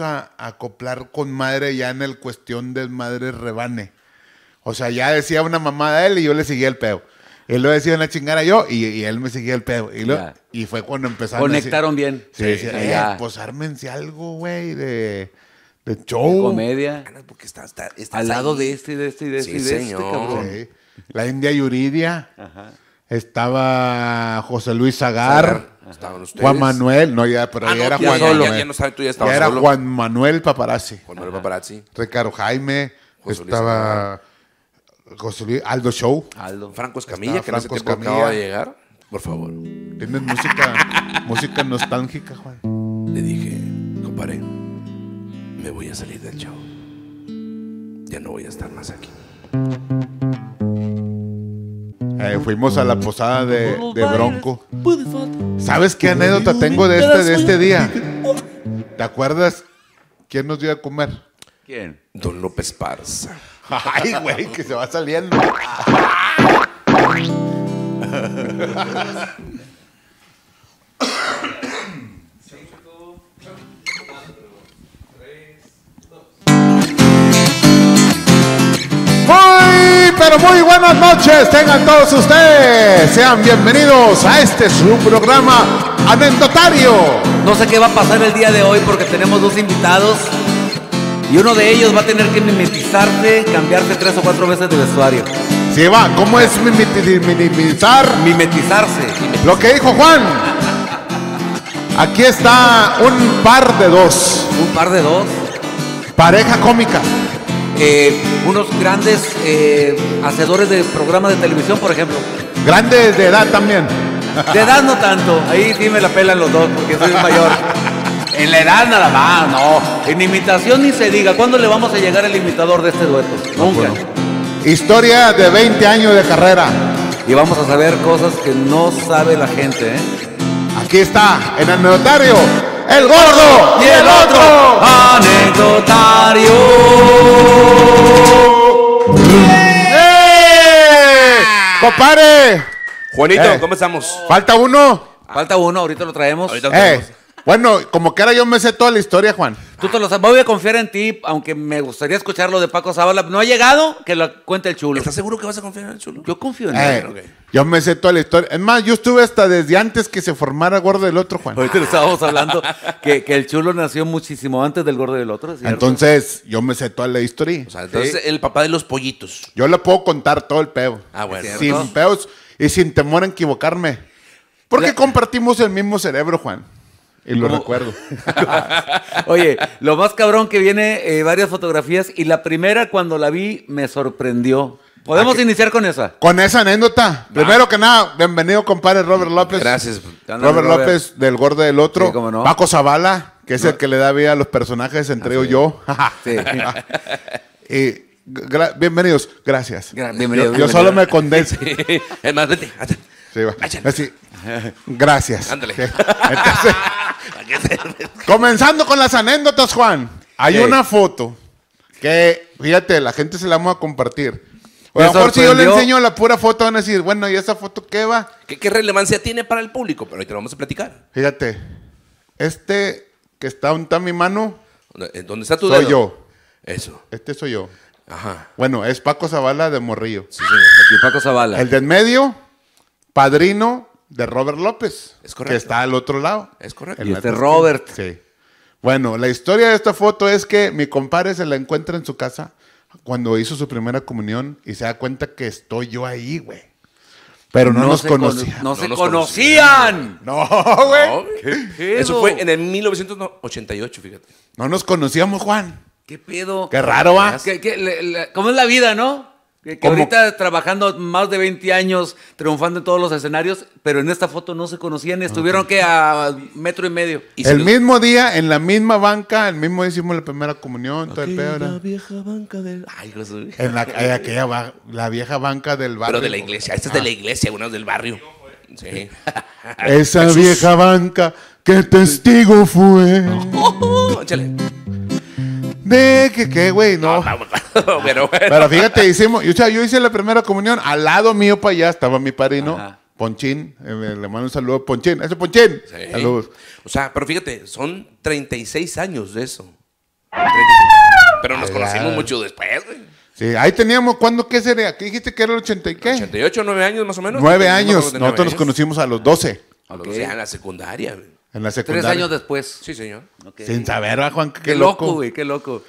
a, acoplar con madre ya en el cuestión del madre rebane. O sea, ya decía una mamada él y yo le seguía el pedo. Él lo decía en la chingada yo y, él me seguía el pedo. Y, y fue cuando empezaron. Conectaron bien. Sí, sí, pues, algo, güey, de, show. De comedia. Ah, porque está, Al lado de este, de este y este, de este y de este, cabrón. La India Yuridia. Ajá estaba José Luis Agar, Estaban ustedes. Juan Manuel, no, ya, pero ah, ya era Juan Manuel. era Juan Manuel Paparazzi. Juan Manuel Paparazzi, Ricardo Jaime, estaba José Luis, Aldo Show. Aldo. Franco Escamilla, que Franco Escamilla. llegar. Por favor, Tienes música, música nostálgica, Juan. le dije, compadre, me voy a salir del show. Ya no voy a estar más aquí. Eh, fuimos a la posada de, Bronco. ¿Sabes qué anécdota tengo de este, de este día? ¿Te acuerdas quién nos dio a comer? ¿Quién? Don López Parza. Ay, güey, que se va saliendo. muy buenas noches tengan todos ustedes. Sean bienvenidos a este su programa No sé qué va a pasar el día de hoy porque tenemos dos invitados y uno de ellos va a tener que mimetizarse, cambiarse tres o cuatro veces de vestuario. Sí, va, ¿cómo es mimetizar? Mimetizarse. Lo que dijo Juan. Aquí está un par de dos. ¿Un par de dos? Pareja cómica. Eh, unos grandes eh, hacedores de programas de televisión, por ejemplo. Grandes de edad también. De edad no tanto, ahí dime la pela los dos porque soy mayor. En la edad nada más, no. En imitación ni se diga. ¿Cuándo le vamos a llegar el imitador de este dueto? Historia de 20 años de carrera. Y vamos a saber cosas que no sabe la gente. ¿eh? Aquí está, en el notario, el gordo y el otro anecdotario. ¡Eh! Compadre. Juanito, eh. ¿cómo estamos? Falta uno. Falta uno, ahorita lo traemos. Ahorita lo traemos. Eh. Bueno, como que ahora yo me sé toda la historia, Juan. Tú te lo sabes. Voy a confiar en ti, aunque me gustaría escuchar lo de Paco Zavala. No ha llegado, que lo cuente el chulo. ¿Estás seguro que vas a confiar en el chulo? Yo confío en eh, él. Yo me sé toda la historia. Es más, yo estuve hasta desde antes que se formara Gordo del Otro, Juan. Ahorita estábamos hablando que, el chulo nació muchísimo antes del Gordo del Otro. Entonces, yo me sé toda la historia. O sea, entonces, el papá de los pollitos. Yo le puedo contar todo el peo. Ah, bueno. Sin peos y sin temor a equivocarme. Porque qué compartimos el mismo cerebro, Juan. Y lo recuerdo. Oye, lo más cabrón que viene eh, varias fotografías y la primera cuando la vi me sorprendió. Podemos ah, iniciar con esa. Con esa anécdota. Primero que nada, bienvenido compadre Robert López. Gracias. Robert, López del Gordo del Otro. Sí, Paco Zavala, que es el que le da vida a los personajes, entre yo. Ah. y, bienvenidos, gracias. yo, solo me condense Es más, vete. Sí, gracias. Ándale. Comenzando con las anécdotas, Juan. Hay una foto que, fíjate, la gente se la vamos a compartir. O a si yo le enseño la pura foto, van a decir, bueno, ¿y esa foto qué va? ¿Qué, relevancia tiene para el público? Pero ahorita lo vamos a platicar. Fíjate, este que está un mi mano. Eh, ¿Dónde está tu soy yo. Eso. Este soy yo. Ajá. Bueno, es Paco Zavala de Morrillo. Sí, sí, aquí Paco Zavala. El de en medio, padrino de Robert López. Es correcto. Que está al otro lado. Es correcto. Y de Robert. Sí. Bueno, la historia de esta foto es que mi compadre se la encuentra en su casa cuando hizo su primera comunión y se da cuenta que estoy yo ahí, güey. Pero no, nos conocían. no, se conocían. No, güey. Eso fue en el 1988, fíjate. No nos conocíamos, Juan. ¿Qué pedo? Qué raro, ¿va? ¿Cómo es la vida, no? Que, ahorita trabajando más de 20 años, triunfando en todos los escenarios, pero en esta foto no se conocían, ah, estuvieron que a metro y medio. el mismo día, en la misma banca, el mismo día hicimos la primera comunión, todo el La vieja banca del. Ay, en la, aquella la vieja banca del barrio. Pero de la iglesia, esta es de ah. la iglesia, una es del barrio. Esa vieja banca, que testigo fue. Oh, oh, oh, de que qué, güey, no. Ah, pero, pero fíjate, hicimos, o sea, yo hice la primera comunión, al lado mío para allá estaba mi padrino. no, Ponchín, eh, le mando un saludo a Ponchín. ese Ponchín. Saludos. O sea, pero fíjate, son 36 años de eso. Pero nos conocimos mucho después, güey. Sí, ahí teníamos, ¿cuándo qué sería? ¿Qué dijiste que era el 80 y qué? 88, 9 años más o menos. 9 años. Nosotros nos conocimos a los 12. A los 12, a la secundaria, güey. En Tres años después. Sí, señor. Sin saber, ¿a Juan? Qué, loco, güey, qué loco.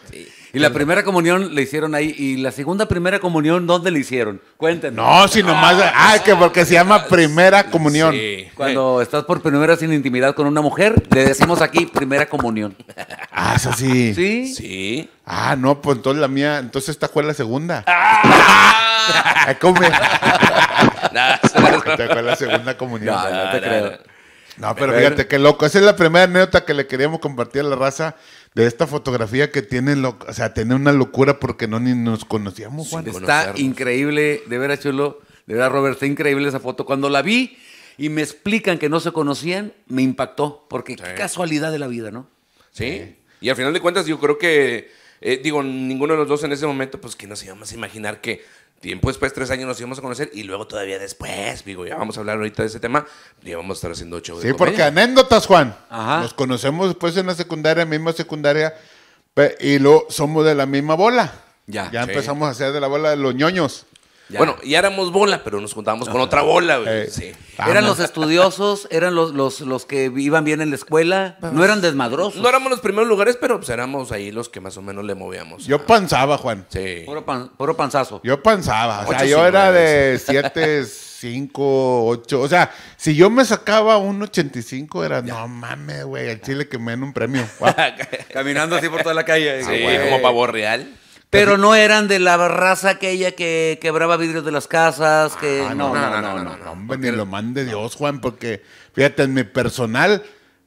Y la primera comunión le hicieron ahí. ¿Y la segunda primera comunión dónde le hicieron? Cuéntenos. No, sino más... Ah, que porque se llama primera comunión. Sí. Cuando estás por primera sin intimidad con una mujer, le decimos aquí primera comunión. Ah, eso sí. ¿Sí? Sí. Ah, no, pues entonces la mía. Entonces esta fue la segunda. ¡Ah! Come. la segunda comunión. No, no te creo. No, pero fíjate qué loco. Esa es la primera anécdota que le queríamos compartir a la raza de esta fotografía que tiene, o sea, tiene una locura porque no ni nos conocíamos. Está increíble, de veras chulo, de verdad, Robert, está increíble esa foto. Cuando la vi y me explican que no se conocían, me impactó, porque qué casualidad de la vida, ¿no? Sí. Y al final de cuentas yo creo que, eh, digo, ninguno de los dos en ese momento, pues que no se íbamos a imaginar que Tiempo después, tres años, nos íbamos a conocer y luego todavía después, digo, ya vamos a hablar ahorita de ese tema, y vamos a estar haciendo show Sí, porque anécdotas, Juan. Nos conocemos después en la secundaria, misma secundaria, y luego somos de la misma bola. Ya, ya empezamos a ser de la bola de los ñoños. Bueno, ya éramos bola, pero nos juntábamos con otra bola, güey. Eh, eran los estudiosos, eran los, los, que iban bien en la escuela, no eran desmadrosos. No éramos los primeros lugares, pero pues éramos ahí los que más o menos le movíamos. Yo pensaba, ah. panzaba, Juan. Sí. Puro, panzazo. Yo pensaba. o sea, yo era de 7, 5, 8. O sea, si yo me sacaba un 85, era no mames, güey, El chile que me den un premio. Caminando así por toda la calle. Ah, como pavo real. Pero no eran de la raza aquella que quebraba vidrios de las casas, que no, no, no, no, no, Hombre, ni lo mande Dios, Juan, porque fíjate, en mi personal,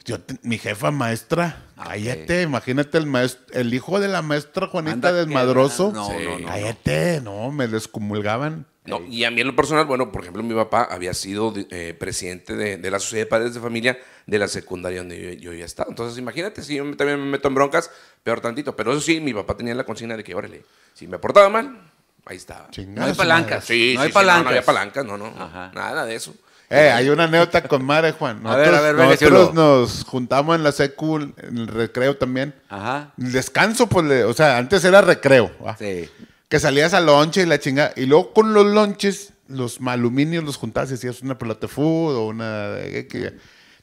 yo mi jefa maestra, cállate, imagínate el el hijo de la maestra Juanita desmadroso. No, Cállate, no, me descomulgaban. No, y a mí en lo personal, bueno, por ejemplo, mi papá había sido eh, presidente de, la Sociedad de Padres de Familia de la secundaria donde yo, había estado. Entonces, imagínate, si yo también me meto en broncas, peor tantito. Pero eso sí, mi papá tenía la consigna de que, órale, si me portaba mal, ahí estaba. no hay palancas. Sí, no sí, No, había palancas, no, no, nada de eso. Eh, hay una anécdota con madre, Juan. Nosotros, a ver, a ver, nosotros nos juntamos en la secu, en el recreo también. Ajá. Descanso, pues, o sea, antes era recreo. Sí que salías al lonche y la chinga. Y luego con los lonches, los maluminios los juntabas y hacías una pelota de fútbol o una.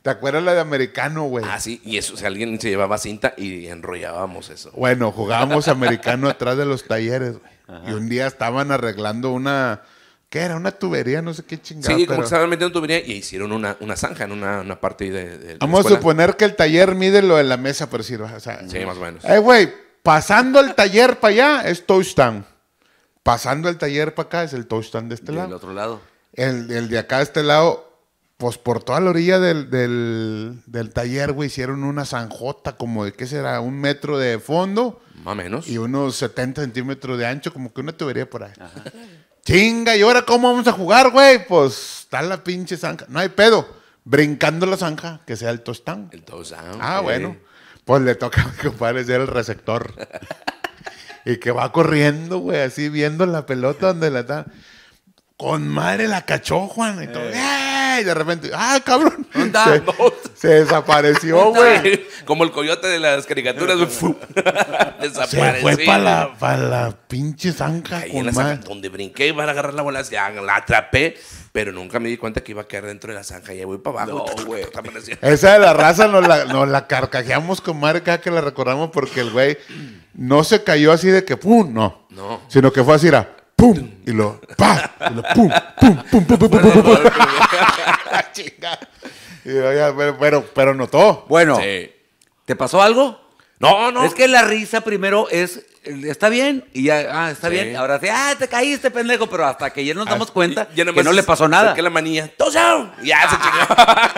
¿Te acuerdas la de americano, güey? Ah, sí, y eso, o sea, alguien se llevaba cinta y enrollábamos eso. Bueno, jugábamos americano atrás de los talleres, güey. Y un día estaban arreglando una. ¿Qué era? Una tubería, no sé qué chingada. Sí, como estaban metiendo tubería y hicieron una, una zanja en una, una parte de. de Vamos a suponer que el taller mide lo de la mesa, por decirlo sí, más o menos. Eh, güey, pasando el taller para allá es touchdown. Pasando el taller para acá es el touchdown de este lado. lado. Del otro lado. El, de acá de este lado, pues por toda la orilla del, taller, güey, hicieron una zanjota como de, ¿qué será? Un metro de fondo. Más o menos. Y unos 70 centímetros de ancho, como que una tubería por ahí. Chinga, ¿y ahora cómo vamos a jugar, güey? Pues está la pinche zanja. No hay pedo. Brincando la zanja, que sea el tostán. El touchdown. Ah, bueno. Pues le toca a mi compadre ser el receptor. y que va corriendo, güey, así viendo la pelota donde la está. Con madre la cachó, Juan. Y, todo, ¡Eh! y de repente, ¡ah, cabrón! Se, se desapareció, güey. Como el coyote de las caricaturas. desapareció. Se fue para la, pinche zanja. la zanja, donde brinqué y van a agarrar la bola, la atrapé pero nunca me di cuenta que iba a caer dentro de la zanja. Y ahí voy para abajo. No, güey. Esa de la raza nos la, nos la carcajeamos con madre cada que la recordamos porque el güey no se cayó así de que pum, no. No. Sino que fue así, era pum, y lo pa, y lo pum, pum, pum, pum, pum, pum, pum, pum. ¡pum! Pero, pero, pero notó. Bueno, ¡pum! ¿te pasó algo? No, no. Es que la risa primero es está bien, y ya, ah, está bien. Ahora sí, ah, te caíste, pendejo, pero hasta que ya nos ah, damos cuenta que no le pasó nada. Que la manía ¡tos Ya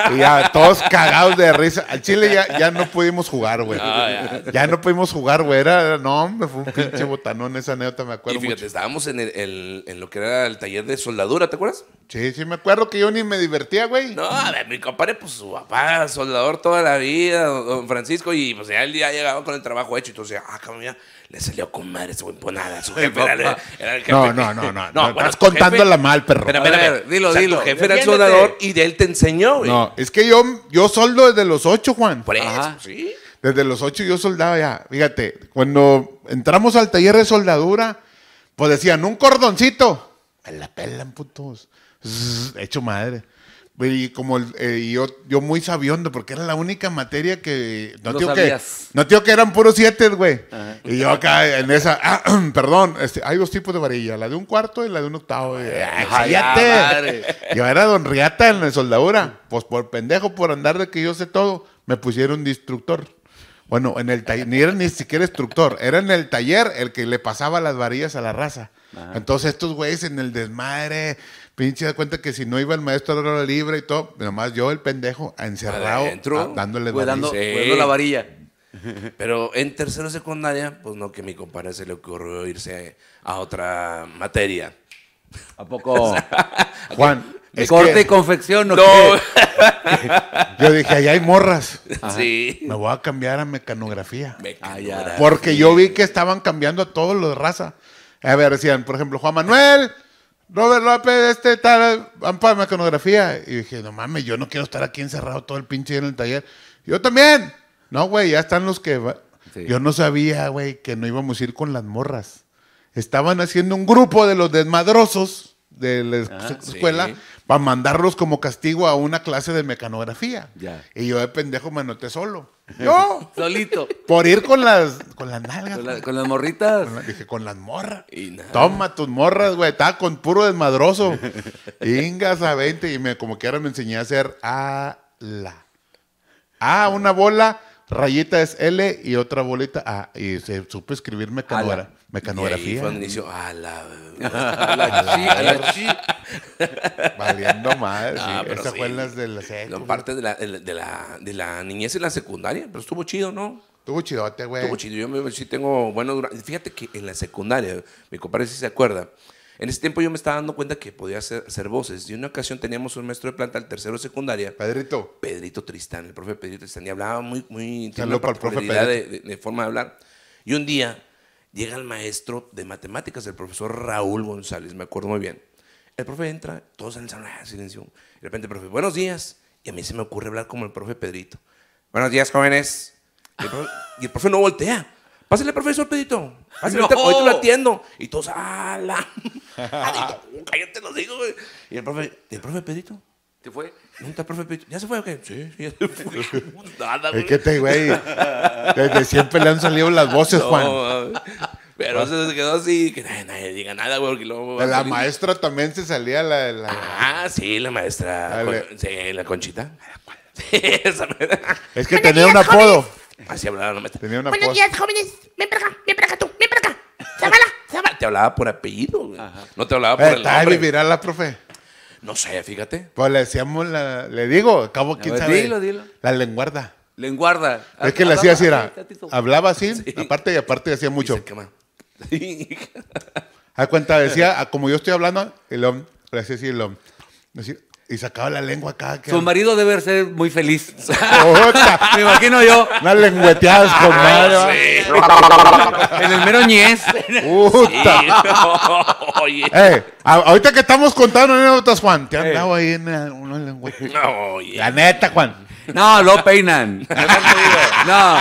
se Y ya, todos cagados de risa. Al Chile ya, ya no pudimos jugar, güey. Ah, ya. no pudimos jugar, güey. Era, no, me fue un pinche botanón esa anécdota, me acuerdo. Y fíjate, estábamos en, el, en lo que era el taller de soldadura, ¿te acuerdas? Sí, sí, me acuerdo que yo ni me divertía, güey. No, a ver, mi compadre, pues su papá, soldador toda la vida, don Francisco, y pues ya él día llegaba con el trabajo hecho, y entonces, ah, cabrón, le salió con madre su imponada Su jefe era, el jefe. No, no, no, no. no estás contándola mal, perro. Pero, espera, dilo, dilo. jefe era el soldador y de él te enseñó, güey. No, es que yo, yo soldo desde los ocho, Juan. Por eso, sí. Desde los ocho yo soldaba ya. Fíjate, cuando entramos al taller de soldadura, pues decían, un cordoncito. Me la pelan, putos. hecho madre. Y como eh, yo, yo muy sabiondo, porque era la única materia que. No, tío, que, no que eran puros siete, güey. Y yo acá en esa. Ah, perdón, este, hay dos tipos de varilla, la de un cuarto y la de un octavo. ¡Cállate! yo era don Riata en la soldadura. Pues por pendejo, por andar de que yo sé todo, me pusieron destructor. Bueno, en el taller, ni era ni siquiera instructor, era en el taller el que le pasaba las varillas a la raza. Entonces estos güeyes en el desmadre Pinche, da cuenta que si no iba el maestro a la libre y todo, nomás yo, el pendejo, encerrado, dándole la varilla. Pero en tercero secundaria, pues no, que a mi compadre se le ocurrió irse a otra materia. ¿A poco? Juan. corte y confección, no. yo dije, allá hay morras. Sí. Me voy a cambiar a mecanografía. mecanografía. Ah, Porque yo vi que estaban cambiando a todos los de raza. A ver, decían, por ejemplo, Juan Manuel, Robert López, este tal, van para mecanografía. Y dije, no mames, yo no quiero estar aquí encerrado todo el pinche día en el taller. Yo también. No, güey, ya están los que... Yo no sabía, güey, que no íbamos a ir con las morras. Estaban haciendo un grupo de los desmadrosos de la ah, escuela para mandarlos como castigo a una clase de mecanografía. Y yo de pendejo me anoté solo. Yo. Solito. Por ir con las, con las nalgas. Con, las morritas. dije, con las morras. Toma tus morras, güey. Estaba con puro desmadroso. Ingas a 20 y me, como que ahora me enseñé a hacer a la A, una bola rayita es L y otra bolita A. Y se supe escribir mecanografía mecanografía. Y fue a la la a la Valiendo madre. esa sí. Esas las del parte de la, de, la, de la niñez y la secundaria, pero estuvo chido, ¿no? Estuvo chidote, güey. Estuvo chido. Yo sí tengo bueno Fíjate que en la secundaria, mi compadre sí se acuerda. En ese tiempo yo me estaba dando cuenta que podía hacer, voces. Y una ocasión teníamos un maestro de planta al tercero de secundaria. Pedrito. Pedrito Tristán, el profe Pedrito Tristán. Y hablaba muy, muy. Saludos para el profe Pedrito. de forma de hablar. Y un día llega el maestro de matemáticas, el profesor Raúl González, me acuerdo muy bien. El profe entra, todos en el salón, ah, silencio. De repente, el profe, buenos días. Y a mí se me ocurre hablar como el profe Pedrito. Buenos días, jóvenes. Y el profe, no voltea. Pásale, profesor Pedrito. Pásale, no. ahorita, lo atiendo. Y todos, ala. Cállate lo digo. Y el profe, ¿y el profe Pedrito? ¿Te fue? Nunca, profe ¿Ya se fue o qué? Sí, ya se Es que te, güey. Desde siempre le han salido las voces, Juan. Pero se quedó así, que nadie, diga nada, güey. la maestra también se salía la. la... Ah, sí, la maestra. sí, la conchita. Es que tenía un apodo. Así hablaba me Tenía un apodo. Buenos días, jóvenes. Ven para acá, ven para acá tú, ven para acá. se Zavala. Te hablaba por apellido, No te hablaba por eh, el nombre. vivirá la profe. No sé, fíjate. Pues le decíamos, la, le digo, acabo, quién sabe. Dilo, dilo. La lenguarda. Lenguarda. Es que le hacía así, era. Hablaba así, aparte y aparte hacía mucho. Sí. A cuenta, decía, como yo estoy hablando, el hombre, le Decía. así el hombre. Y sacaba la lengua acá. Que... Su marido debe ser muy feliz. Me imagino yo. Unas lengüeteadas con madre. en el mero ñez. oye. Eh, ahorita que estamos contando anécdotas, Juan, te han eh. dado ahí en una lengüeteada. No, oye. La neta, Juan. No, lo peinan. no.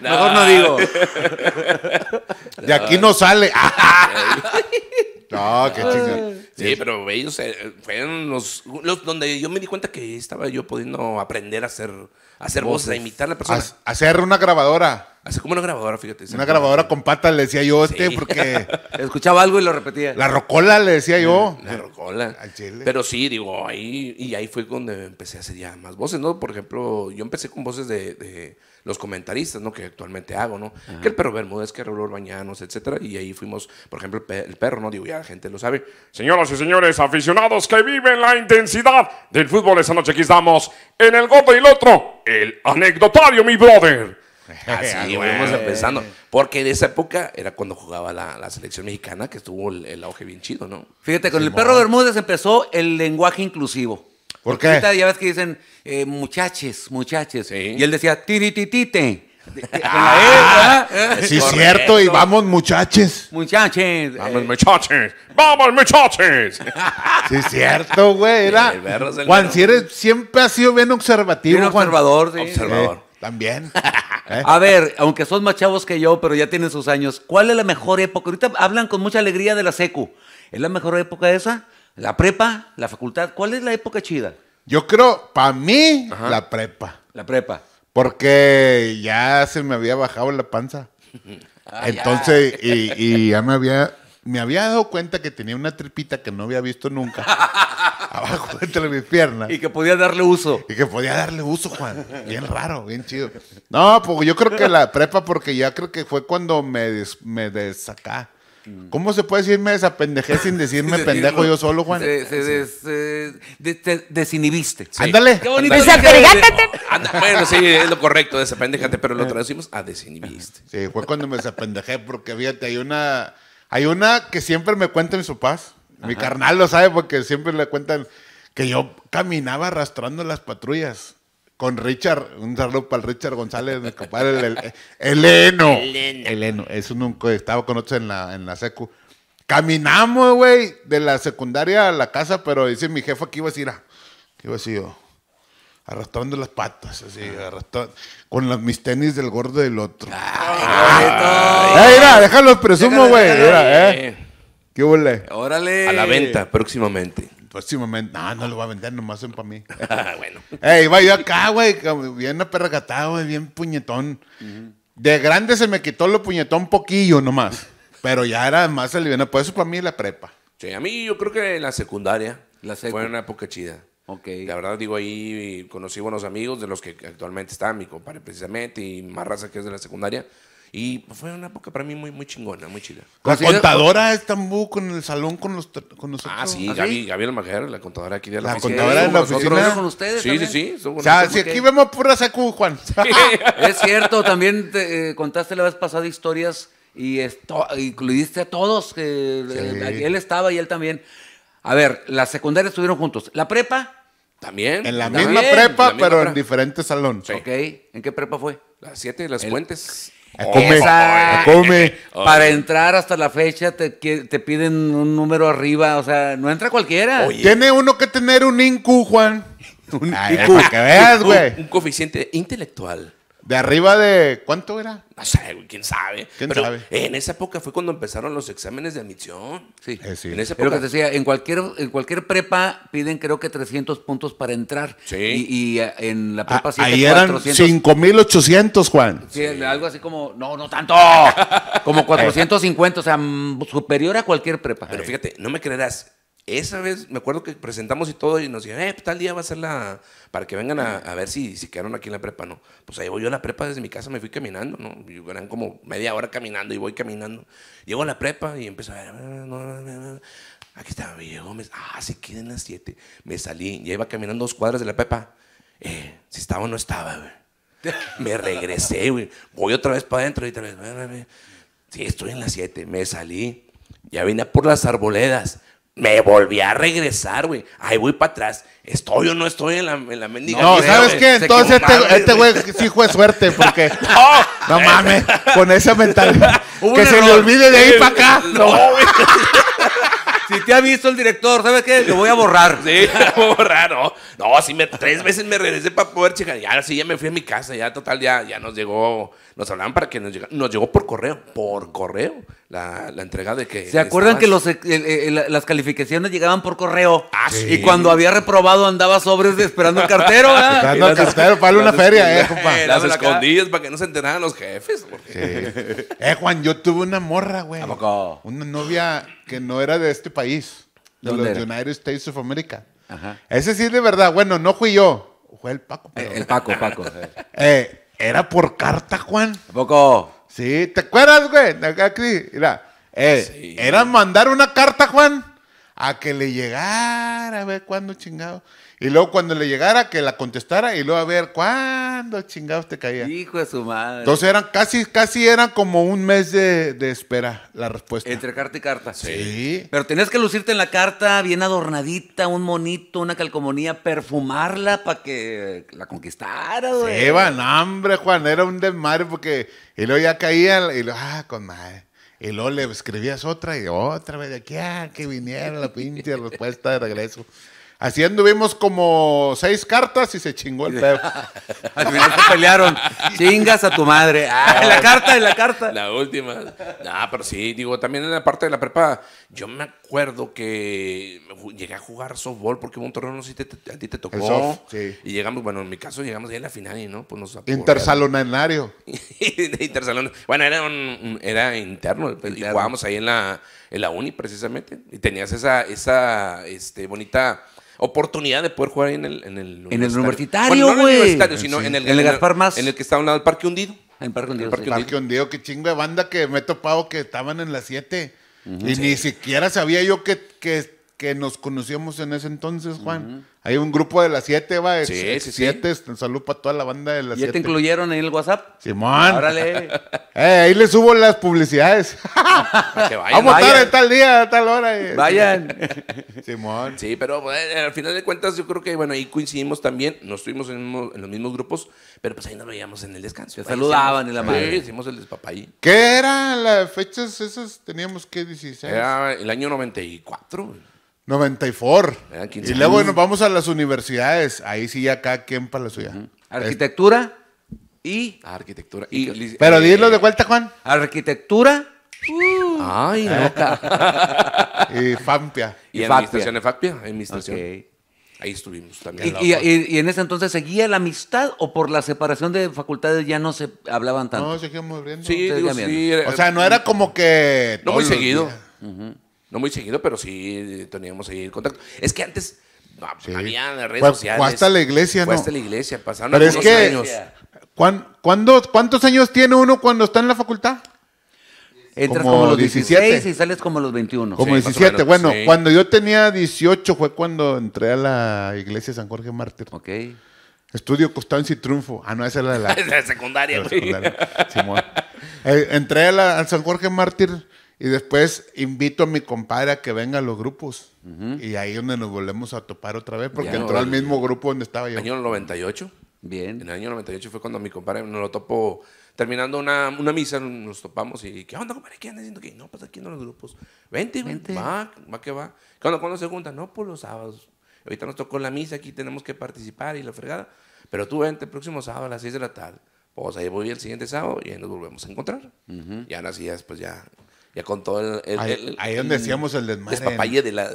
No. Mejor no digo. De aquí no sale. No, qué chiste Sí, pero ellos eh, fueron los, los, donde yo me di cuenta que estaba yo pudiendo aprender a hacer, a hacer voces, a imitar a la persona. A, hacer una grabadora. Hacer como una grabadora, fíjate. Una grabadora con patas, le decía yo este, porque. Escuchaba algo y lo repetía. La rocola, le decía yo. La rocola. Pero sí, digo, ahí, y ahí fue donde empecé a hacer ya más voces, ¿no? Por ejemplo, yo empecé con voces de los comentaristas, ¿no? Que actualmente hago, ¿no? Que el perro Bermúdez, que rolor Bañanos, etcétera. Y ahí fuimos, por ejemplo, el, perro, ¿no? Digo, ya la gente lo sabe. Señoras y señores, aficionados que viven la intensidad del fútbol Esa noche, aquí estamos en el gordo y el otro, el anecdotario, mi brother. Así ah, vamos empezando. Porque en esa época era cuando jugaba la, selección mexicana, que estuvo el, auge bien chido, ¿no? Fíjate, con el perro Bermúdez empezó el lenguaje inclusivo. ¿Por qué? Ahorita ya ves que dicen eh, muchaches, muchaches. Y él decía tirititite. E, ah, sí, es cierto, y vamos muchaches. Muchaches. Vamos muchaches. Vamos muchaches. sí, cierto, güey. Juan, siempre ha sido bien observativo. Bien observador, Observador. también. ¿Eh? A ver, aunque son más chavos que yo, pero ya tienen sus años, ¿cuál es la mejor época? Ahorita hablan con mucha alegría de la secu. ¿Es la mejor época esa? La prepa, la facultad, ¿cuál es la época chida? Yo creo, para mí, la prepa. La prepa. Porque ya se me había bajado la panza. Entonces, Y, ya me había me había dado cuenta que tenía una tripita que no había visto nunca abajo entre mis piernas. Y que podía darle uso. Y que podía darle uso, Juan. Bien raro, bien chido. No, pues yo creo que la prepa, porque ya creo que fue cuando me, des, me desacá. Mm. ¿Cómo se puede decirme desapendejé sin decirme pendejo yo solo, Juan? desinhibiste. Ándale. Qué bueno, sí, es lo correcto, desapendejate, pero lo eh. traducimos a desinhibiste. Sí, fue cuando me desapendejé, porque fíjate, hay una, hay una que siempre me en su paz. Mi carnal lo sabe porque siempre le cuentan que yo caminaba arrastrando las patrullas con Richard, un saludo para el Richard González, mi compadre, el, el, Eleno. Eleno. Eso nunca estaba con nosotros en la, en la secu. Caminamos, güey, de la secundaria a la casa, pero dice mi jefe que iba a decir, ah, que iba a decir arrastrando las patas, así, arrastrando, con los mis tenis del gordo del otro. ¡Ay, ay, ay mira, déjalo, presumo, güey. Eh. ¿Qué huele? Órale. A la venta, próximamente próximamente, no, no lo voy a vender, nomás son para mí. bueno. Ey, iba yo acá, güey, bien aperragatado, güey, bien puñetón. De grande se me quitó lo puñetón poquillo nomás. pero ya era más aliviado. Pues eso para mí la prepa. Sí, a mí yo creo que la secundaria la fue una época chida. Okay. La verdad, digo, ahí conocí buenos amigos de los que actualmente están, mi compadre, precisamente, y más raza que es de la secundaria. Y pues, fue una época para mí muy, muy chingona, muy chida. La contadora está con el salón con los con nosotros. Ah, sí, Gabi, ¿Ah, Gaby, la contadora aquí de la, la La contadora de la oficina. con ustedes Sí, sí, sí. O sea, si aquí vemos pura sacu, Juan. es cierto, también eh, contaste la vez pasada historias y esto, incluiste a todos. Que, eh, él estaba y él también. A ver, la secundaria estuvieron juntos. La prepa, también. En la misma prepa, pero en diferentes salones. Ok. ¿En qué prepa fue? Las siete de las el, Para entrar hasta la fecha te, te, piden un número arriba, o sea, no entra cualquiera. Tiene uno que tener un INCU, Juan. Un, un coeficiente intelectual. De arriba de. ¿Cuánto era? No sé, quién sabe. En esa época fue cuando empezaron los exámenes de admisión. Sí. Eh, en esa época. decía, en cualquier, en cualquier prepa piden creo que 300 puntos para entrar. Sí. Y, eh, en la prepa ah, Ahí eran 5800, Juan. sí, algo así como. No, no tanto. Como 450, o sea, superior a cualquier prepa. Pero fíjate, no me creerás. Esa vez, me acuerdo que presentamos y todo, y nos dijeron, eh, pues, tal día va a ser la. para que vengan a, ver si, si quedaron aquí en la prepa, ¿no? Pues ahí voy yo a la prepa desde mi casa, me fui caminando, ¿no? Y eran como media hora caminando y voy caminando. Llego a la prepa y empiezo a ver. Aquí estaba Diego Gómez. Ah, se quedan las 7. Me salí, ya iba caminando dos cuadras de la prepa. Eh, si estaba o no estaba, güey. Me regresé, güey. Voy otra vez para adentro y otra vez. Sí, estoy en las 7. Me salí. Ya vine por las arboledas me volví a regresar, güey. Ahí voy para atrás. ¿Estoy o no estoy en la, mendiga? No, ¿sabes qué? Entonces este, este güey sí fue suerte, porque. no, mames, con esa mentalidad. que se le olvide de ir para acá. No, güey. si te ha visto el director, ¿sabes qué? Lo voy a borrar. Sí, voy a borrar, ¿no? No, sí, me, tres veces me regresé para poder checar. Ya, sí, ya me fui a mi casa, ya total, ya, ya nos llegó, nos hablaban para que nos llegara. Nos llegó por correo, por correo la, la entrega de que... ¿Se acuerdan que los, las calificaciones llegaban por correo? Ah, y cuando había reprobado andaba sobres esperando el cartero, Esperando el cartero para una feria, eh, eh Las escondidas para que no se enteraran los jefes. Eh, Juan, yo tuve una morra, güey. ¿A poco? Una novia que no era de este país. De los United States of America. Ajá. Ese sí de verdad. Bueno, no fui yo. Fue el Paco. Eh, el Paco, Paco. Eh. eh, era por carta, Juan. ¿A poco? Sí, ¿te acuerdas, güey? Eh, era mandar una carta, Juan, a que le llegara, a ver cuándo chingado. Y luego cuando le llegara, que la contestara y luego a ver cuándo chingados te caía. Hijo de su madre. Entonces eran casi, casi eran como un mes de, espera la respuesta. Entre carta y carta. Sí. Pero tenías que lucirte en la carta bien adornadita, un monito, una calcomonía, perfumarla para que la conquistara, güey. van, hambre, Juan, era un desmadre porque. Y luego ya caía y luego, ah, con madre. Y luego le escribías otra y otra vez de aquí, ah, que viniera la pinche respuesta de regreso. Así anduvimos como seis cartas y se chingó el pedo. Al final se pelearon. Chingas a tu madre. Ah, la carta, en la carta. La última. Ah, pero sí, digo, también en la parte de la prepa, yo me acuerdo que llegué a jugar softball porque un torneo, no sé si a ti te tocó. sí. Y llegamos, bueno, en mi caso llegamos ya en la final y no, pues nos Intersalonanario. intersalonario. Bueno, era, un, era interno, pues, y jugábamos ahí en la, en la uni precisamente. Y tenías esa, esa este, bonita oportunidad de poder jugar en el En el universitario, güey, en el universitario, sino en el, Gaspar más. En el que está al lado del Parque Hundido. En el Parque Hundido. El Parque, Hundido. qué chingue banda que me he topado que estaban en las 7. y ni siquiera sabía yo que, que, que, nos conocíamos en ese entonces, Juan. Hay un grupo de las siete, va. Sí, sí, siete, sí. Salud para toda la banda de las siete. ¿Y te incluyeron en el WhatsApp? Simón. Órale. Eh, ahí les subo las publicidades. Vamos estar tal día, a tal hora. Eh. Vayan. Simón. Sí, pero eh, al final de cuentas yo creo que, bueno, ahí coincidimos también. Nos estuvimos en, los mismos grupos, pero pues ahí nos veíamos en el descanso. saludaban en la madre. Sí, hicimos el despapay. ¿Qué eran las fechas esas? Teníamos que 16. Era el año 94. 94. Ah, y luego nos vamos a las universidades. Ahí sí acá, quien para la suya. Arquitectura y... Ah, arquitectura. Pero eh, de vuelta, Juan. Arquitectura. Uh. Ay, loca. y FAMPIA. Y, y Ahí estuvimos también. Y, en ese entonces seguía la amistad o por la separación de facultades ya no se hablaban tanto? No, seguíamos abriendo. Sí, sí, o sea, no era como que... No muy seguido. Ajá no muy seguido, pero sí teníamos ahí el contacto. Es que antes había redes sociales. Fue hasta la iglesia, fue ¿no? hasta la iglesia, pasaron pero es que, años. ¿Cuántos años tiene uno cuando está en la facultad? Entras como, los 17. 16 y sales como los 21. Como 17. Bueno, cuando yo tenía 18 fue cuando entré a la iglesia de San Jorge Mártir. Ok. Estudio Constancia y Triunfo. Ah, no, esa era la, de la secundaria. Eh, entré a al San Jorge Mártir y después invito a mi compadre a que venga a los grupos. Y ahí es donde nos volvemos a topar otra vez, porque entró al mismo grupo donde estaba yo. Año 98. Bien. En el año 98 fue cuando mi compadre nos lo topó. Terminando una, una misa, nos topamos y ¿qué onda, compadre? ¿Qué andas diciendo? que No, pues aquí en los grupos. Vente, Vente. Va, va que va. cuando cuando ¿Cuándo se junta, No, pues los sábados. Ahorita nos tocó la misa, aquí tenemos que participar y la fregada. Pero tú vente el próximo sábado a las 6 de la tarde. Pues ahí voy el siguiente sábado y ahí nos volvemos a encontrar. Y ahora sí, después ya ya con todo el... ahí, es el, donde decíamos el desmadre. de la...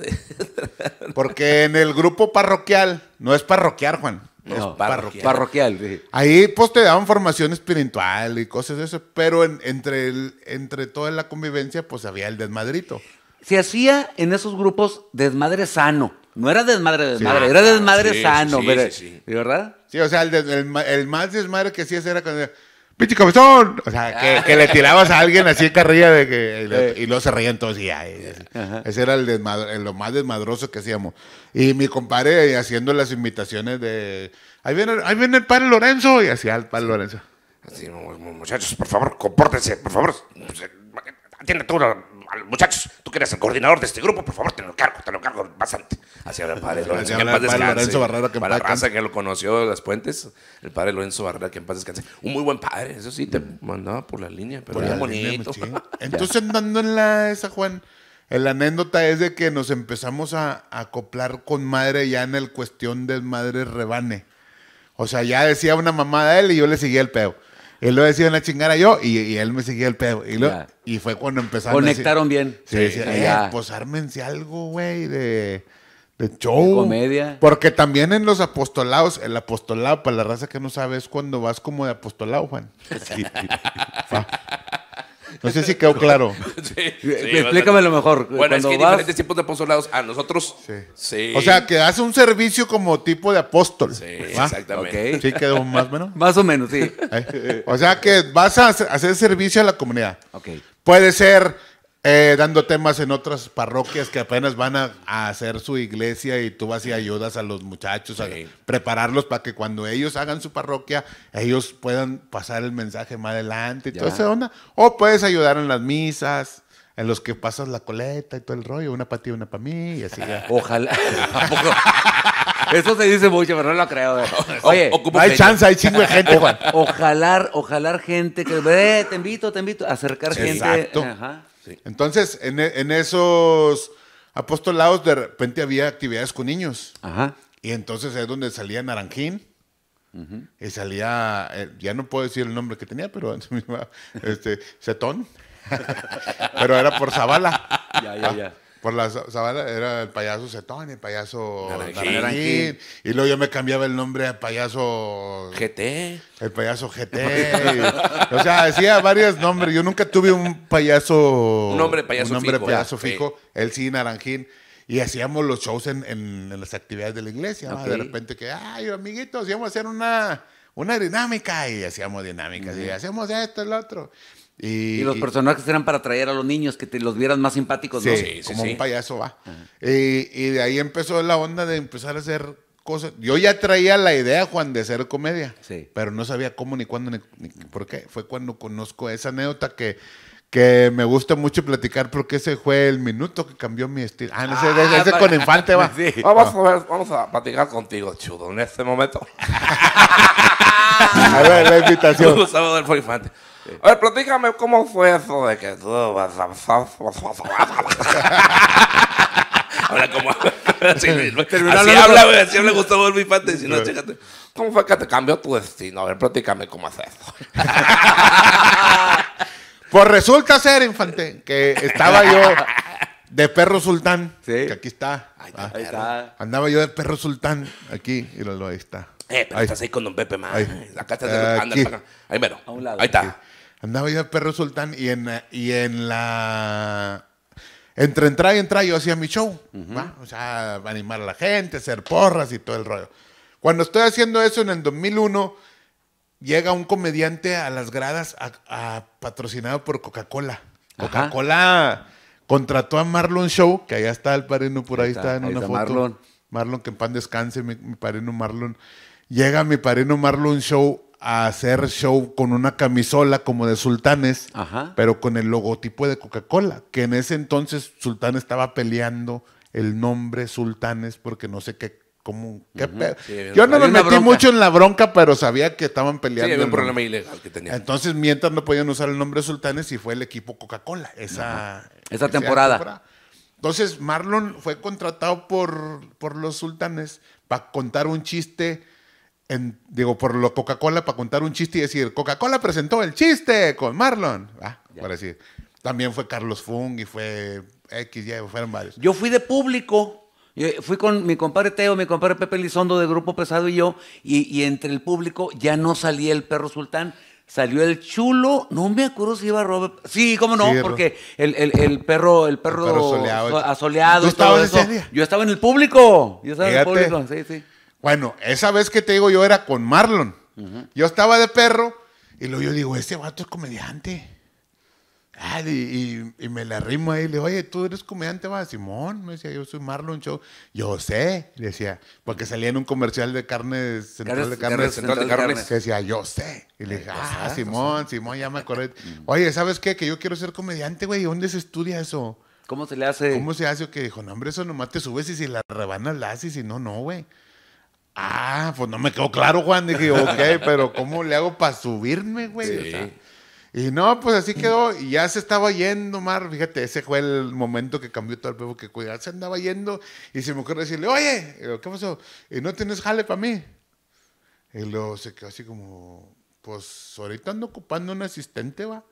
Porque en el grupo parroquial, no es parroquial, Juan. No, es parroquial. parroquial Ahí pues te daban formación espiritual y cosas de eso, pero entre, entre toda la convivencia pues había el desmadrito. Se hacía en esos grupos desmadre sano. No era desmadre, desmadre, ah, era desmadre sano, ¿verdad? Sí, ¿verdad? Sí, o sea, el, más desmadre que sí era cuando pinche cabezón. O sea, ah. que, le tirabas a alguien así en carrilla de que, y, y luego se reían todos y Ese era el, lo más desmadroso que hacíamos. Y mi compadre haciendo las invitaciones de, ahí viene, el padre Lorenzo, y hacía el padre Lorenzo. muchachos, por favor, compórtense, por favor. Atiende tú muchachos, tú que eres el coordinador de este grupo, por favor, te lo cargo, te lo cargo bastante. Así el padre Lorenzo, que en paz descanse. Barrera, que que lo conoció de las puentes, el padre Lorenzo Barrera, que en paz descanse. Un muy buen padre, eso sí, te mandaba por la línea, pero era bonito. Pues, Entonces, andando en la esa, Juan, El eh, anécdota es de que nos empezamos a, acoplar con madre ya en el cuestión del madre rebane. O sea, ya decía una mamada él y yo le seguía el pedo él lo decía la chingada yo y, él me seguía el pedo. Y, y fue cuando empezaron. Conectaron bien. Sí, sí, pues algo, güey, de, de show. De comedia. Porque también en los apostolados, el apostolado, para la raza que no sabe, es cuando vas como de apostolado, Juan. Sí, no sé si quedó claro. sí, lo Explícamelo mejor. Bueno, es que hay diferentes tipos de apostolados. A nosotros, sí. O sea, que hace un servicio como tipo de apóstol. Sí, exactamente. Sí, quedó más o menos. más o menos, sí. Eh, o sea, que vas a hacer servicio a la comunidad. Ok. Puede ser eh, dando temas en otras parroquias que apenas van a, hacer su iglesia y tú vas y ayudas a los muchachos a prepararlos para que cuando ellos hagan su parroquia, ellos puedan pasar el mensaje más adelante y toda esa onda. O puedes ayudar en las misas. En los que pasas la coleta y todo el rollo, una para ti, una para mí, y así Ojalá. Eso se dice mucho, pero no lo creo. Oye, hay chance, hay chingo gente, ojalá Ojalá, gente que, eh, te invito, te invito, acercar gente. Ajá. Entonces, e, en, esos apostolados de repente había actividades con niños. Ajá. Y entonces es donde salía Naranjín. Y salía, eh, ya no puedo decir el nombre que tenía, pero este, Cetón. pero era por Zavala. Ya, ya, ya por la era el payaso Cetón, el payaso Naranjín. Y luego yo me cambiaba el nombre a payaso. GT. El payaso GT. o sea, decía varios nombres. Yo nunca tuve un payaso. Un nombre payaso nombre fijo. payaso fijo. Él sí, Naranjín. Y hacíamos los shows en, en, las actividades de la iglesia. De repente que, ay, amiguitos, íbamos a hacer una, una dinámica. Y hacíamos dinámicas. Y hacíamos esto, el otro. Y, los personajes eran para atraer a los niños, que te los vieran más simpáticos, Sí, como un payaso va. Y, de ahí empezó la onda de empezar a hacer cosas. Yo ya traía la idea, Juan, de hacer comedia. Pero no sabía cómo, ni cuándo, ni, por qué. Fue cuando conozco esa anécdota que, que me gusta mucho platicar porque ese fue el minuto que cambió mi estilo. Ah, ese, ese, ah, con Infante va. Ah, vamos, a vamos a platicar contigo, chudo, en este momento. a ver, la invitación. del Infante. A ver, platícame cómo fue eso de que tú vas a... Habla como... así, así habla, güey. Así habla Gustavo mi Si no, chécate. ¿Cómo fue que te cambió tu destino? A ver, platícame cómo es eso. pues resulta ser, infante, que estaba yo de perro sultán. Sí. Que aquí está. Ahí está. Ah, andaba yo de perro sultán aquí. Y lo, ahí está. Eh, pero ahí. estás ahí con Don Pepe, man. Ahí. Acá estás. de Anderson. Ahí mero. Ahí está. Andaba yo de perro sultán y en, y en la. Entre entrar y entrar yo hacía mi show. O sea, animar a la gente, hacer porras y todo el rollo. Cuando estoy haciendo eso en el 2001, llega un comediante a las gradas a, patrocinado por Coca-Cola. Coca-Cola contrató a Marlon Show, que allá está el parino, por ahí, está, en una foto. Marlon. Marlon, que en pan descanse, mi, parino Marlon. Llega mi parino Marlon Show a hacer show con una camisola como de Sultanes, pero con el logotipo de Coca-Cola, que en ese entonces Sultán estaba peleando el nombre Sultanes porque no sé qué cómo, ¿qué Yo no me metí mucho en la bronca, pero sabía que estaban peleando. Sí, había un problema ilegal que tenían. Entonces, mientras no podían usar el nombre Sultanes y fue el equipo Coca-Cola esa, esa, temporada. Entonces, Marlon fue contratado por, por los Sultanes para contar un chiste digo, por lo Coca-Cola para contar un chiste y decir, Coca-Cola presentó el chiste con Marlon. Ah, para decir. También fue Carlos Fung y fue X, Y, fueron varios. Yo fui de público. fui con mi compadre Teo, mi compadre Pepe Lizondo de Grupo Pesado y yo, y, entre el público ya no salía el perro sultán, salió el chulo, no me acuerdo si iba Robert, sí, cómo no, porque el, perro, el perro, asoleado, yo estaba en el público, yo estaba en el público, sí, sí. Bueno, esa vez que te digo yo era con Marlon. Yo estaba de perro y luego yo digo, este vato es comediante. Ah, y, me la rimo ahí, le digo, oye, tú eres comediante, va, Simón, me decía, yo soy Marlon Show, yo sé, le decía, porque salía en un comercial de carne, central de carne, central de carnes. que decía, yo sé, y le dije, ah, Simón, Simón, ya me acordé, mm. oye, ¿sabes qué? Que yo quiero ser comediante, güey, ¿dónde se estudia eso? ¿Cómo se le hace? ¿Cómo se hace? Que dijo, no, hombre, eso nomás te subes y si la rebanas la haces y no, no, güey. Ah, pues no me quedó claro, Juan. Dije, ok, pero ¿cómo le hago para subirme, güey? y no, pues así quedó. Y ya se estaba yendo, Mar. Fíjate, ese fue el momento que cambió todo el pueblo. que cuidado, Se andaba yendo y se me ocurrió decirle, oye, ¿qué pasó? ¿Y no tienes jale para mí? Y luego se quedó así como, pues ahorita ando ocupando un asistente, va.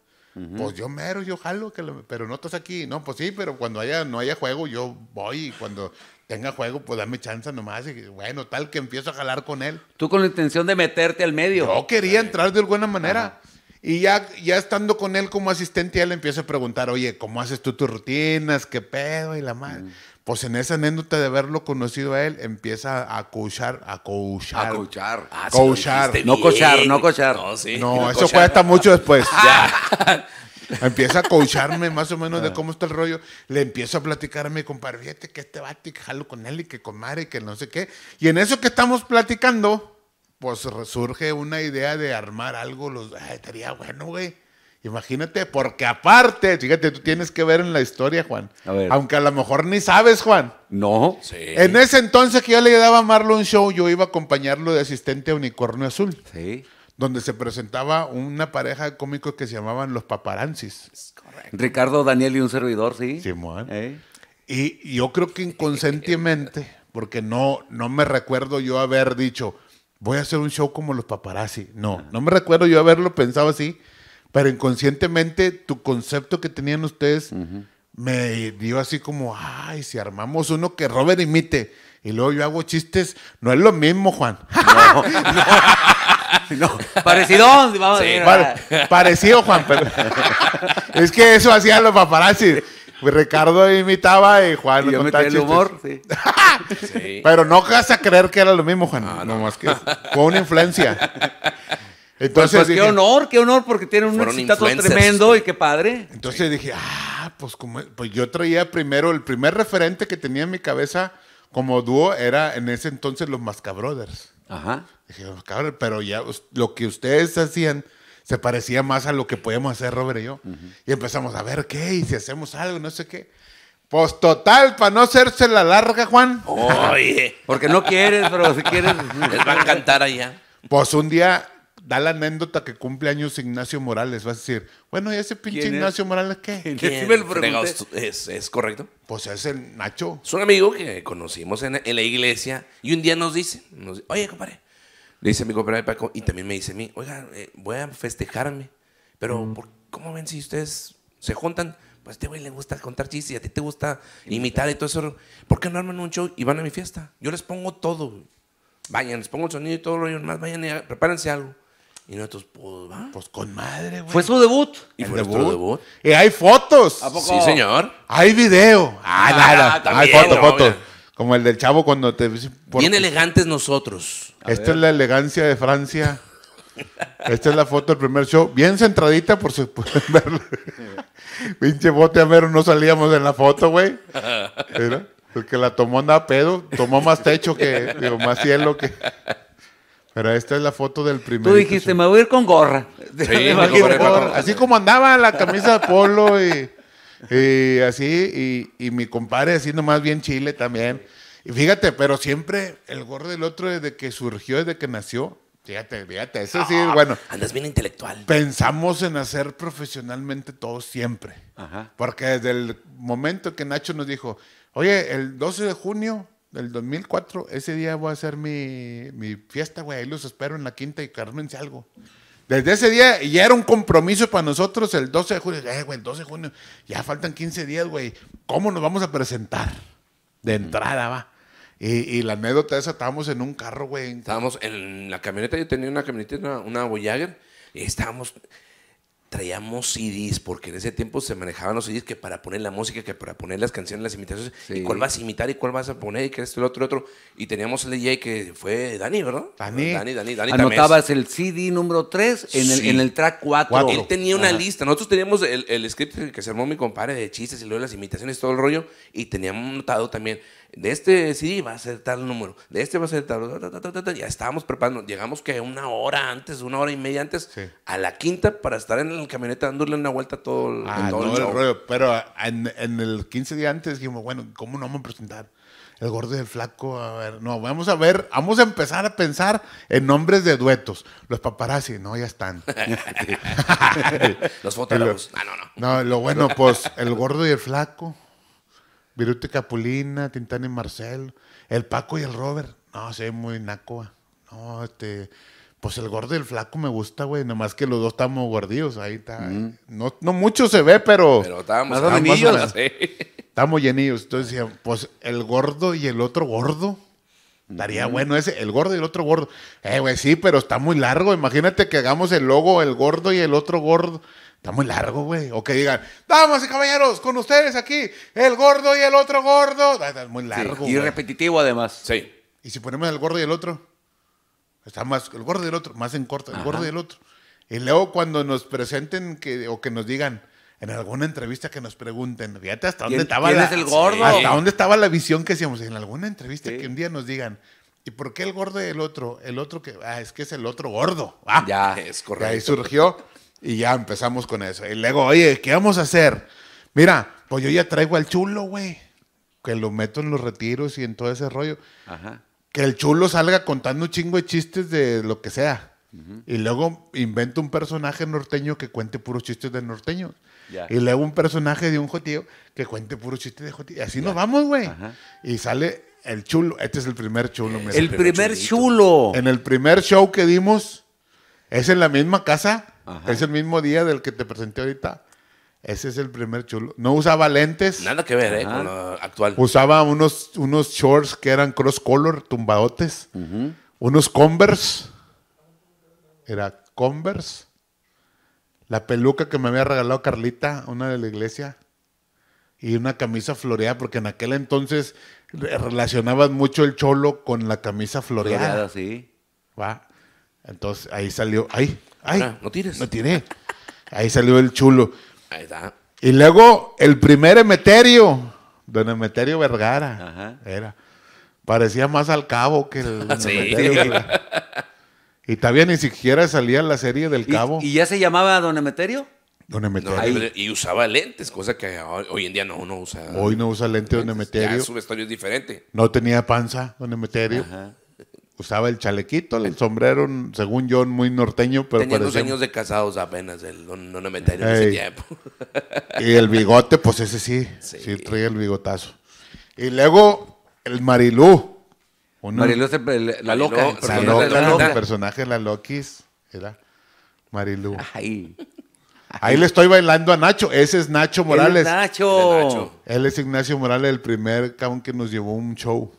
Pues yo mero, yo jalo, pero no estás aquí. No, pues sí, pero cuando haya, no haya juego, yo voy. Y cuando venga, juego, pues dame chance nomás. Y bueno, tal que empiezo a jalar con él. Tú con la intención de meterte al medio. Yo quería entrar de alguna manera. Y ya, ya estando con él como asistente, ya le a preguntar, oye, ¿cómo haces tú tus rutinas? ¿Qué pedo? Y la madre. Mm. Pues en esa anécdota de haberlo conocido a él, empieza a coachar, a coachar. A coachar. Ah, no cochar, no cochar. No, no eso cuesta mucho después. ya. Empieza a coacharme más o menos de ah. cómo está el rollo. Le empiezo a platicar a mi compadre, fíjate que este va que jalo con él y que con y que no sé qué. Y en eso que estamos platicando, pues surge una idea de armar algo. Los, Ay, estaría bueno, güey. Imagínate, porque aparte, fíjate, tú tienes que ver en la historia, Juan. Aunque a lo mejor ni sabes, Juan. No. Sí. En ese entonces que yo le daba a Marlon un show, yo iba a acompañarlo de asistente a Unicornio Azul. Sí donde se presentaba una pareja de cómicos que se llamaban los paparanzis. Ricardo Daniel y un servidor, sí. Simón. Y yo creo que inconscientemente, porque no, no me recuerdo yo haber dicho, voy a hacer un show como los paparazzi. No, no me recuerdo yo haberlo pensado así, pero inconscientemente tu concepto que tenían ustedes me dio así como, ay, si armamos uno que Robert imite y luego yo hago chistes, no es lo mismo, Juan. no. no, parecido. Vamos a parecido, Juan. es que eso hacían los paparazzi. Ricardo imitaba y Juan el humor, Pero no vas a creer que era lo mismo, Juan. Ah, no, más que fue una influencia. Pues, entonces pues, qué honor, qué honor, porque tiene un exitazo tremendo y qué padre. Entonces dije, ah, pues como, pues yo traía primero, el primer referente que tenía en mi cabeza como dúo era en ese entonces los Mascabrothers. Ajá. Dije, cabrón, pero ya lo que ustedes hacían se parecía más a lo que podíamos hacer Robert y yo. Y empezamos a ver qué, y si hacemos algo, no sé qué. Pues total, para no hacerse la larga, Juan. Oye. Porque no quieres, pero si quieres. Les va a encantar allá. Pues un día da la anécdota que cumple años Ignacio Morales. Va a decir, bueno, ¿y ese pinche Ignacio Morales qué? ¿Quién? ¿Es, correcto? Pues es el Nacho. Es un amigo que conocimos en, la iglesia y un día nos dice, nos dice oye, compadre, le dice a mi de Paco, y también me dice a mí, oiga, eh, voy a festejarme, pero ¿cómo ven si ustedes se juntan? Pues a este güey le gusta contar chistes y a ti te gusta imitar y todo eso. ¿Por qué no arman un show y van a mi fiesta? Yo les pongo todo. Vayan, les pongo el sonido y todo lo demás, vayan y prepárense algo. Y nosotros, pues, Pues con madre, güey. Fue su debut. Y fue su debut. Y hay fotos. ¿A poco? Sí, señor. Hay video. Ah, ah nada. hay fotos, fotos. Como el del chavo cuando te... Bien elegantes nosotros. Esta es la elegancia de Francia. Esta es la foto del primer show. Bien centradita, por si pueden verlo. Pinche bote a ver, no salíamos en la foto, güey. El que la tomó andaba pedo. Tomó más techo que... Digo, más cielo que... Pero esta es la foto del primer. Tú dijiste, me voy a ir con gorra. Sí, ir con gorra. Así como andaba la camisa de polo y... Y así, y, y mi compadre haciendo más bien chile también. Y fíjate, pero siempre el gorro del otro desde que surgió, desde que nació. Fíjate, fíjate, eso sí, ah, bueno. Andas bien intelectual. Pensamos en hacer profesionalmente todo siempre. Ajá. Porque desde el momento que Nacho nos dijo, oye, el 12 de junio del 2004, ese día voy a hacer mi, fiesta, güey, ahí los espero en la quinta y carmense algo. Desde ese día ya era un compromiso para nosotros el 12 de junio. Eh, el 12 de junio, ya faltan 15 días, güey. ¿Cómo nos vamos a presentar? De entrada, va. Y, la anécdota esa, estábamos en un carro, güey. Estábamos en la camioneta, yo tenía una camioneta, una, una Voyager, y estábamos traíamos CDs, porque en ese tiempo se manejaban los CDs que para poner la música, que para poner las canciones, las imitaciones, y cuál vas a imitar y cuál vas a poner, y que esto, el otro, el otro. Y teníamos el DJ que fue Dani, ¿verdad? Dani. Dani, Dani, Dani Anotabas el CD número 3 en, el, en el track 4. Él tenía una lista. Nosotros teníamos el, script que se armó mi compadre de chistes y luego las imitaciones, todo el rollo, y teníamos notado también. De este CD va a ser tal número, de este va a ser tal. ya estábamos preparando. Llegamos que una hora antes, una hora y media antes, a la quinta para estar en el en camioneta dándole una vuelta todo, el, ah, todo el, rollo. Pero en, el 15 días antes dijimos, bueno, ¿cómo no vamos a presentar? El gordo y el flaco, a ver, no, vamos a ver, vamos a empezar a pensar en nombres de duetos. Los paparazzi, no, ya están. Los fotógrafos. Ah, no, no. No, lo bueno, pues, el gordo y el flaco, Virute Capulina, Tintán y Marcel, el Paco y el Robert. No, se muy naco. No, este, pues el gordo y el flaco me gusta, güey. más que los dos estamos gordillos. Ahí está. No, mucho se ve, pero. Pero estamos llenillos. Estamos llenillos. Entonces decían, pues el gordo y el otro gordo. Daría bueno ese, el gordo y el otro gordo. Eh, güey, sí, pero está muy largo. Imagínate que hagamos el logo, el gordo y el otro gordo. Está muy largo, güey. O que digan, damas y caballeros, con ustedes aquí, el gordo y el otro gordo. muy largo. y repetitivo además. Sí. ¿Y si ponemos el gordo y el otro? Está más el gordo del otro, más en corto, el gordo del otro. Y luego cuando nos presenten que, o que nos digan en alguna entrevista que nos pregunten, fíjate hasta dónde estaba la, el gordo? hasta dónde estaba la visión que hacíamos en alguna entrevista que un día nos digan ¿Y por qué el gordo del otro? El otro que, ah, es que es el otro gordo. Ah, ya, es correcto. ahí surgió y ya empezamos con eso. Y luego, oye, ¿qué vamos a hacer? Mira, pues yo ya traigo al chulo, güey. Que lo meto en los retiros y en todo ese rollo. Ajá que el chulo salga contando un chingo de chistes de lo que sea. Y luego inventa un personaje norteño que cuente puros chistes de norteños. Y luego un personaje de un jotío que cuente puros chistes de jotío. Y así nos vamos, güey. Y sale el chulo. Este es el primer chulo. El primer chulo. En el primer show que dimos, es en la misma casa. Es el mismo día del que te presenté ahorita. Ese es el primer chulo. No usaba lentes. Nada que ver, ¿eh? Con lo actual. Usaba unos, unos shorts que eran cross color, tumbadotes. Unos Converse. Era Converse. La peluca que me había regalado Carlita, una de la iglesia. Y una camisa floreada, porque en aquel entonces relacionaban mucho el cholo con la camisa floreada. Floreada, sí. Va. Entonces ahí salió. ¡Ay! ¡Ay! no tires. No tiré. Ahí salió el chulo. Y luego el primer Emeterio, don Emeterio Vergara, era. Parecía más al cabo que el y todavía ni siquiera salía la serie del cabo. ¿Y, ya se llamaba don Emeterio? Don Emeterio. y usaba lentes, cosa que hoy en día no, uno usa. Hoy no usa lentes, don Emeterio. Ya su vestuario diferente. No tenía panza, don Emeterio. Ajá usaba el chalequito, el, sombrero, según yo, muy norteño, pero Tenía dos años de casados apenas, el, no, no, en ese tiempo. y el bigote, pues ese sí, sí, traía el bigotazo. Y luego el Marilú. Marilú es la loca. El personaje la Lokis era Marilú. Ay. Ahí le estoy bailando a Nacho. Ese es Nacho Morales. Nacho. Nacho. Él es Ignacio Morales, el primer cabrón que nos llevó un show.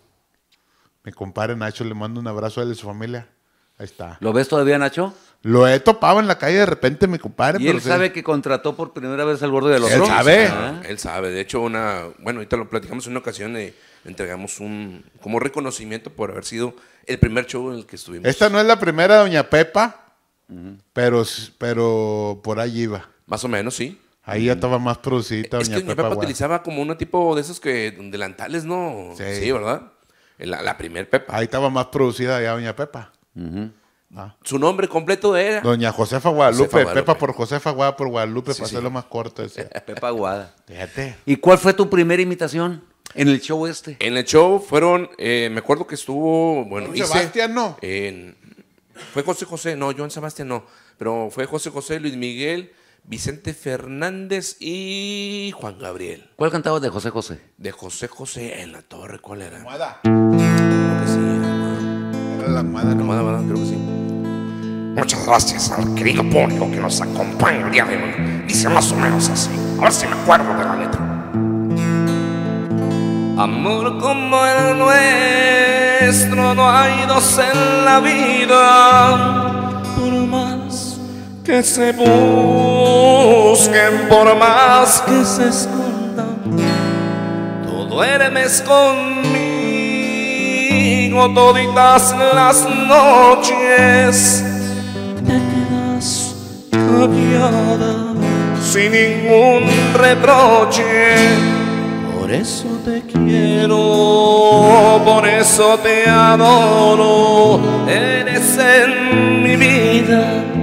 Mi compadre Nacho, le mando un abrazo a él y su familia. Ahí está. ¿Lo ves todavía, Nacho? Lo he topado en la calle de repente, mi compadre. ¿Y él sabe que contrató por primera vez al borde los los Él sabe. Ah. él sabe. De hecho, una, bueno, ahorita lo platicamos en una ocasión y entregamos un como reconocimiento por haber sido el primer show en el que estuvimos. Esta no es la primera, Doña Pepa, pero, pero por allí iba. Más o menos, sí. Ahí ya estaba más producida Es que mi Pepa utilizaba como un tipo de esos que delantales, ¿no? sí, ¿verdad? La, la primer Pepa. Ahí estaba más producida ya Doña Pepa. Ah. Su nombre completo era. Doña Josefa Guadalupe. Pepa por Josefa Guada por Guadalupe, para hacerlo más corto. Pepa Guada. Fíjate. ¿Y cuál fue tu primera imitación? En el show este. En el show fueron, eh, me acuerdo que estuvo, bueno, Sebastián no. fue José José, no, Joan Sebastián no, pero fue José José, Luis Miguel, Vicente Fernández y Juan Gabriel. ¿Cuál cantaba de José José? De José José en la torre, ¿cuál era? Almohada. Creo que sí, era, era la almohada. ¿no? creo que sí. Muchas gracias al querido público que nos acompaña el día de hoy. Dice más o menos así. A ver si me acuerdo de la letra. Amor como el nuestro no hay dos en la vida. Por que se busquen por más que se escondan. Tú duermes conmigo toditas las noches. Te quedas callada sin ningún reproche. Por eso te quiero, por eso te adoro, eres en mi vida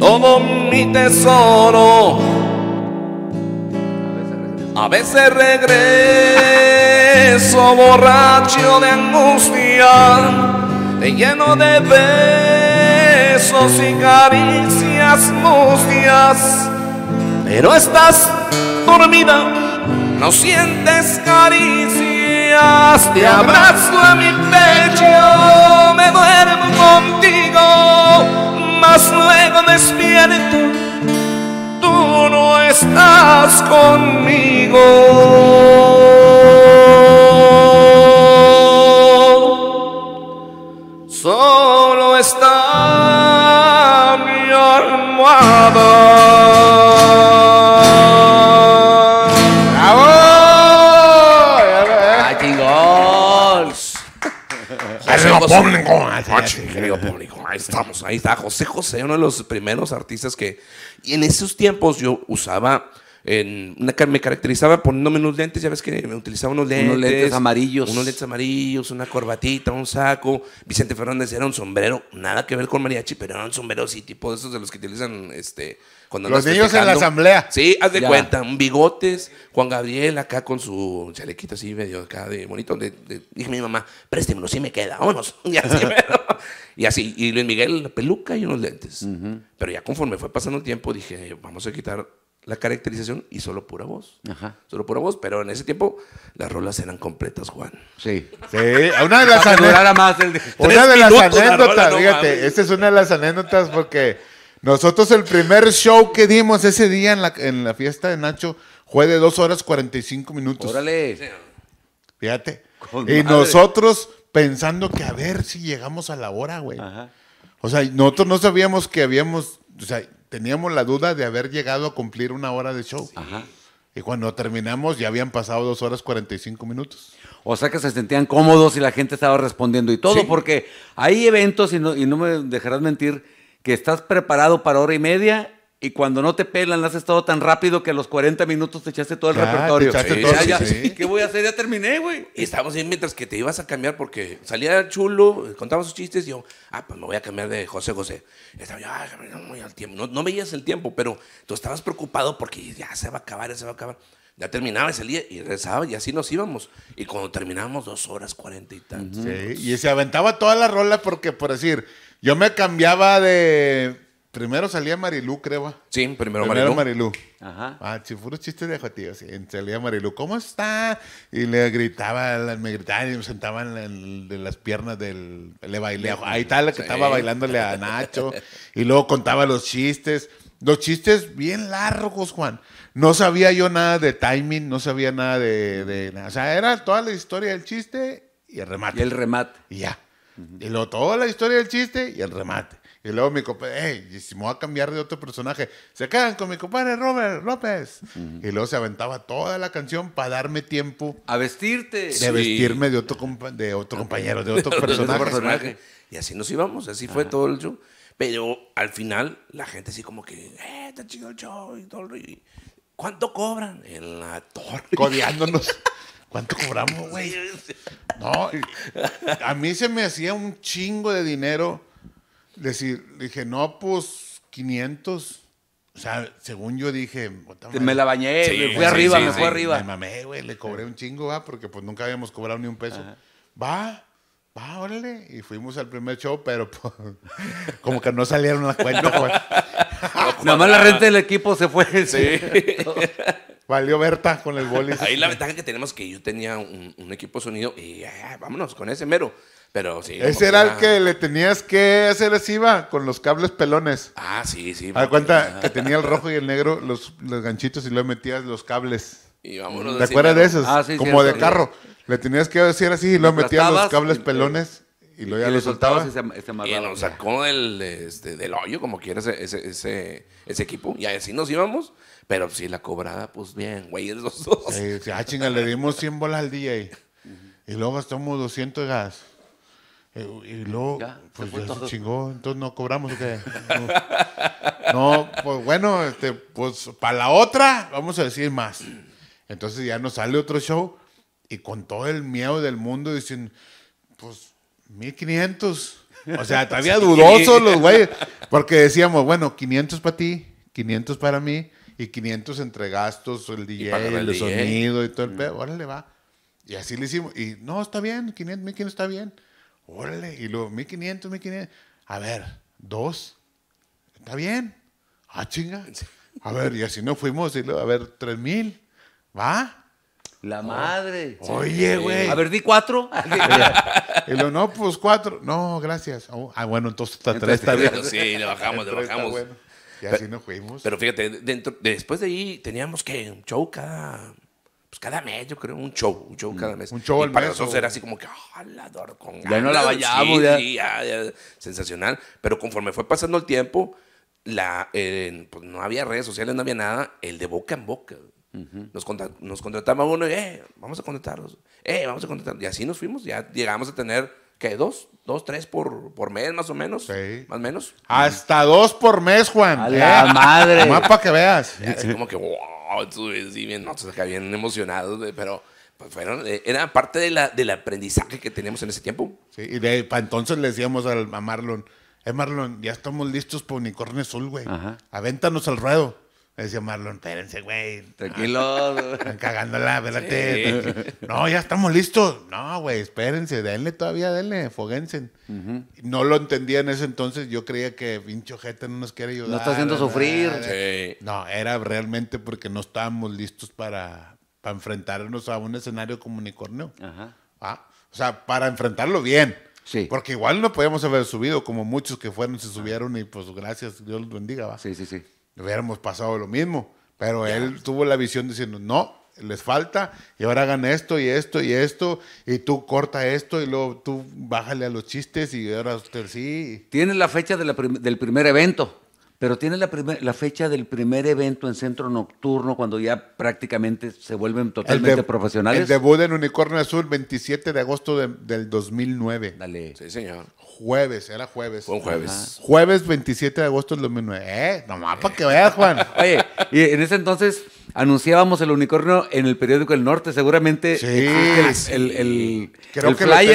todo mi tesoro. A veces regreso borracho de angustia, te lleno de besos y caricias mustias, pero estás dormida, no sientes caricias, te abrazo a mi pecho, me duermo contigo mas luego despierto, tú no estás conmigo. Solo está mi almohada. ¡Bravo! ¡Ah, chingón! público! público! ahí estamos, ahí está José José, uno de los primeros artistas que... Y en esos tiempos yo usaba... me caracterizaba poniéndome unos lentes, ya ves que me utilizaba unos lentes. amarillos. Unos lentes amarillos, una corbatita, un saco. Vicente Fernández era un sombrero, nada que ver con mariachi, pero era un sombrero tipo de esos de los que utilizan este, cuando Los niños en la asamblea. Sí, haz de cuenta, bigotes, Juan Gabriel acá con su chalequito así medio acá de bonito. Dije a dije mi mamá, préstemelo, sí me queda, vámonos. Y así, y así, y Luis Miguel, la peluca y unos lentes. Pero ya conforme fue pasando el tiempo, dije, vamos a quitar la caracterización y solo pura voz. Ajá. Solo pura voz, pero en ese tiempo las rolas eran completas, Juan. Sí. Sí, una de las anécdotas. Una de las anécdotas, fíjate, esta es una de las anécdotas porque nosotros el primer show que dimos ese día en la, fiesta de Nacho fue de 2 horas 45 minutos. Órale. Fíjate. y nosotros pensando que a ver si llegamos a la hora, güey. O sea, nosotros no sabíamos que habíamos, o sea, teníamos la duda de haber llegado a cumplir una hora de show. Ajá. Y cuando terminamos ya habían pasado dos horas 45 minutos. O sea que se sentían cómodos y la gente estaba respondiendo y todo, porque hay eventos, y y no me dejarás mentir, que estás preparado para hora y media y cuando no te pelan, has estado tan rápido que a los 40 minutos te echaste todo el repertorio. Te ya, ya. ¿Qué voy a hacer? Ya terminé, güey. Y estábamos ahí mientras que te ibas a cambiar porque salía chulo, contaba sus chistes y yo, ah, pues me voy a cambiar de José José. estaba yo, ah, no, tiempo. No, veías el tiempo, pero tú estabas preocupado porque ya se va a acabar, ya se va a acabar. Ya terminaba, salía y rezaba y así nos íbamos. Y cuando terminábamos, dos horas cuarenta y tantos. Sí, y se aventaba toda la rola porque, por decir, yo me cambiaba de Primero salía Marilú, creo. Sí, primero, primero Marilú. Marilú. Ajá. Ah, chifuro chistes de jotillo, Salía Marilú, ¿cómo está? Y le gritaba, me gritaban y me sentaban en, las piernas del. Le bailé. Ahí tal, que estaba bailándole a Nacho. y luego contaba los chistes. Los chistes bien largos, Juan. No sabía yo nada de timing, no sabía nada de. nada. O sea, era toda la historia del chiste y el remate. el remate. Y ya. Y luego toda la historia del chiste y el remate. Y luego mi compadre, Y si me voy a cambiar de otro personaje, se quedan con mi compadre Robert López. Y luego se aventaba toda la canción para darme tiempo. A vestirte. De vestirme de otro, de otro compañero, de otro, personaje. Y así nos íbamos, así fue todo el show. Pero al final, la gente así como que, eh, está chido el show y todo ¿Cuánto cobran? El actor... Codeándonos. ¿Cuánto cobramos, güey? No, a mí se me hacía un chingo de dinero decir, dije, no, pues 500. O sea, según yo dije. Me la bañé, me fui arriba, me fui arriba. Me mamé, güey, le cobré un chingo, va, porque pues nunca habíamos cobrado ni un peso. Va, va, órale. Y fuimos al primer show, pero pues, como que no salieron las cuentas, güey. la renta del equipo se fue. Sí. Valió Berta con el bolis. Ahí la ventaja que tenemos es que yo tenía un, equipo sonido y ah, vámonos con ese mero. Pero sí. Ese era el que le tenías que hacer así, iba, con los cables pelones. Ah, sí, sí. cuenta que tenía el rojo y el negro, los, ganchitos y luego metías los cables. Y vámonos. ¿Te acuerdas de esos? Ah, como de carro. Le tenías que hacer así y luego metías los cables eh, pelones. Y, lo soltaba Y, nos sacó del, este, del hoyo, como quieras ese, ese, equipo. Y así nos íbamos. Pero sí, la cobrada, pues bien, güey, los dos. ah, chinga, le dimos 100 bolas al día Y luego gastamos 200 gas. Eh, y luego, pues ya se pues, chingó, entonces no cobramos No, pues bueno, este, pues para la otra, vamos a decir más. Entonces ya nos sale otro show y con todo el miedo del mundo dicen, pues 1500. O sea, todavía dudosos los güeyes, porque decíamos, bueno, 500 para ti, 500 para mí y 500 entre gastos, el DJ, el, sonido y todo el mm. pedo. Órale, va. Y así le hicimos. Y no, está bien, 500, 1500 está bien. Órale, y luego 1500, 1500. A ver, dos. Está bien. Ah, chinga. A ver, y así no fuimos, y luego, a ver, 3000. ¿Va? La madre. Oye, güey. A ver, di cuatro. y lo no, pues cuatro. No, gracias. Oh, ah, bueno, entonces está tres está bien. Sí, le bajamos, le bajamos. Y así no fuimos. Pero fíjate, dentro, después de ahí teníamos que un show cada pues cada mes, yo creo, un show, un show cada mm, mes. Un show y para nosotros era así como que, oh, la adoro con Ya no la vayamos, Sensacional. Pero conforme fue pasando el tiempo, la, pues no había redes sociales, no había nada, el de boca en boca. nos, nos contrataba uno y, eh, vamos a contratarlos, eh, vamos a contratarlos. Y así nos fuimos, ya llegamos a tener, ¿qué? Dos, dos, tres por, mes, más o menos. Sí. Más o menos. Hasta dos por mes, Juan. ¿Eh? la madre. Más para que veas. así como que, wow. Oh, sí, bien, nosotros acá bien emocionados, pero pues fueron, eh, era parte de la, del aprendizaje que teníamos en ese tiempo. Sí, y para entonces le decíamos al, a Marlon, eh, Marlon, ya estamos listos para Unicornio Azul, güey. Avéntanos al ruedo decía Marlon, espérense, güey. Tranquilo. Están cagándola, espérate. No, ya estamos listos. No, güey, espérense, denle todavía, denle, foguense. No lo entendía en ese entonces. Yo creía que pincho gente no nos quiere ayudar. No está haciendo sufrir. Sí. No, era realmente porque no estábamos listos para, enfrentarnos a un escenario como unicornio. Ajá. Ah, o sea, para enfrentarlo bien. Sí. Porque igual no podíamos haber subido como muchos que fueron, se subieron y pues gracias, Dios los bendiga, va. Sí, sí, sí hubiéramos pasado lo mismo. Pero él tuvo la visión diciendo, no, les falta, y ahora hagan esto y esto y esto, y tú corta esto, y luego tú bájale a los chistes, y ahora usted sí. Tiene la fecha del primer evento pero tiene la, la fecha del primer evento en centro nocturno, cuando ya prácticamente se vuelven totalmente profesionales. El debut en Unicornio Azul, 27 de agosto del 2009. Dale. Sí, señor. Jueves, era jueves. Fue jueves. Jueves 27 de agosto del 2009. Eh, nomás para que veas, Juan. Oye, y en ese entonces anunciábamos el unicornio en el periódico El Norte, seguramente sí, el, el, Creo que flyer. lo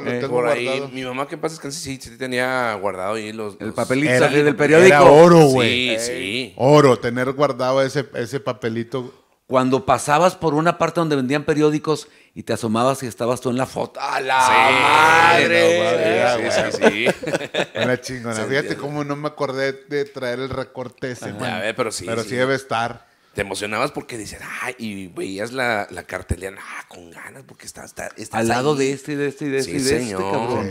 eh, tengo guardado, mi mamá, que pasa? Es que sí, tenía guardado ahí los... el papelito del periódico. Era oro, güey. Sí, sí. Oro, tener guardado ese, ese papelito cuando pasabas por una parte donde vendían periódicos y te asomabas y estabas tú en la foto. ¡A la madre! No, madre sí, chingona. Fíjate cómo no me acordé de traer el recorte ese, güey. Pero sí. Pero sí debe estar te emocionabas porque dices, ah, y veías la, la cartelera, ah, con ganas, porque está, al lado de este, de este, de este, y de este, cabrón.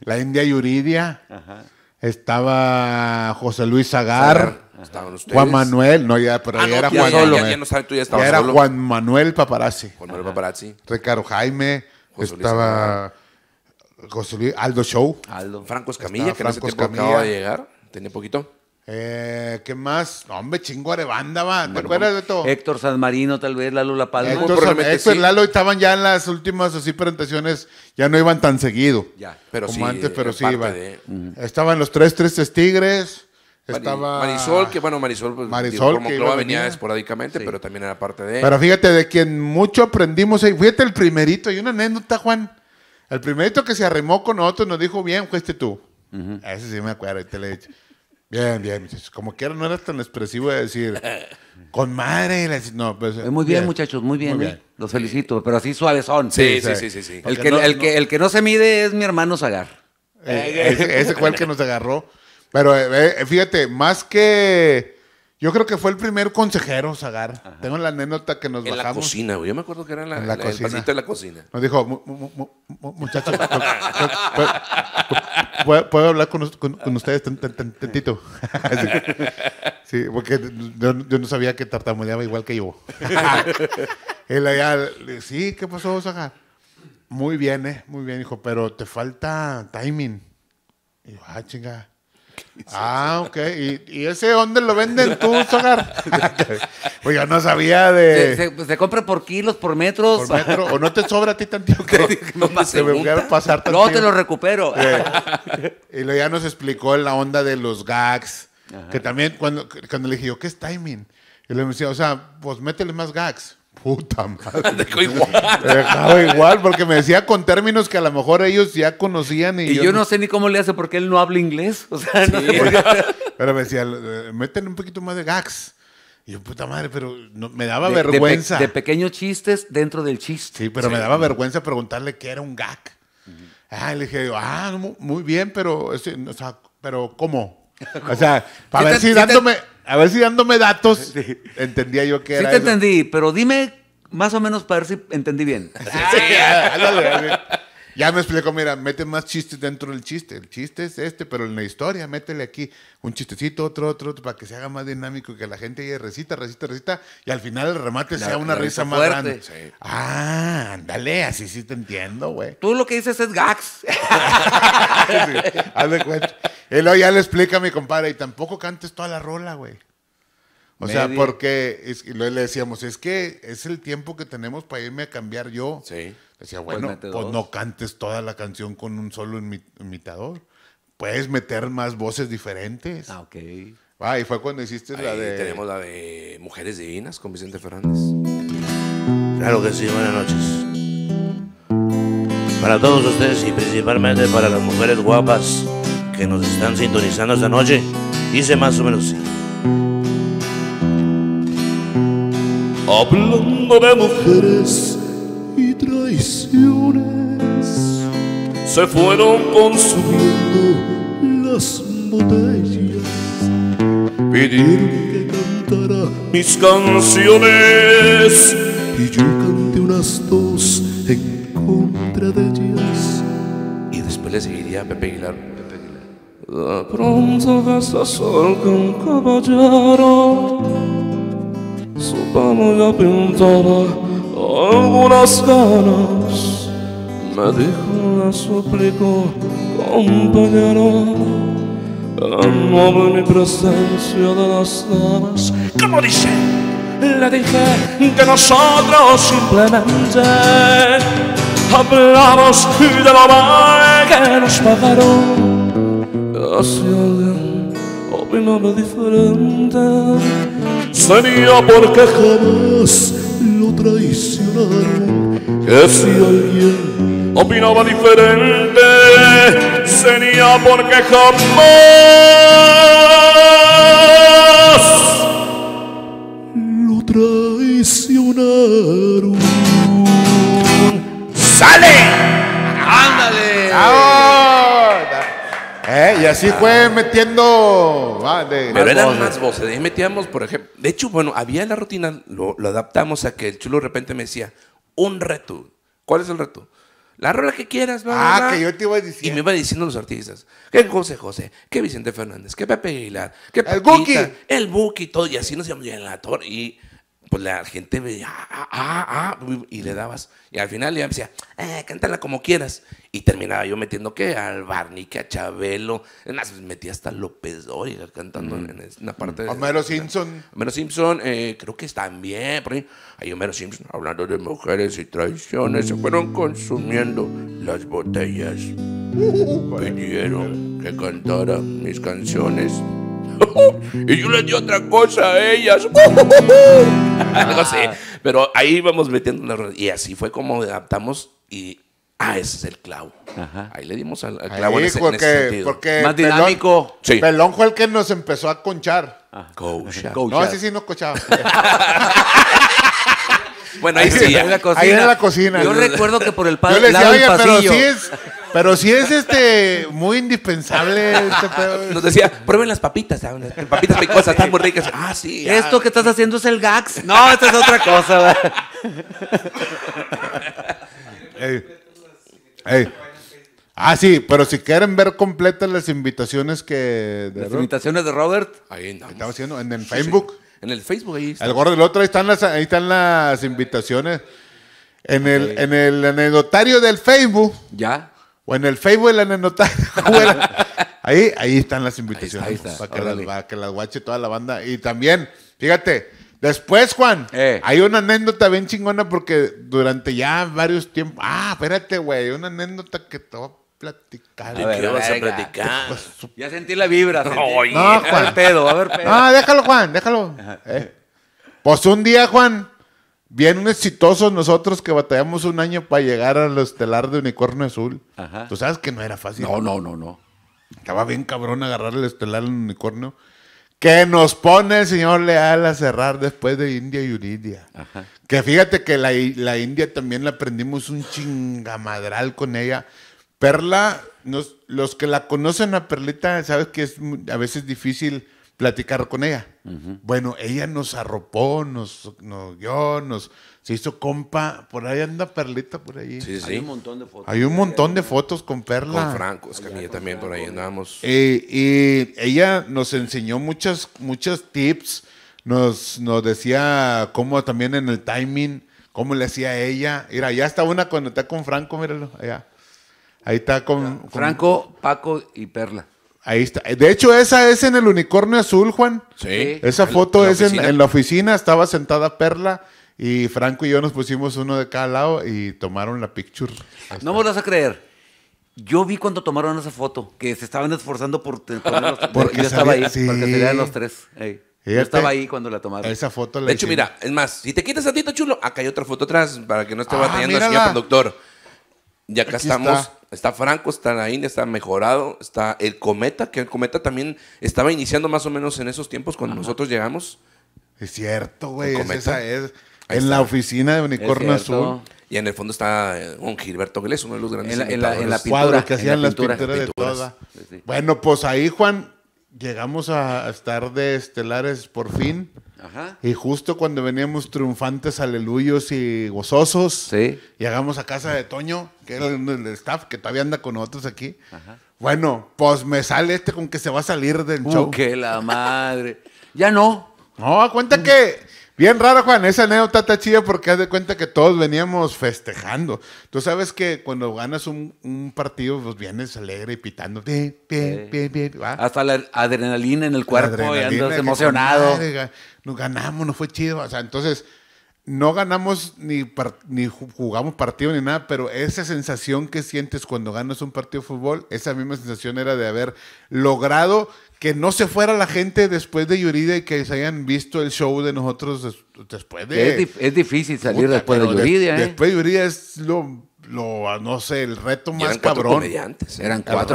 La India Yuridia. Ajá. Estaba José Luis Agar, Juan Manuel, no, ya, pero ah, ya era Juan ya, era Juan Manuel Paparazzi. Juan Manuel Paparazzi. Ricardo Jaime. estaba José Luis Aldo Show. Aldo. Franco Escamilla, que no se Escamilla. acaba de llegar. Tenía poquito. Eh, ¿Qué más? hombre, chingo Arebanda, va. ¿Te acuerdas de todo? Héctor San Marino, tal vez, Lalo La Palma. Héctor, Lalo estaban ya en las últimas así presentaciones, ya no iban tan seguido. Ya, pero como antes, pero sí iban. Estaban los tres tres Tigres. estaba... Marisol, que bueno, Marisol, pues, como que venía, esporádicamente, pero también era parte de. Pero fíjate, de quien mucho aprendimos ahí. Eh, fíjate el primerito, y una anécdota, Juan. El primerito que se arrimó con nosotros nos dijo, bien, fuiste tú. Ese sí me acuerdo, ahí te le he dicho. Bien, bien. Como que no eras tan expresivo de decir, con madre. No, pues, muy bien, muchachos, muy ¿eh? bien. Los felicito, pero así suaves son. Sí, sí, sí. sí, El, que, no, el, Que, no se mide es mi hermano Zagar. Eh, ese, fue el que nos agarró. Pero eh, fíjate, más que yo creo que fue el primer consejero, Sagar. Tengo la anécdota que nos bajamos. En la cocina, güey. Yo me acuerdo que era la, la, cocina. de la cocina. Nos dijo, muchachos, ¿puedo, hablar con, ustedes tantito? sí, porque yo, no sabía que tartamudeaba igual que yo. Él allá, sí, ¿qué pasó, Sagar? Muy bien, ¿eh? Muy bien, hijo, pero te falta timing. Y yo, ah, chinga. Ah, ok. ¿Y, ese dónde lo venden tú, Sogar? pues yo no sabía de. Pues, se, compra por kilos, por metros. Por metro. O no te sobra a ti tío. que no, pasa No te lo recupero. Y ya nos explicó la onda de los gags. Que también, cuando, cuando le dije yo, ¿qué es timing? Y le decía, o sea, pues métele más gags puta madre. Dejó igual. Dejaba igual, porque me decía con términos que a lo mejor ellos ya conocían. Y, y yo, no, sé ni cómo le hace porque él no habla inglés. O sea, Pero me decía, eh, meten un poquito más de gags. Y yo, puta madre, pero me daba vergüenza. De, pequeños chistes dentro del chiste. Sí, pero me daba vergüenza preguntarle qué era un gag. Ah, le dije, ah, muy bien, pero, este, pero ¿cómo? O sea, para decir dándome... A ver si dándome datos, entendía yo que era. Sí, te entendí, pero dime más o menos para ver si entendí bien. Sí, ya, me explico, mira, mete más chistes dentro del chiste. El chiste es este, pero en la historia, métele aquí un chistecito, otro, otro, para que se haga más dinámico y que la gente recita, recita, recita, y al final el remate sea una risa, más grande. Ah, ándale, así sí te entiendo, güey. Tú lo que dices es gags. sí, cuenta. Y luego ya le explica a mi compadre, y tampoco cantes toda la rola, güey. O sea, porque y le decíamos, es que es el tiempo que tenemos para irme a cambiar yo. Sí. Decía, bueno, pues, pues no cantes toda la canción con un solo imitador. Puedes meter más voces diferentes. Ah, ok. Ah, y fue cuando hiciste la de. Tenemos la de Mujeres Divinas con Vicente Fernández. Claro que sí, buenas noches. Para todos ustedes y principalmente para las mujeres guapas que nos están sintonizando esta noche dice más o menos así. Hablando de mujeres y traiciones, se fueron consumiendo las botellas. Pidieron que cantara mis canciones y yo canté unas dos en contra de ellas. Y después le seguiría Pepe Aguilar. La pronta vesta solca un caballero Su panoglia pintaba algunas ganas Me dijo, le suplicó, compañero La noble presencia de las damas Como dice, le dije que nosotros simplemente Hablamos de la mal que nos pagaron Si alguien opinaba diferente sería porque jamás lo traicionaron. Que si alguien opinaba diferente sería porque jamás lo traicionaron. ¡Sale! ¡Ándale! ¡Chao! ¿Eh? Y así fue metiendo. Ah, Pero eran más voces. Ahí metíamos, por ejemplo. De hecho, bueno, había la rutina, lo, adaptamos a que el chulo de repente me decía: un reto. ¿Cuál es el reto? La rola que quieras, ¿no? Ah, que yo te iba diciendo. Y me iba diciendo los artistas: que José José, que Vicente Fernández, que Pepe Aguilar, que El Buki. El Buki, todo. Y así nos íbamos en la torre. Y pues la gente veía, ah, ah, ah, ah" y le dabas. Y al final le decía, eh, cántala como quieras. Y terminaba yo metiendo que al Barney, que a Chabelo. metía hasta López Dóriga cantando mm. en, una parte. Homero Simpson. Homero Simpson, eh, creo que están bien. ahí. Homero Simpson hablando de mujeres y traiciones. Se fueron consumiendo las botellas. Pidieron que cantara mis canciones. y yo les di otra cosa a ellas. No sé. Ah. Pero ahí íbamos metiendo Y así fue como adaptamos y Ah, ese es el clavo. Ajá. Ahí le dimos al, clavo en ese, sentido. Más dinámico. Sí. Pelón fue el que nos empezó a conchar. Ah. Coach. no, sí, sí no, cochaba. Bueno, ahí sí, en la cocina. Ahí en la cocina. Yo recuerdo que por el Yo le decía, oye, pero pasillo sí es, pero sí es este, muy indispensable este nos decía, prueben las papitas, papitas picosas, están muy ricas. Ah, sí. Esto que estás haciendo es el gax. No, esta es otra cosa. Ah, sí, pero si quieren ver completas las invitaciones que. las invitaciones de Robert. Ahí haciendo en el Facebook. En el Facebook ahí. El del otro, ahí están las, están las invitaciones. En el, en el del Facebook. Ya. O en el Facebook el anedotario ahí, ahí están las invitaciones. Para, que las, para toda la banda. Y también, fíjate, Después, Juan, eh. hay una anécdota bien chingona porque durante ya varios tiempos. Ah, espérate, güey. Una anécdota que te voy a platicar. A ¿Qué vas a platicar? ya sentí la vibra. Sentí. no, Juan. pedo, a ver, No, déjalo, Juan, déjalo. Eh. Pues un día, Juan, bien exitoso nosotros que batallamos un año para llegar al estelar de unicornio azul. Tú sabes que no era fácil. No, no, no, no. Estaba bien cabrón agarrar el estelar en unicornio que nos pone el señor Leal a cerrar después de India y Uridia. Que fíjate que la, India también la aprendimos un chingamadral con ella. Perla, nos, los que la conocen a Perlita, sabes que es a veces difícil platicar con ella. Bueno, ella nos arropó, nos, nos guió, nos, se hizo compa, por ahí anda Perlita, por ahí. Sí, Hay un montón de fotos. Hay un montón de fotos con Perla. Con Franco, es mí también, por ahí andamos eh, y ella nos enseñó muchas, muchos tips, nos, nos decía cómo también en el timing, cómo le hacía ella. Mira, ya está una cuando está con Franco, míralo, allá. Ahí está con, Franco, Paco y Perla. Ahí está. De hecho, esa es en el unicornio azul, Juan. Sí. Esa foto es en, en, la oficina. Estaba sentada Perla y Franco y yo nos pusimos uno de cada lado y tomaron la picture. No me lo vas a creer. Yo vi cuando tomaron esa foto, que se estaban esforzando por yo estaba ahí, los tres. Yo estaba ahí cuando la tomaron. Esa foto la De hecho, mira, es más, si te quitas a está chulo, acá hay otra foto atrás para que no esté ah, batallando el señor productor. Y acá estamos. Está. Franco, está la está mejorado, está el Cometa, que el Cometa también estaba iniciando más o menos en esos tiempos cuando nosotros llegamos. Es cierto, güey. esa es en la oficina de Unicorno Azul. Y en el fondo está eh, un Gilberto Gles, uno de los grandes en la, en pintura, que hacían la las de toda. Bueno, pues ahí, Juan, llegamos a estar de estelares por fin. Ajá. Y justo cuando veníamos triunfantes, aleluyos y gozosos, sí. llegamos a casa de Toño, que era el staff, que todavía anda con nosotros aquí. Ajá. Bueno, pues me sale este con que se va a salir del uh, show. ¡Qué la madre! ya no. No, cuenta que Bien raro, Juan. Esa anécdota está chida porque haz de cuenta que todos veníamos festejando. Tú sabes que cuando ganas un, partido, pues vienes alegre y pitando. Bien, Hasta la adrenalina en el cuerpo y andas emocionado. nos ganamos, no fue chido. O sea, entonces no ganamos ni, ni jugamos partido ni nada, pero esa sensación que sientes cuando ganas un partido de fútbol, esa misma sensación era de haber logrado que no se fuera la gente después de Yuridia y que se hayan visto el show de nosotros después de... Es, difícil salir después de Yuridia, ¿eh? Después de Yuridia es lo, no sé, el reto más eran cabrón. Cuatro comediantes, El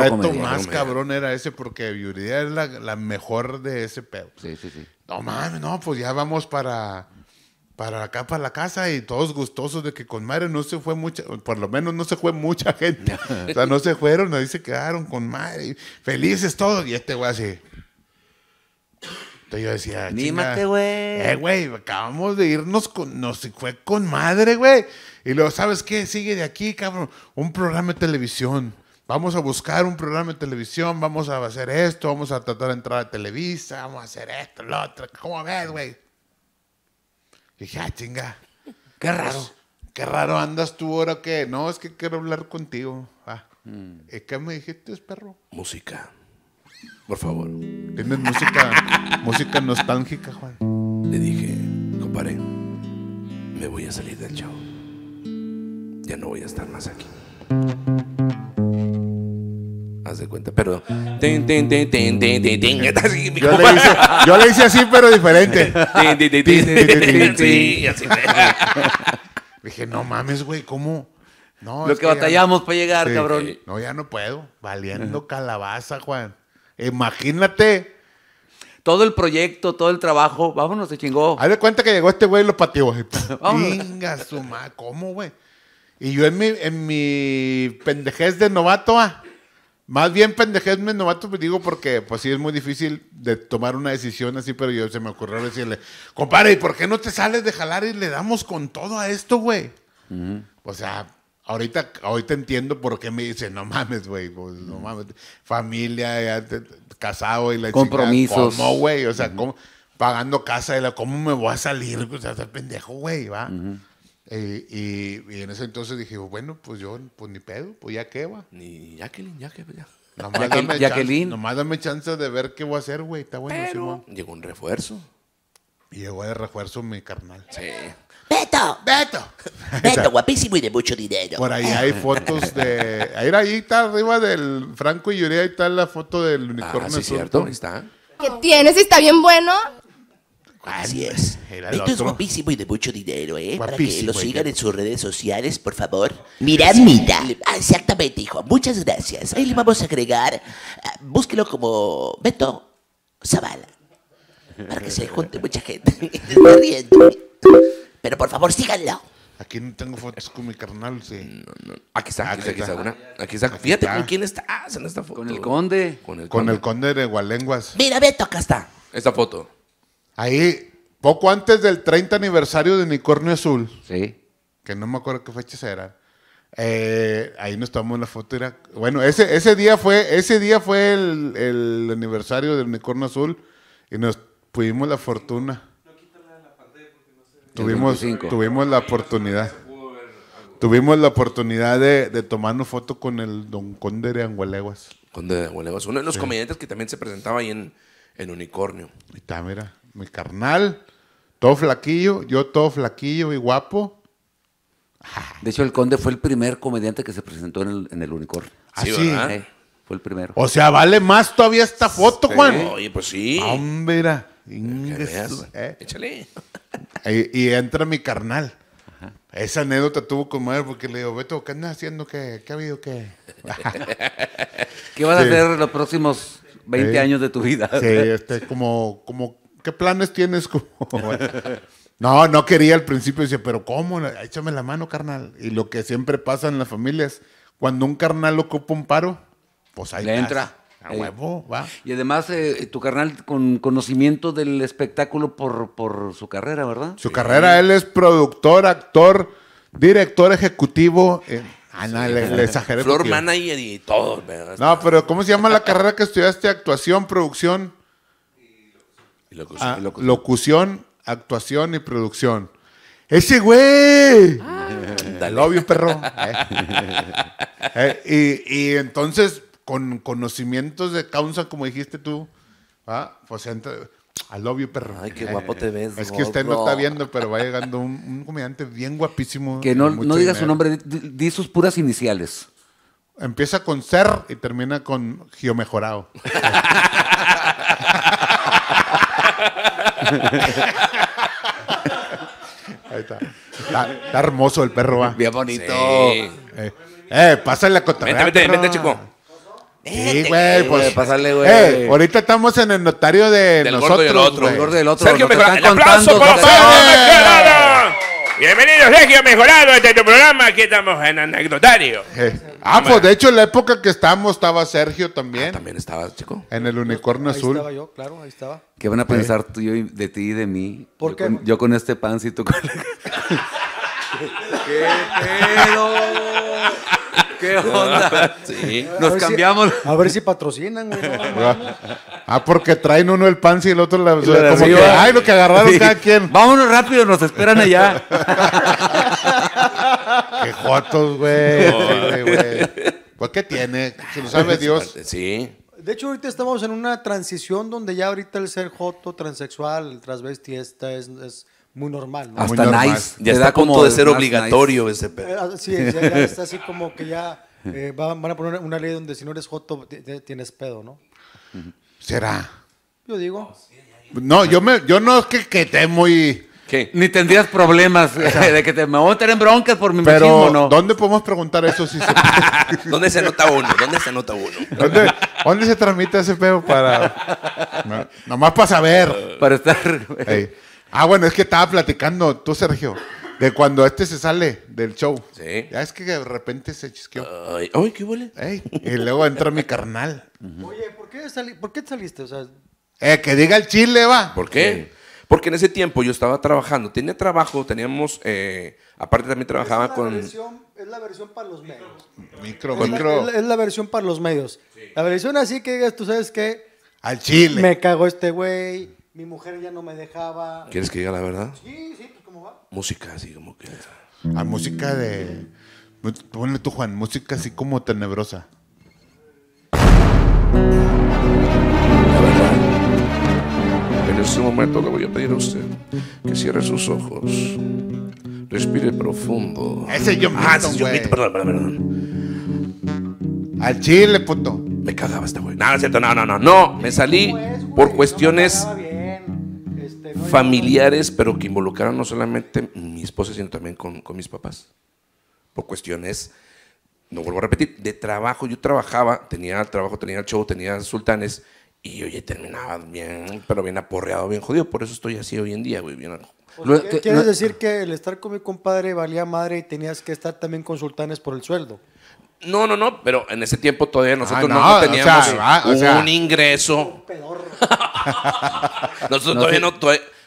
reto más cabrón era ese porque Yuridia es la, la, mejor de ese pedo. Sí, sí, sí. No mames, no, pues ya vamos para para acá, para la casa y todos gustosos de que con madre no se fue mucha, por lo menos no se fue mucha gente. o sea, no se fueron, ahí se quedaron con madre, felices todos. Y este güey así. Entonces yo decía, ah, ¡Anímate, güey. Eh, güey, acabamos de irnos con, nos fue con madre, güey. Y luego, ¿sabes qué? Sigue de aquí, cabrón, un programa de televisión. Vamos a buscar un programa de televisión, vamos a hacer esto, vamos a tratar de entrar a Televisa, vamos a hacer esto, lo otro. ¿Cómo ves, güey? dije, ah, chinga. Qué pues, raro. qué raro andas tú ahora que. No, es que quiero hablar contigo. Ah. Mm. ¿Qué me dijiste, perro? Música. Por favor. Tienes música, música nostálgica, Juan. Le dije, compadre, me voy a salir del show. Ya no voy a estar más aquí de cuenta, pero... yo, le hice, así, pero diferente. Dije, no mames, güey, ¿cómo? No, Lo que batallamos para llegar, cabrón. No, ya no puedo. Valiendo calabaza, Juan. Imagínate. Todo el proyecto, todo el trabajo, vámonos, se chingó. Haz de cuenta que llegó este güey y lo pateó. su madre. ¿Cómo, güey? Y yo en mi, en mi pendejez de novato, ah, más bien pendejesme novato, pues digo, porque pues sí es muy difícil de tomar una decisión así, pero yo se me ocurrió decirle, compadre, ¿y por qué no te sales de jalar y le damos con todo a esto, güey? O sea, ahorita, ahorita entiendo por qué me dice, no mames, güey, pues, no mames, familia, casado y la Compromisos. Chica, güey? O sea, Pagando casa, y la, ¿cómo me voy a salir? O sea, pendejo, güey, va y, en ese entonces dije, bueno, pues yo, pues ni pedo, pues ya qué va. Ni Jacqueline, ya que ya. Nomás, dame chance, nomás dame chance de ver qué voy a hacer, güey. Está bueno, Pero... Llegó un refuerzo. llegó el refuerzo mi carnal. Sí. Beto. Beto. Beto, guapísimo y de mucho dinero. Por ahí hay fotos de. Ahí, está arriba del Franco y Yuri, ahí está la foto del ah, unicornio. Ah, sí, cierto, ahí está. ¿Qué tienes? ¿Está bien bueno? Así es. Beto es guapísimo y de mucho dinero, ¿eh? Para que lo sigan en sus redes sociales, por favor. Mirad, mira. Ah, exactamente, hijo. Muchas gracias. Ahí le vamos a agregar. Ah, búsquelo como Beto Zavala. Para que se junte mucha gente. riendo. Pero por favor, síganlo. Aquí no tengo fotos con mi carnal, sí. Aquí está, aquí está, aquí está una. Aquí está. Fíjate con quién está ah, en esta foto. Con el conde. Con el Con el conde de Gualenguas. Mira, Beto, acá está. Esta foto. Ahí, poco antes del 30 aniversario de Unicornio Azul. Sí. Que no me acuerdo qué fecha será. Eh, ahí nos tomamos la foto. bueno, ese, ese día fue, ese día fue el, aniversario del Unicornio Azul y nos pudimos la fortuna. Tuvimos, tuvimos la oportunidad. Tuvimos la oportunidad de, de tomarnos foto con el don Conde de Angualeguas. Conde de uno de los comediantes que también se presentaba ahí en, Unicornio. Y mi carnal, todo flaquillo, yo todo flaquillo y guapo. Ah. De hecho, el Conde fue el primer comediante que se presentó en el, unicornio. ¿Ah, sí, fue el primero. O sea, vale más todavía esta foto, Juan. Oye, pues sí. Ah, hombre, eh. Échale. Y, entra mi carnal. Esa anécdota tuvo como porque le digo, Beto, ¿qué andas haciendo? ¿Qué, ha habido? ¿Qué? ¿Qué a hacer los próximos 20 años de tu vida? Sí, este, como, como ¿qué planes tienes? no, no quería al principio. Decía, pero ¿cómo? Échame la mano, carnal. Y lo que siempre pasa en las familias, cuando un carnal ocupa un paro, pues ahí entra. A huevo, eh, va. Y además, eh, tu carnal con conocimiento del espectáculo por, su carrera, ¿verdad? Su carrera, él es productor, actor, director ejecutivo. Eh, ah, no, le, exageré. Flor manager y todo, ¿verdad? No, pero ¿cómo se llama la carrera que estudiaste? Actuación, producción. Ah, locución. actuación y producción. ¡Ese güey! Ah. obvio perro. Eh, eh, y, entonces, con conocimientos de causa, como dijiste tú, va pues entra, perro. Ay, qué guapo te ves. Es que usted no está viendo, pero va llegando un, comediante bien guapísimo. Que no, diga su nombre, di, sus puras iniciales. Empieza con ser y termina con geomejorado. Ahí está. está. hermoso el perro, va. Bien bonito. Eh, eh, pásale la cotorrea. Vente, vente, chico. Sí, güey, pues, Pásale, güey. Eh, ahorita estamos en el notario de del nosotros. Gordo y el otro, del otro. Sergio, Nos mejor. Están el aplauso contando, para Pablo eh. Mejorada. Bienvenidos, Sergio Mejorado, este tu programa. Aquí estamos en Anecdotario. Eh, ah, pues de hecho, en la época que estábamos estaba Sergio también. Ah, también estaba, chico. En el unicornio azul. Ahí estaba yo, claro, ahí estaba. ¿Qué van a pensar tú, yo, de ti y de mí? ¿Por yo qué? Con, yo con este pancito. ¡Qué ¿Qué onda? Sí. Nos cambiamos. a ver si patrocinan, güey. ah, porque traen uno el pan y el otro la. como que, ay, lo que agarraron cada quien. Vámonos rápido, nos esperan allá. Qué jotos, güey. Pues, ¿qué tiene? Se lo ah, sabe Dios. Sí. De hecho, ahorita estamos en una transición donde ya ahorita el ser joto, transexual, el esta es muy normal. ¿no? Hasta nice. Ya está como de ser obligatorio ese pedo. Eh, ah, sí, ya, está así como que ya eh, van, a poner una ley donde si no eres joto tienes pedo, ¿no? ¿Será? Yo digo. No, yo, me, yo no es que esté muy... ¿Qué? Ni tendrías problemas de que te me voy a meter en broncas por mi Pero, ¿no? ¿dónde podemos preguntar eso si se... ¿Dónde se nota uno? ¿Dónde se nota uno? ¿Dónde, se transmite ese pedo para... Nomás para saber. Para estar... Ah, bueno, es que estaba platicando tú, Sergio, de cuando este se sale del show. Sí. Ya es que de repente se chisqueó. Ay, ay, qué huele. y luego entra mi carnal. Oye, ¿por qué, saliste? O sea, eh, que diga el chile, va. ¿Por qué? Porque en ese tiempo yo estaba trabajando, tenía trabajo, teníamos, eh, aparte también trabajaba es con... es la versión para los medios. Micro, micro. Es, La, versión para los medios. La versión así que digas, tú sabes que... Al chile. Me cagó este güey mi mujer ya no me dejaba. ¿Quieres que diga la verdad? Sí, sí, pues cómo va. Música así como que... A música de... Ponle tú, Juan, música así como tenebrosa. en este momento le voy a pedir a usted que cierre sus ojos, respire profundo. Ese yo me... ah, ese es perdón, perdón, perdón. Al chile, puto. Me cagaba este güey. Nada, no, cierto, no, no, no, no. Me salí por cuestiones familiares, pero que involucraron no solamente mi esposa, sino también con, mis papás. Por cuestiones, no vuelvo a repetir, de trabajo. Yo trabajaba, tenía trabajo, tenía el show, tenía sultanes, y yo ya terminaba bien, pero bien aporreado, bien jodido. Por eso estoy así hoy en día, güey. Bien, pues ¿Quieres decir que el estar con mi compadre valía madre y tenías que estar también con sultanes por el sueldo? No, no, no, pero en ese tiempo todavía ah, nosotros no, teníamos un, o un ingreso. nosotros todavía no,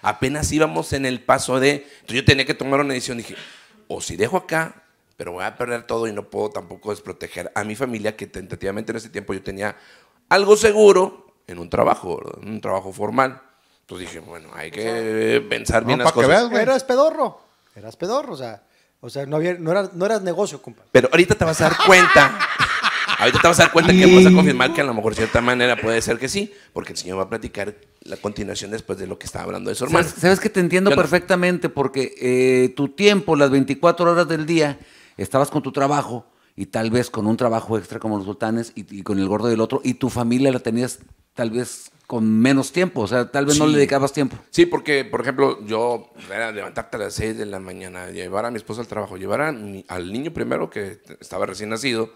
apenas íbamos en el paso de. Entonces yo tenía que tomar una decisión. Dije, o si dejo acá, pero voy a perder todo y no puedo tampoco desproteger a mi familia, que tentativamente en ese tiempo yo tenía algo seguro en un trabajo, en un trabajo formal. Entonces dije, bueno, hay que pensar bien las cosas. Que veas, Eras pedorro, eras pedorro, o sea. O sea, no, había, no, era, no eras negocio, compa. Pero ahorita te vas a dar cuenta. ahorita te vas a dar cuenta que vas a confirmar que a lo mejor de cierta manera puede ser que sí, porque el Señor va a platicar la continuación después de lo que estaba hablando de su hermano. Sabes, que te entiendo perfectamente porque eh, tu tiempo, las 24 horas del día, estabas con tu trabajo y tal vez con un trabajo extra como los sultanes y, y con el gordo del otro y tu familia la tenías tal vez con menos tiempo, o sea, tal vez no le dedicabas tiempo. Sí, porque, por ejemplo, yo era levantarte a las 6 de la mañana, llevar a mi esposa al trabajo, llevar al niño primero que estaba recién nacido,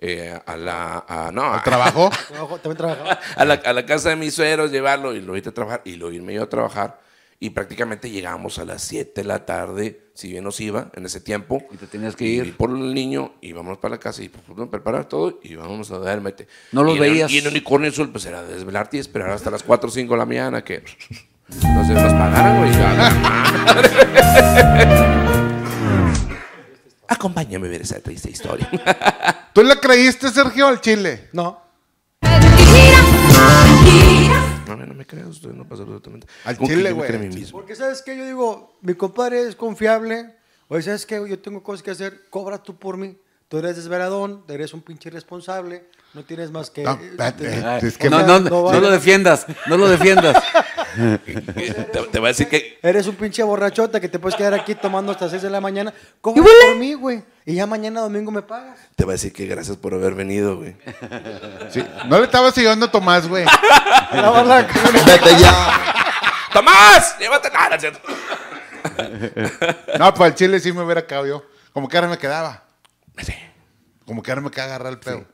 eh, a la. A, no, ¿Al trabajo? a, la, a la casa de mis sueros, llevarlo y lo irte a trabajar y lo irme yo a trabajar. Y prácticamente llegamos a las 7 de la tarde si bien nos iba en ese tiempo. Y te tenías que ir. por el niño, y vamos para la casa, y pues, pues preparar todo, y vamos a mete No los veías. y en Unicornio sol pues era desvelarte y esperar hasta las 4 o 5 de la mañana que no se nos pagaron güey. Acompáñame a ver esa triste historia. ¿Tú la creíste, Sergio, al chile? No me creas, usted no pasa absolutamente. Al chile, güey. Porque sabes que yo digo, mi compadre es confiable. Oye, sabes que yo tengo cosas que hacer, cobra tú por mí. Tú eres desveradón, eres un pinche irresponsable. No tienes más que. No, no, no, lo defiendas, no lo defiendas. te, voy a decir que. Eres un pinche borrachota que te puedes quedar aquí tomando hasta 6 de la mañana. ¿Cómo por mí, güey? Y ya mañana domingo me pagas. Te voy a decir que gracias por haber venido, güey. no le estabas siguiendo a Tomás, güey. Vete ya. ¡Tomás! ¡Llévate nada, no, para el pues chile sí me hubiera cagado Como que ahora me quedaba. Sí. Como que ahora me queda agarrar el pelo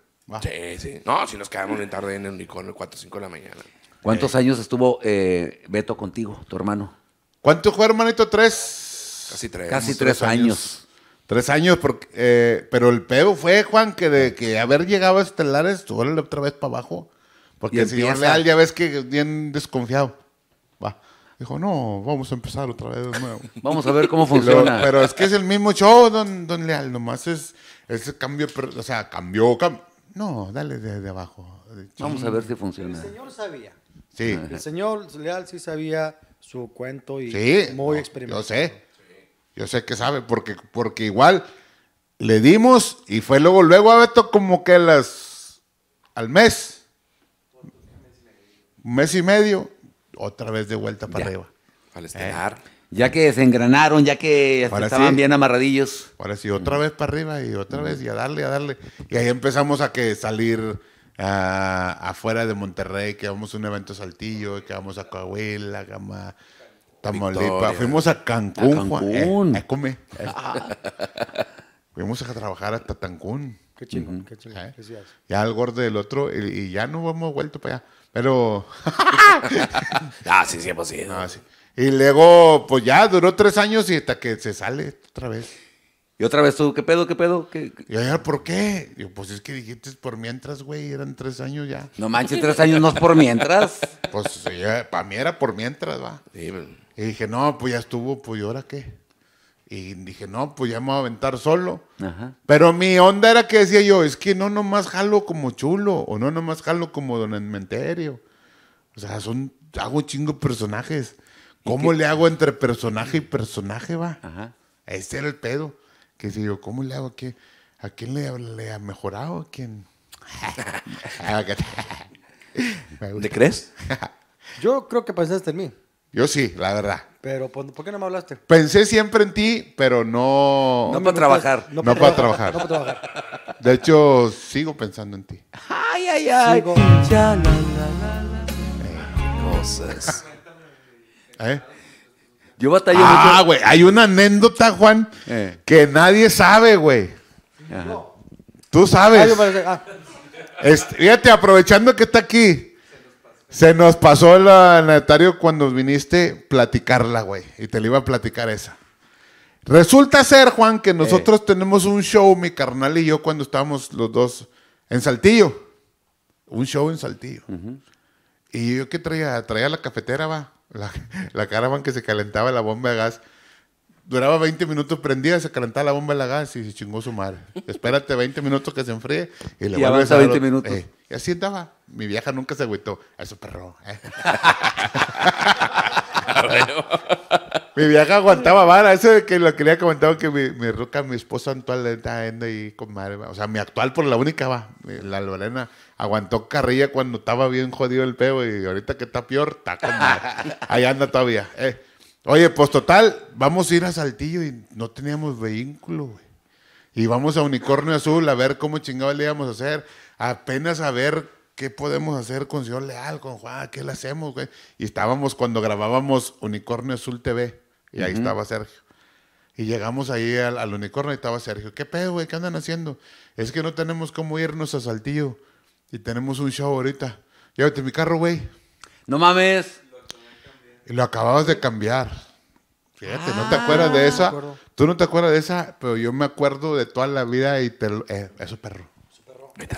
Sí, sí. No, si nos quedamos en tarde en el unicornio, 4 o 5 de la mañana. ¿Cuántos eh. años estuvo eh, Beto contigo, tu hermano? ¿Cuánto fue, hermanito? ¿Tres? Casi tres. Casi tres, años. Tres años, porque, eh, pero el pedo fue, Juan, que de que haber llegado a Estelares, tú la otra vez para abajo. Porque el señor Leal ya ves que bien desconfiado. Va. Dijo, no, vamos a empezar otra vez de nuevo. vamos a ver cómo funciona. pero es que es el mismo show, don, don Leal. Nomás es ese cambio, o sea, cambió, cambió no, dale desde abajo. Vamos a ver si funciona. El señor sabía. Sí. El señor Leal sí sabía su cuento y muy experimentado. Yo sé. Yo sé que sabe, porque, porque igual le dimos y fue luego, luego a Beto como que las al mes. Un mes y medio, otra vez de vuelta para arriba. Al ya que desengranaron, ya que estaban bien amarradillos. Ahora sí, otra vez para arriba y otra vez y a darle, a darle. Y ahí empezamos a que salir afuera de Monterrey, que vamos a un evento Saltillo, que vamos a Coahuila, gama, Fuimos a Cancún, eh, eh. Fuimos a trabajar hasta Cancún. Qué chingón, qué chingón. Eh. Ya al gordo del otro, y, ya no hemos vuelto para allá. Pero. ah, sí, sí, pues sí. sí. Y luego, pues ya, duró tres años y hasta que se sale otra vez. Y otra vez tú, ¿qué pedo, qué pedo? ¿Qué, ¿por qué? pues es que dijiste por mientras, güey, eran tres años ya. No manches, tres años no es por mientras. Pues para mí era por mientras, va. Pues. Y dije, no, pues ya estuvo, pues ¿y ahora qué? Y dije, no, pues ya me voy a aventar solo. Pero mi onda era que decía yo, es que no nomás jalo como chulo, o no nomás jalo como don Enmenterio. O sea, son, hago chingo personajes. ¿Cómo le hago entre personaje y personaje, va? Ajá. Ese era el pedo. Que si yo, ¿cómo le hago ¿A quién le, ha mejorado? ¿A quién? Ah, ¿Te crees? Yo creo que pensaste en mí. Yo sí, la verdad. Pero, pues, ¿por qué no me hablaste? Pensé siempre en ti, pero no... No, para trabajar. No, para, trabajar. No para trabajar. De hecho, sigo pensando en ti. Ay, ay, ay. Sigo. Ya, ¿Eh? Yo batallé ah, güey, hay una anécdota, Juan, eh. que nadie sabe, güey. Tú sabes. Ah, ah. este, fíjate, aprovechando que está aquí, se nos pasó el Natario cuando viniste platicarla, güey, y te la iba a platicar esa. Resulta ser, Juan, que nosotros eh. tenemos un show, mi carnal y yo, cuando estábamos los dos en Saltillo. Un show en Saltillo. Y yo que traía, traía la cafetera, va. La, la caravan que se calentaba la bomba de gas. Duraba 20 minutos prendida, se calentaba la bomba de la gas y se chingó su madre. Espérate 20 minutos que se enfríe y le a 20 minutos. Eh, y así andaba. Mi vieja nunca se agüitó. Eso perro. Eh. mi vieja aguantaba vara. Eso que lo que le comentado que mi, roca, mi esposa actual, está ahí con madre. O sea, mi actual por la única va, la Lorena aguantó carrilla cuando estaba bien jodido el peo y ahorita que está peor, está con Ahí anda todavía. Eh. Oye, pues total, vamos a ir a Saltillo y no teníamos vehículo, güey. Y vamos a Unicornio Azul a ver cómo chingado le íbamos a hacer. Apenas a ver qué podemos hacer con señor Leal, con Juan, qué le hacemos, güey. Y estábamos cuando grabábamos Unicornio Azul TV. Y ahí estaba Sergio. Y llegamos ahí al, unicornio y estaba Sergio. ¿Qué pedo, güey? ¿Qué andan haciendo? Es que no tenemos cómo irnos a Saltillo. Y tenemos un show ahorita. Llévate mi carro, güey. No mames. Y lo acababas de cambiar. Fíjate, no te ah, acuerdas de esa. Tú no te acuerdas de esa, pero yo me acuerdo de toda la vida y te lo, eh, eso perro.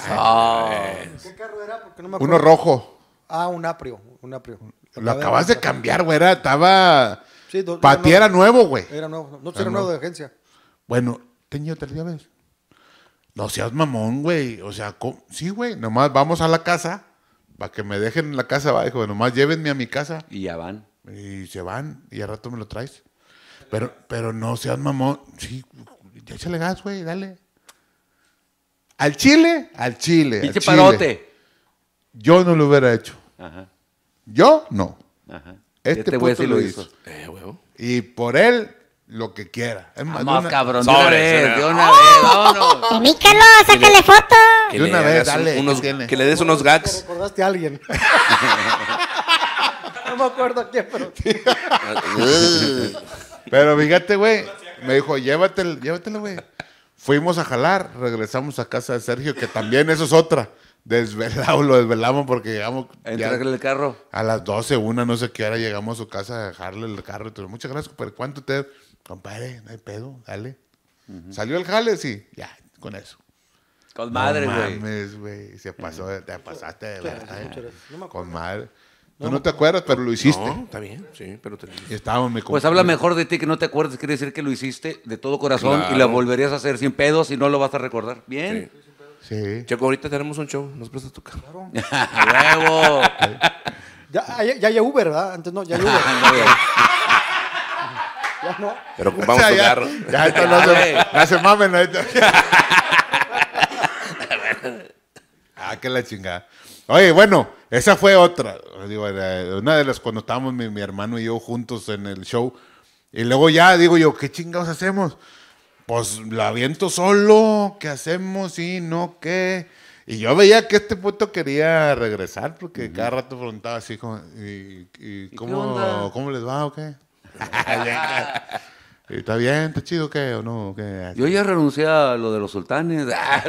Ah. ¿Qué carro era? no me Uno rojo. Ah, un aprio, un aprio. Lo, acabas de cambiar, güey. Estaba. Sí, era nuevo, güey. Era nuevo. No, era, nuevo de agencia. Bueno, tenía otra no seas mamón, güey. O sea, sí, güey. Nomás vamos a la casa. Para que me dejen en la casa, va, Nomás llévenme a mi casa. Y ya van. Y se van. Y al rato me lo traes. Pero, pero no seas mamón. Sí, ya échale gas, güey. Dale. Al chile, al chile. Pinche Yo no lo hubiera hecho. Ajá. Yo no. Ajá. Este, este sí lo hizo. Eh, y por él lo que quiera. Es más, cabrón, de vez, una sácale foto. Que De una vez, dale, que le des unos gags. recordaste a alguien. no me acuerdo a quién, pero. Pero fíjate, güey. Me dijo, llévatelo, llévatelo, güey. Fuimos a jalar, regresamos a casa de Sergio, que también eso es otra. Desvelado, lo desvelamos porque llegamos el carro. a las 12, una, no sé qué hora, llegamos a su casa a dejarle el carro. Muchas gracias, pero ¿cuánto te.? compadre, no hay pedo, dale. Salió el jale, sí, ya, con eso. Con madre, güey. No mames, güey. Se pasó, te pasaste de verdad. con madre. No, Tú no, te acuerdas, pero lo hiciste. No, está bien, sí, pero te Estábamos, me Pues habla mejor de ti que no te acuerdas, quiere decir que lo hiciste de todo corazón y lo volverías a hacer sin pedos y no lo vas a recordar. Bien. Sí. sí. Checo, ahorita tenemos un show, nos prestas tu carro. Claro. ¡Huevo! ya, ya, ya, Uber, ¿verdad? Antes no, ya hay Pero ocupamos a ya, carro. Ya esto no se, mamen. ah, que la chingada. Oye, bueno, esa fue otra. una de las cuando estábamos mi, hermano y yo juntos en el show. Y luego ya digo yo, ¿qué chingados hacemos? Pues la viento solo, ¿qué hacemos? Y no, ¿qué? Y yo veía que este puto quería regresar porque cada rato preguntaba así, y, cómo, cómo les va o qué? ¿Está bien? ¿Está chido qué o no? Yo ya renuncié a lo de los sultanes.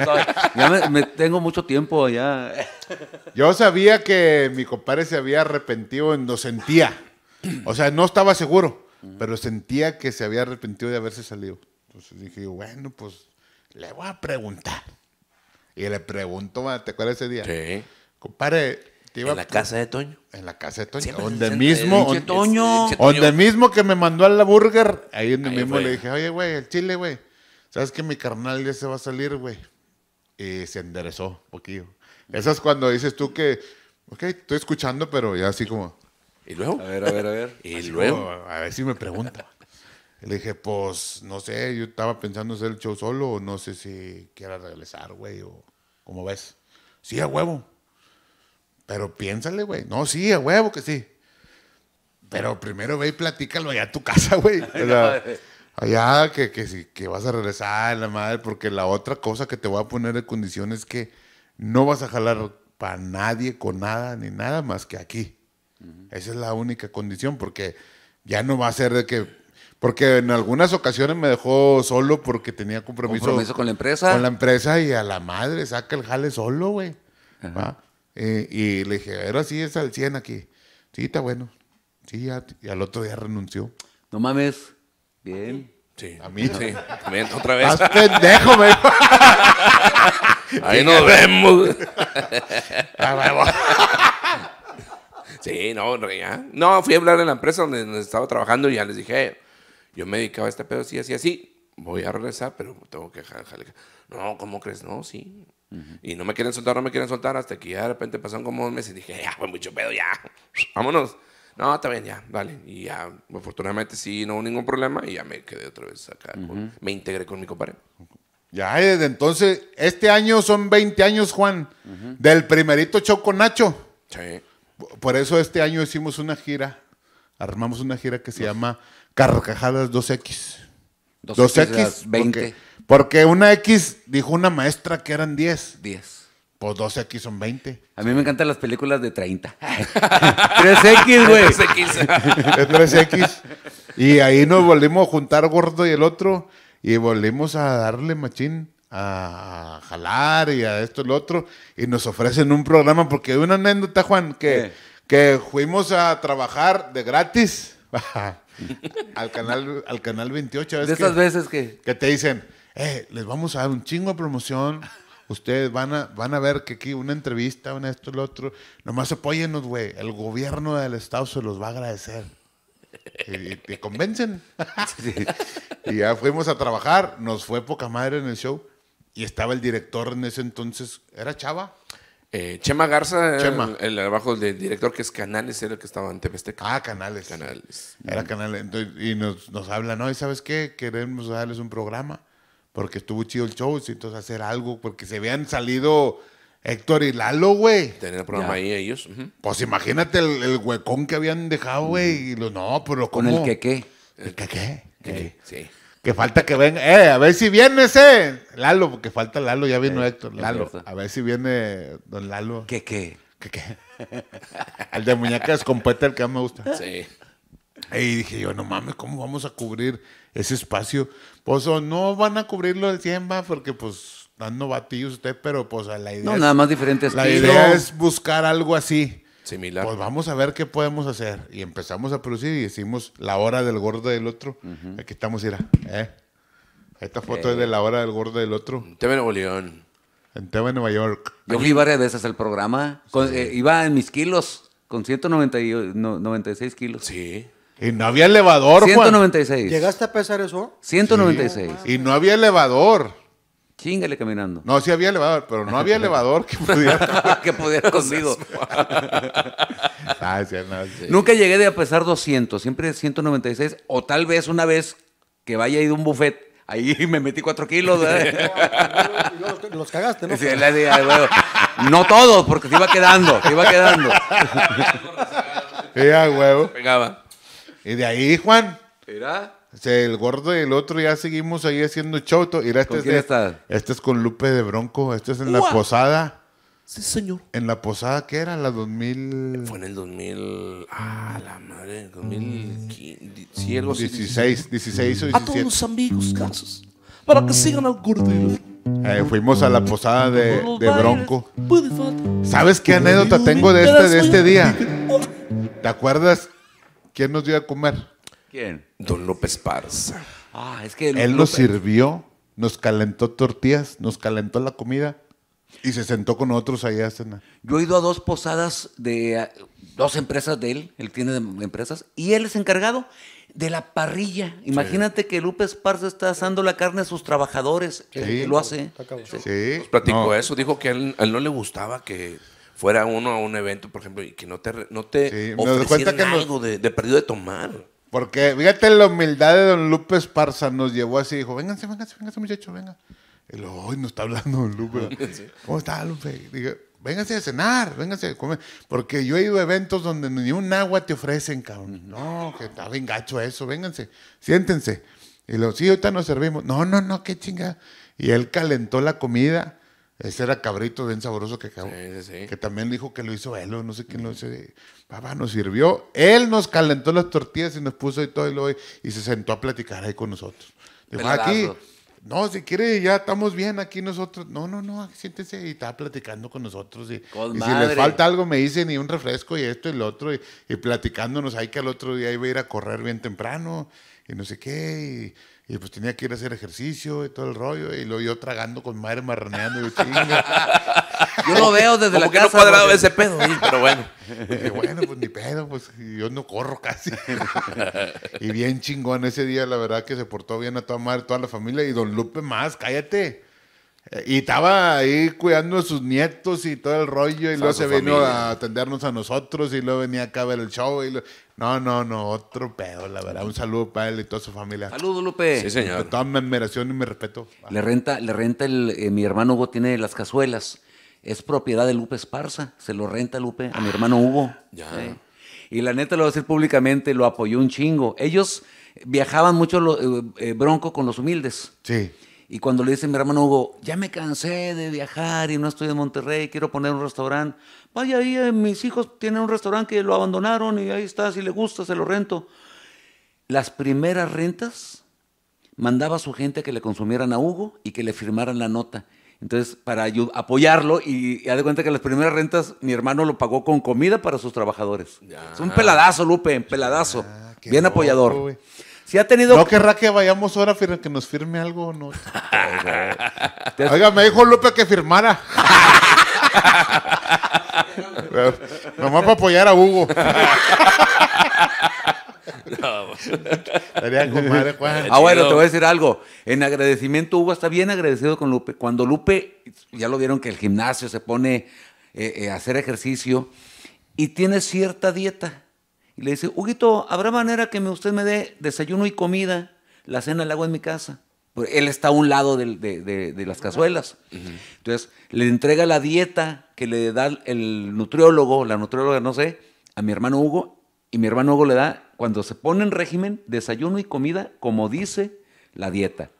ya me, tengo mucho tiempo allá. Yo sabía que mi compadre se había arrepentido, lo sentía. O sea, no estaba seguro, pero sentía que se había arrepentido de haberse salido. Entonces dije bueno, pues le voy a preguntar. Y le pregunto, ¿te acuerdas ese día? Sí. Compadre, en la pues, casa de Toño. En la casa de Toño. donde mismo. Donde, mismo que me mandó a la burger. Ahí donde mismo le dije, oye, güey, el chile, güey. ¿Sabes que mi carnal ya se va a salir, güey? Y se enderezó un poquillo. Eso es cuando dices tú que, ok, estoy escuchando, pero ya así como. ¿Y luego? A ver, a ver, a ver. ¿Y luego? a ver si me pregunta. Le dije, pues, no sé, yo estaba pensando hacer el show solo, o no sé si quiera regresar, güey, o como ves. Sí, a huevo. Pero piénsale, güey. No, sí, a huevo que sí. Pero primero ve y platícalo allá a tu casa, güey. allá que, que, que vas a regresar, la madre, porque la otra cosa que te voy a poner de condición es que no vas a jalar para nadie con nada ni nada más que aquí. Esa es la única condición, porque ya no va a ser de que. Porque en algunas ocasiones me dejó solo porque tenía compromiso. Compromiso con la empresa. Con la empresa y a la madre saca el jale solo, güey. Eh, y le dije, era así, es al 100 aquí. Sí, está bueno. Sí, ya, y al otro día renunció. No mames. Bien. Sí. A mí. Sí. otra vez. ¡Más pendejo, me Ahí nos vemos. sí, no, ya. No, fui a hablar en la empresa donde, estaba trabajando y ya les dije, yo me dedicaba a este pedo sí así, así. Voy a regresar, pero tengo que dejar No, ¿cómo crees? No, sí. Y no me quieren soltar, no me quieren soltar, hasta que ya de repente pasaron como dos meses y dije, ya, ah, fue mucho pedo, ya, vámonos. No, está bien, ya, vale. Y ya, afortunadamente sí, no hubo ningún problema y ya me quedé otra vez acá. me integré con mi compadre. Ya, desde entonces, este año son 20 años, Juan, del primerito Choco Nacho. Sí. Por eso este año hicimos una gira, armamos una gira que se llama Carcajadas 2X. 12 X, 20. Porque, una X, dijo una maestra que eran 10. 10. Pues 12 x son 20. A mí me encantan las películas de 30. 3X, güey. 3X. Y ahí nos volvimos a juntar gordo y el otro. Y volvimos a darle machín a jalar y a esto y lo otro. Y nos ofrecen un programa, porque hay una anécdota, Juan, que, eh. que fuimos a trabajar de gratis al, canal, al canal 28. de esas veces que... Que te dicen, eh, les vamos a dar un chingo de promoción. Ustedes van a, van a ver que aquí una entrevista, una esto, el otro. Nomás apóyennos, güey. El gobierno del estado se los va a agradecer. Y, te convencen. Y ya fuimos a trabajar. Nos fue poca madre en el show. Y estaba el director en ese entonces. Era Chava. Eh, Chema Garza, El, trabajo abajo del director que es Canales, era el que estaba en Tepesteca. Ah, Canales. Canales. Era mm. Canales. y nos, nos habla, ¿no? ¿Y sabes qué? Queremos darles un programa porque estuvo chido el show, y entonces hacer algo, porque se habían salido Héctor y Lalo, güey. Tener el programa ahí ellos. Pues imagínate el, huecón que habían dejado, güey. no, pero ¿cómo? ¿Con el que qué? ¿El que qué? Eh, sí. Que falta que venga. Eh, a ver si viene ese. Lalo, porque falta Lalo, ya vino eh, Héctor. Lalo. A ver si viene don Lalo. ¿Qué qué? ¿Qué qué? el de muñecas con el que a mí me gusta. Sí. Y dije yo, no mames, ¿cómo vamos a cubrir ese espacio? Pues no van a cubrirlo de 100, va, porque pues dando batillos usted, pero pues la idea. No, nada más diferentes. La idea es buscar algo así. Pues vamos a ver qué podemos hacer. Y empezamos a producir y hicimos la hora del gordo del otro. Aquí estamos, mira. ¿eh? Esta foto es de la hora del gordo del otro. En TV Nuevo León. En TV Nueva York. Yo fui varias veces al programa. Eh, iba en mis kilos, con 196 kilos. Sí. Y no había elevador, 196. ¿Llegaste a pesar eso? 196. Y no había elevador. Chingale caminando. No, sí había elevador, pero no había elevador que pudiera. que pudiera conmigo. Ah, Nunca llegué de a pesar 200, siempre 196, o tal vez una vez que vaya a ir a un buffet ahí me metí cuatro kilos. los, cagaste, ¿no? Sí, no todos, porque se iba quedando, se iba quedando. huevo. Pegaba. Y de ahí, Juan. Era el gordo y el otro ya seguimos ahí haciendo choto. Y este, es este es con Lupe de Bronco. Este es en la posada. Sí, señor. ¿En la posada qué era? ¿La 2000? Fue en el 2000. Ah, la madre. 2015. 16, 16 o 17. A todos los amigos, casos. Para que sigan al gordo. Eh, fuimos a la posada de, de Bronco. ¿Sabes qué anécdota tengo de este, de este día? ¿Te acuerdas quién nos dio a comer? Don López Parza. Ah, es que. Él nos sirvió, nos calentó tortillas, nos calentó la comida y se sentó con nosotros ahí a cenar. Yo he ido a dos posadas de dos empresas de él, él tiene empresas, y él es encargado de la parrilla. Imagínate que López Parza está asando la carne a sus trabajadores. Él lo hace. platicó eso. Dijo que a él, no le gustaba que fuera uno a un evento, por ejemplo, y que no te, no te ofrecieran algo de, de perdido de tomar. Porque fíjate la humildad de don Lupe Esparza, nos llevó así, dijo, vénganse, vénganse, vénganse muchachos, venga. Y hoy nos está hablando don Lupe. ¿Cómo está Lupe? Dije, vénganse a cenar, vénganse a comer. Porque yo he ido a eventos donde ni un agua te ofrecen, cabrón. No, que está bien eso, vénganse, siéntense. Y los sí, ahorita nos servimos. No, no, no, qué chinga. Y él calentó la comida ese era cabrito bien sabroso que acabó. Que también dijo que lo hizo él, o no sé quién lo hizo. Papá nos sirvió. Él nos calentó las tortillas y nos puso y todo y, lo, y se sentó a platicar ahí con nosotros. Ah, aquí, no, si quiere, ya estamos bien aquí nosotros. No, no, no, siéntese y está platicando con nosotros. Y, si les falta algo, me dicen y un refresco y esto y lo otro. Y, platicándonos ahí que al otro día iba a ir a correr bien temprano y no sé qué. Y pues tenía que ir a hacer ejercicio y todo el rollo. Y lo yo tragando con madre marraneando. Y Yo lo veo desde la que casa. no cuadrado de ese pedo, pero bueno. dije, bueno, pues ni pedo, pues yo no corro casi. y bien chingón ese día, la verdad que se portó bien a toda madre, toda la familia. Y don Lupe más, cállate. Y estaba ahí cuidando a sus nietos y todo el rollo. Y luego se vino a atendernos a nosotros. Y luego venía acá a ver el show. Y, no, no, no, otro pedo, la verdad. Un saludo para él y toda su familia. ¡Saludo, Lupe. Sí, señor. Con toda mi admiración y mi respeto. Le renta, le renta el, eh, mi hermano Hugo tiene las cazuelas. Es propiedad de Lupe Esparza. Se lo renta Lupe a mi hermano Hugo. Ya. Y la neta lo voy a decir públicamente, lo apoyó un chingo. Ellos viajaban mucho eh, eh, bronco con los humildes. Sí. Y cuando le dice mi hermano Hugo, ya me cansé de viajar y no estoy en Monterrey, quiero poner un restaurante. Vaya ahí, eh, mis hijos tienen un restaurante que lo abandonaron y ahí está, si le gusta, se lo rento. Las primeras rentas mandaba a su gente a que le consumieran a Hugo y que le firmaran la nota. Entonces, para apoyarlo, y, y de cuenta que las primeras rentas mi hermano lo pagó con comida para sus trabajadores. Es un ah. peladazo, Lupe, peladazo. Ah, Bien apoyador. Si ha tenido. No querrá que vayamos ahora a que nos firme algo o no. Oiga, me dijo Lupe que firmara. Nomás para apoyar a Hugo. No. Pues. Ah, bueno, te voy a decir algo. En agradecimiento, Hugo está bien agradecido con Lupe. Cuando Lupe, ya lo vieron que el gimnasio se pone eh, eh, a hacer ejercicio y tiene cierta dieta. Y le dice, Huguito, ¿habrá manera que usted me dé desayuno y comida? La cena el agua en mi casa. Pues, él está a un lado de, las cazuelas. Entonces, le entrega la dieta que le da el nutriólogo, la nutrióloga, no sé, a mi hermano Hugo. Y mi hermano Hugo le da, cuando se pone en régimen, desayuno y comida, como dice la dieta.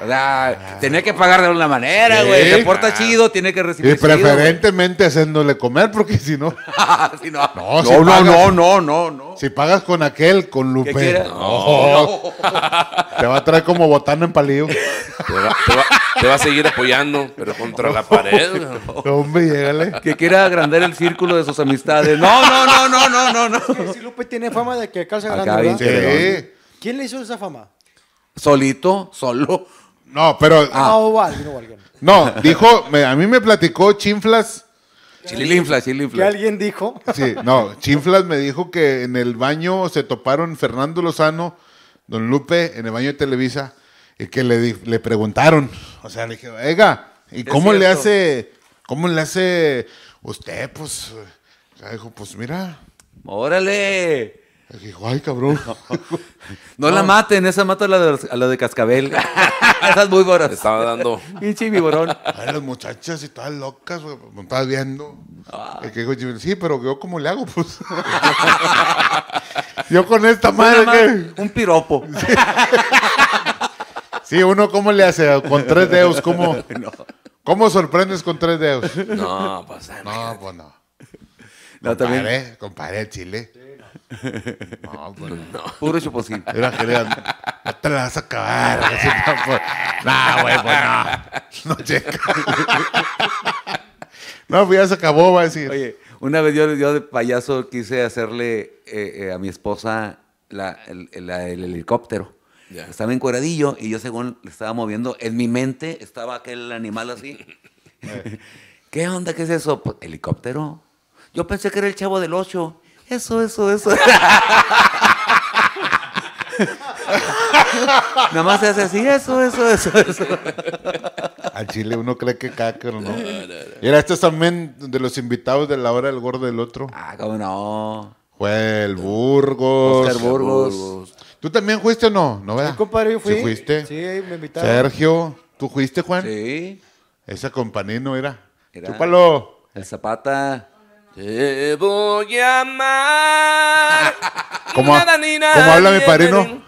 O sea, tenía que pagar de alguna manera, güey. Sí, porta chido, tiene que recibir. Y preferentemente haciéndole comer, porque si no. Ah, si no, no, no, no, no, Si pagas con aquel, con Lupe. te va a traer como botano en palillo. te, va, a seguir apoyando, pero contra la pared. Hombre, Que quiera agrandar el círculo de sus amistades. No, no, no, no, no, no. no. Lupe tiene fama de que calza grande. ¿Quién le hizo esa fama? solito, solo. No, pero. Ah, no, dijo, a mí me platicó Chinflas. Chilinflas, Que alguien dijo. Sí, no, Chinflas me dijo que en el baño se toparon Fernando Lozano, Don Lupe, en el baño de Televisa, y que le, le preguntaron. O sea, le dije, oiga, ¿y cómo le hace, cómo le hace usted? Pues, dijo, pues mira, Órale. Dijo, ay, cabrón. No, la maten, esa mata a la de, a la de cascabel. Esas muy buenas. Estaba dando. Pinche viborón. Ay, las muchachas y todas locas, Me estabas viendo. Ah. El que dijo, sí, pero yo cómo le hago, pues. yo con esta madre. Un piropo. Sí. uno cómo le hace con tres dedos, cómo. ¿Cómo sorprendes con tres dedos? No, pues no. No, pues no. no comparé, también... comparé el chile. Sí. Pues, no, Puro posible. Era genial. la vas a acabar. Pues. No, güey, pues no. No checa. No, pues ya se acabó, va a decir. Oye, una vez yo, yo de payaso quise hacerle eh, eh, a mi esposa la, el, helicóptero. estaba Estaba encueradillo y yo según le estaba moviendo, en mi mente estaba aquel animal así. ¿Qué onda? ¿Qué es eso? Pues, helicóptero. Yo pensé que era el chavo del ocho eso, eso, eso. Nada más se hace así, eso, eso, eso, eso. Al chile uno cree que caca, pero no. Mira, estos también de los invitados de la hora del gordo del otro. Ah, cómo no. Fue el Burgos. Oscar Burgos. ¿Tú también fuiste o no? ¿No verdad? Sí, compadre, yo fui. ¿Sí fuiste? Sí, me invitaron. Sergio, ¿tú fuiste, Juan? Sí. Esa compañero, no era. era. El Zapata. Te voy a amar. nada, ni nada, ¿cómo habla mi padrino?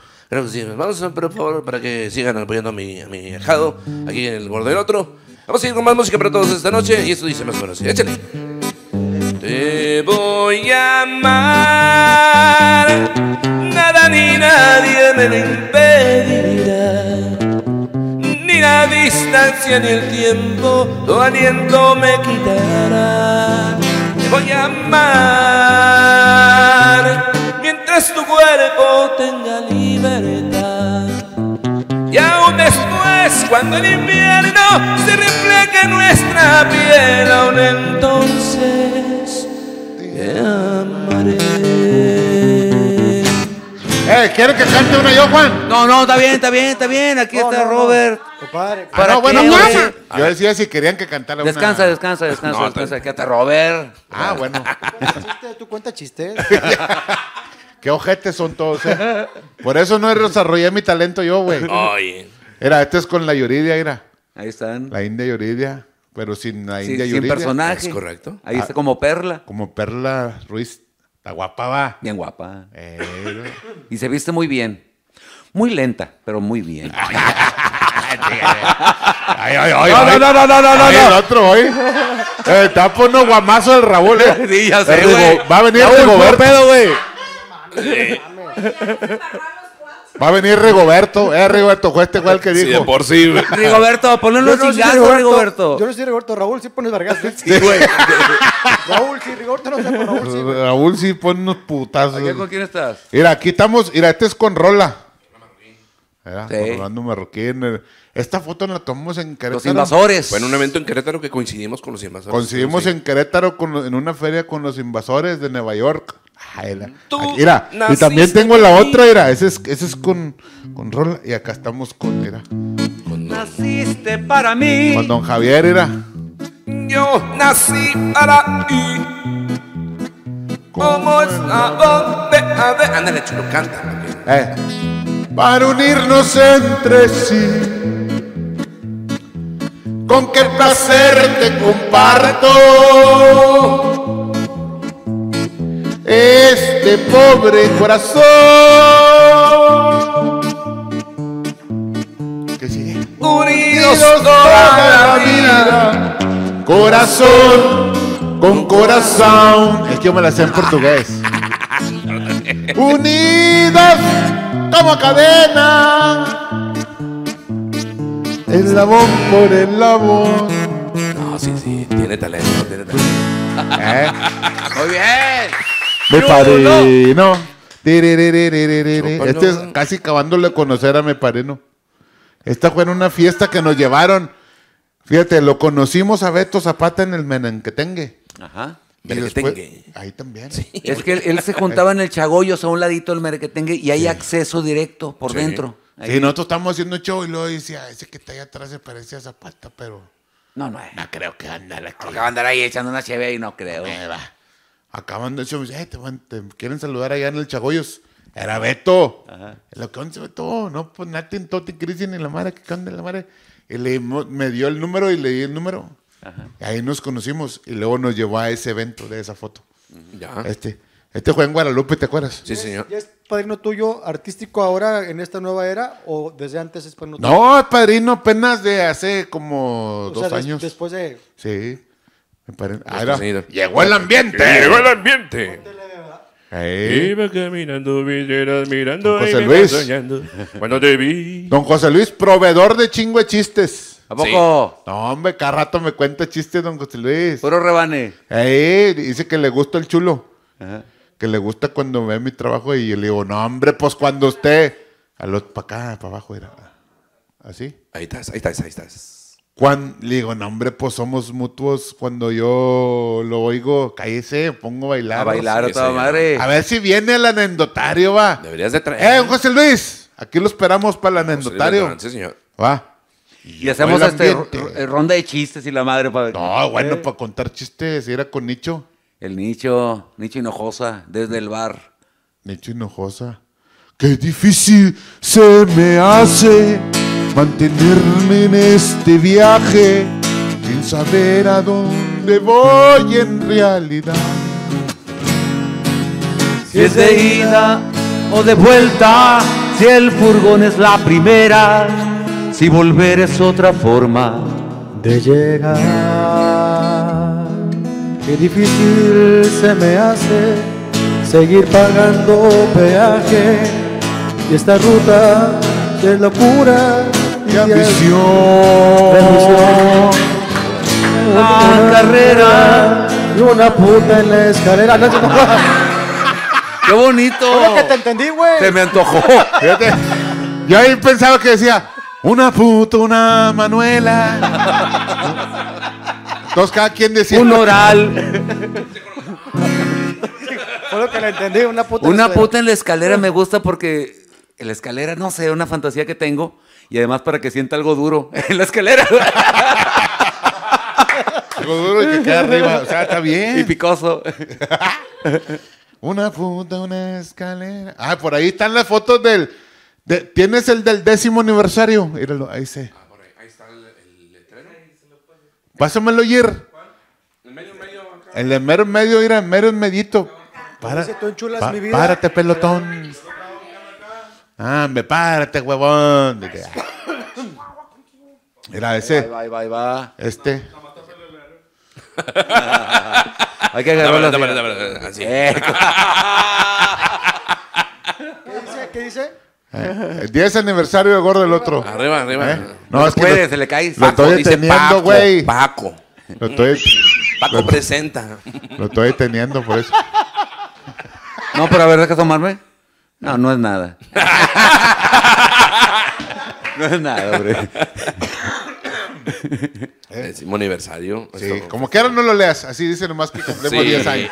Vamos a, por favor, para que sigan apoyando a mi, a ajado, aquí en el borde del otro. Vamos a seguir con más música para todos esta noche y esto dice más o menos. Échale. Te voy a amar, nada ni nadie me lo impedirá Ni la distancia ni el tiempo tu aliento me quitará voy a amar mientras tu cuerpo tenga libertad. Y aún después, cuando el invierno se refleje en nuestra piel, aún entonces te amaré. Eh, ¿Quieres que cante una yo, Juan? No, no, está bien, está bien, está bien. Aquí está Robert. Compadre. Ah, no, bueno, yo decía si querían que cantara una. Descansa, descansa, descansa, descansa. Aquí está Robert. Ah, bueno. tú cuentas chistes. Qué ojetes son todos, eh. Por eso no desarrollé mi talento yo, güey. Era, Era este es con la Yuridia, mira. Ahí están. La India Yuridia, pero sin la India Yuridia. sin personaje. Es correcto. Ahí está ah, como perla. Como Perla Ruiz Está guapa, va. Bien guapa. Eh. Y se viste muy bien. Muy lenta, pero muy bien. ay, ay, ay, está poniendo guamazo el Raúl, eh. Sí, ya sé, güey. Va a venir a pedo, güey. Va a venir Rigoberto. Eh, Rigoberto, fue este que dijo. Sí, por sí. Rigoberto, ponle unos chingazos, Rigoberto. Yo no soy Rigoberto. Raúl sí pones vergas. Sí, güey. Raúl sí, Rigoberto no Raúl sí. Raúl sí pone unos putazos. con quién estás? Mira, aquí estamos. Mira, este es con Rola. Era con Marroquín. Esta foto la tomamos en Querétaro. Los invasores. Fue en un evento en Querétaro que coincidimos con los invasores. Coincidimos en Querétaro con, en una feria con los invasores de Nueva York. Ah, ah, y también tengo la otra, era. Ese es, ese es con, con Rola. Y acá estamos con, era. Con, naciste para mí. Con Don Javier, era. Yo nací para ti. Como es la bomba. Ándale, chulo, canta. Eh. Para unirnos entre sí. Con qué placer te comparto este pobre corazón. ¿Qué sigue. Unidos toda la vida, corazón con corazón. Es que yo me la sé en portugués. Unidos como cadena. El labón por el labón. No, sí, sí, tiene talento, tiene talento. ¿Eh? Muy bien. Me pareno. no. Este es casi acabándole de conocer a Me pareno. Esta fue en una fiesta que nos llevaron. Fíjate, lo conocimos a Beto Zapata en el merenquetengue. Ajá. Merquetengue. ahí también. Es que él, se juntaba en el Chagoyos a un ladito del Merquetengue y hay acceso directo por dentro. Sí, nosotros estamos haciendo un show y luego decía, ah, ese que está ahí atrás se parece a Zapata, pero. No, no es. No creo que ande, que va a andar ahí echando una cheve y no creo acaban de show, te, quieren saludar allá en el Chagoyos. Era Beto. Ajá. Lo que once Beto, no, pues Natin, Toti, Cristian y la madre, que onda la madre. Y me dio el número y le di el número. Ajá. ahí nos conocimos y luego nos llevó a ese evento de esa foto. Ya. Este, este fue en Guadalupe, ¿te acuerdas? Sí, señor. ¿Y es, padrino tuyo artístico ahora en esta nueva era o desde antes es padrino tuyo? No, padrino apenas de hace como dos años. después de. Sí. Ah, llegó el ambiente. Llegó el ambiente. Ahí. Iba caminando, mirando, Don José Luis. te vi. Don José Luis, proveedor de chingo chistes. ¿A poco? No, hombre, cada rato me cuenta chistes, don José Luis. Puro rebane. Ahí, dice que le gusta el chulo. Ajá. Que le gusta cuando ve mi trabajo y yo le digo, no, hombre, pues cuando usted. A los, para acá, para abajo, era. Así. Ahí estás, ahí estás, ahí estás. Juan, le digo, no, hombre, pues somos mutuos. Cuando yo lo oigo, cállese, pongo a bailar. A bailar a toda madre. A ver si viene el anendotario, va. Deberías de traer. Eh, ¡Eh, José Luis! Aquí lo esperamos para el anendotario. Sí, señor. Va. Y, hacemos este eh, ronda de chistes y la madre para... No, bueno, para contar chistes, era con Nicho. El Nicho, Nicho Hinojosa, desde el bar. Nicho Hinojosa. Qué difícil se me hace mantenerme en este viaje sin saber a dónde voy en realidad. Si es de ida o de vuelta, si el furgón es la primera, si volver es otra forma de llegar. Qué difícil se me hace seguir pagando peaje y esta ruta es locura ambición. La carrera y una puta en la escalera. No, no, ¡Qué bonito! que te entendí, güey. Se me antojó. Fíjate. Yo ahí pensaba que decía, una puta, una Manuela. Entonces cada quien decía. Un oral. Fue lo que la entendí, una puta. Una en la puta en la escalera me gusta porque la escalera, no sé, una fantasía que tengo. Y además para que sienta algo duro en la escalera. algo duro y que quede arriba. O sea, está bien. Y picoso. una puta, una escalera. Ah, por ahí están las fotos del... ¿Tienes el del décimo aniversario? Míralo, ahí sé. Ah, por ahí, ahí está el, letrero. Pásamelo, ¿Cuál? El medio, medio. El de mero medio, mira, mero medito. Para, vida. párate, pelotón. Ah, me parte, huevón. De que, Mira, ese. Va, va, va, Este. Hay que agarrarlo así. Eh. ¿Qué dice? ¿Qué dice? Eh, el 10 aniversario de Gordo del otro. Arriba, arriba. Eh. No, no, es que se le cae. Lo estoy deteniendo, güey. Paco, Paco. Lo estoy, Paco presenta. Lo estoy deteniendo por eso. No, pero a ver, deja tomarme. No, no es nada. no es nada, hombre. ¿Eh? Décimo aniversario. Sí, como que ahora no lo leas, así dice nomás que cumplemos 10 años.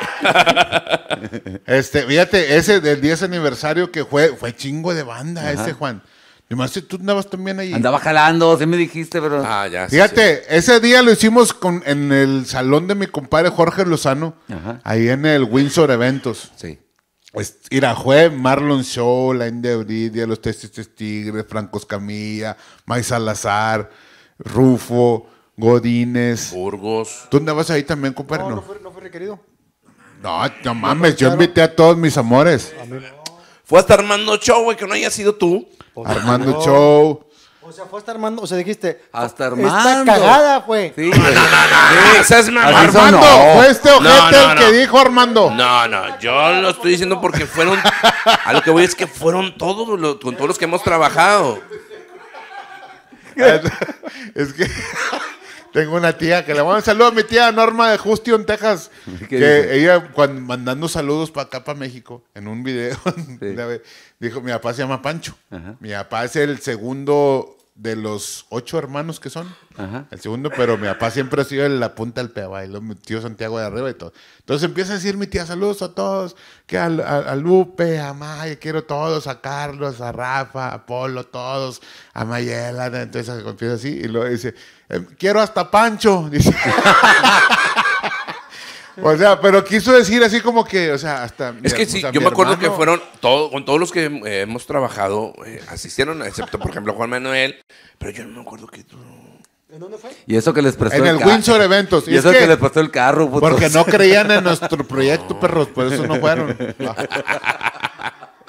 Este, fíjate, ese del 10 aniversario que fue, fue chingo de banda ese, Juan. Nomás tú andabas también ahí. Andaba jalando, sí me dijiste, pero. Ah, ya. Fíjate, ese día lo hicimos con, en el salón de mi compadre Jorge Lozano, ahí en el Windsor Eventos. Sí. Irajue, Marlon Show, La India Bridia, Los Testes Tigres, Francos Camilla, Mike Salazar, Rufo, Godínez. Burgos. ¿Tú andabas ahí también, compadre? No, no, fue, no fue requerido. No, no mames, yo invité a todos mis amores. Fue hasta Armando Show, güey, que no haya sido tú. Armando Show, o sea, fue hasta Armando, o sea, dijiste. Hasta Armando. Esta cagada fue. Sí, Sí. Armando, fue este ojete el que dijo Armando. No, no, yo lo estoy diciendo porque fueron. A lo que voy es que fueron todos, los, con todos los que hemos trabajado. es que. Tengo una tía que le mando un saludo a mi tía Norma de Justion, Texas. Que ella, cuando, mandando saludos para acá, para México, en un video, dijo: Mi papá se llama Pancho. Mi papá es el segundo de los ocho hermanos que son. Ajá. El segundo, pero mi papá siempre ha sido en la punta del peba, y mi tío Santiago de arriba y todo. Entonces empieza a decir mi tía, saludos a todos, que a, Lupe, a Maya, quiero todos, a Carlos, a Rafa, a Polo, todos, a Mayela. Entonces empieza así y luego dice, em, quiero hasta Pancho. Dice. O sea, pero quiso decir así como que, o sea, hasta. Es que sí, yo me acuerdo que fueron, todo, con todos los que eh, hemos trabajado, eh, asistieron, excepto, por ejemplo, Juan Manuel, pero yo no me acuerdo que tú. ¿En dónde fue? Y eso que les prestó En el, Windsor Eventos. Y, eso que, les prestó el carro, Porque no creían en nuestro proyecto, perros, por eso no fueron.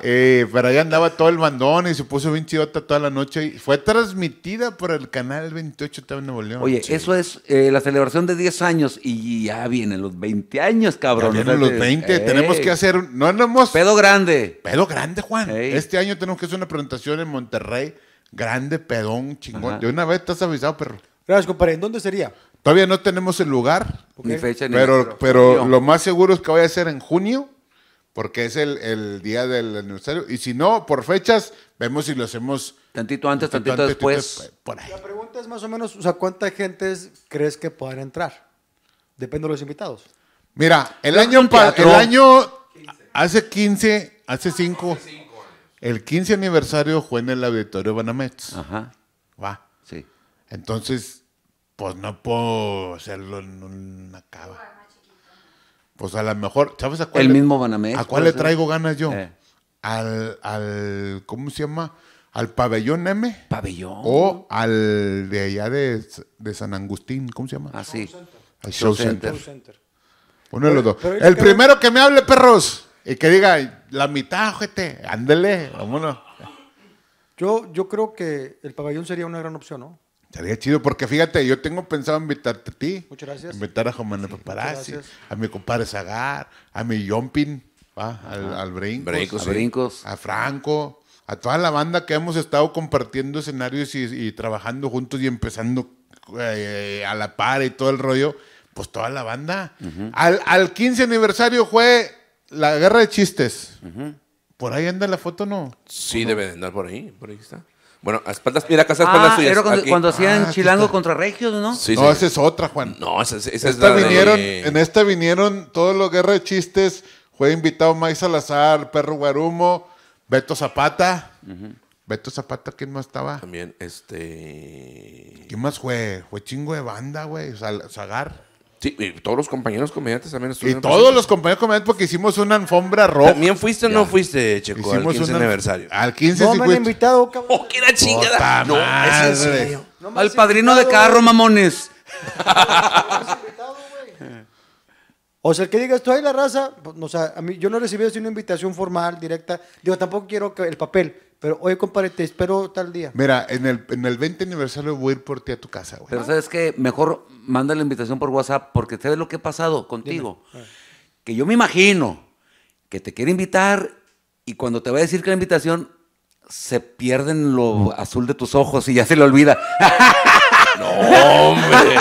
Eh, pero ahí andaba todo el bandón y se puso bien chidota toda la noche. Y fue transmitida por el canal 28 TV Nuevo León. Oye, eso es eh, la celebración de 10 años y ya vienen los 20 años, cabrón. vienen los 20. Tenemos que hacer. Un, no hemos. Pedo grande. Pedo grande, Juan. Este año tenemos que hacer una presentación en Monterrey. Grande, pedón, chingón. De una vez estás avisado, perro. Gracias, ¿En dónde sería? Todavía no tenemos el lugar. Ni fecha ni Pero, pero, pero lo más seguro es que vaya a ser en junio porque es el, día del aniversario. Y si no, por fechas, vemos si lo hacemos. Tantito antes, tantito, después. La pregunta es más o menos, o sea, ¿cuánta gente crees que puedan entrar? Depende de los invitados. Mira, el año, el año hace 15, hace 5, el 15 aniversario fue en el auditorio Banamex. Ajá. Va. Sí. Entonces, pues no puedo hacerlo en una cava. Pues a lo mejor, ¿sabes a cuál? El le, mismo Banamex. ¿A cuál le traigo ganas yo? Eh. Al, al, ¿cómo se llama? ¿Al pabellón M? Pabellón. O al de allá de, San Agustín, ¿cómo se llama? Ah, sí. Al Show, Center. Show Uno de los dos. el primero que me hable, perros, y que diga, la mitad, gente, ándele, vámonos. Yo, yo creo que el pabellón sería una gran opción, ¿no? Estaría chido, porque fíjate, yo tengo pensado invitarte a ti. Muchas gracias. Invitar a Jomana Paparazzi, a mi compadre Zagar, a mi Jumping, Al, Brincos, a, Franco, a toda la banda que hemos estado compartiendo escenarios y, trabajando juntos y empezando eh, a la par y todo el rollo. Pues toda la banda. al, al 15 aniversario fue la guerra de chistes. Por ahí anda la foto, ¿no? Sí, debe de andar por ahí. Por ahí está. Bueno, a espaldas, mira, espaldas ah, cuando, hacían ah, Chilango contra Regios, ¿no? no, esa es otra, Juan. No, esa, es vinieron, En esta vinieron todos los guerra de chistes. Fue invitado Mike Salazar, Perro Guarumo, Beto Zapata. Beto Zapata, ¿quién más estaba? También, este... ¿Quién más fue? Fue chingo de banda, güey. Zagar. Sí, y todos los compañeros comediantes también estuvieron. Y todos los compañeros comediantes porque hicimos una alfombra roja. ¿También fuiste o no fuiste, Checo, hicimos al 15 aniversario? Al 15 No, me han invitado, cabrón. ¡Oh, que era chingada! no, es en serio. al padrino de carro, mamones. O sea, el que digas tú, hay la raza, pues, o sea, a mí, yo no recibí así una invitación formal, directa. Digo, tampoco quiero que el papel, pero oye, compadre, te espero tal día. Mira, en el, en el 20 aniversario voy a ir por ti a tu casa, güey. Pero sabes que mejor manda la invitación por WhatsApp porque sabes lo que ha pasado contigo. Que yo me imagino que te quiere invitar y cuando te va a decir que la invitación, se pierden lo azul de tus ojos y ya se le olvida. no, hombre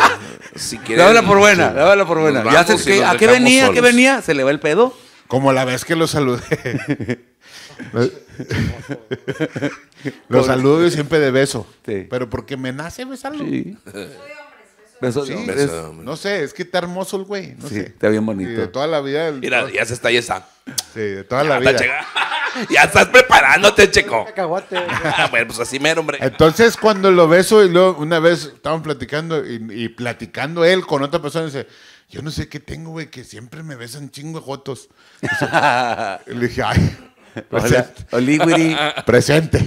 si por buena, dábala por buena. que- ¿A qué venía? ¿A qué venía? ¿Se le va el pedo? Como la vez que lo saludé. lo saludo siempre de beso. Pero porque me nace besarlo. Sí. Beso No sé, es que está hermoso el güey. sí, está bien bonito. de toda la vida. Mira, ya se está está. Sí, de toda la vida. ya estás preparándote, checo. bueno, pues así mero, hombre. Entonces, cuando lo beso y luego una vez estaban platicando y, platicando él con otra persona, dice. Yo no sé qué tengo, güey, que siempre me besan chingo de Le dije, ay, Presente. Presente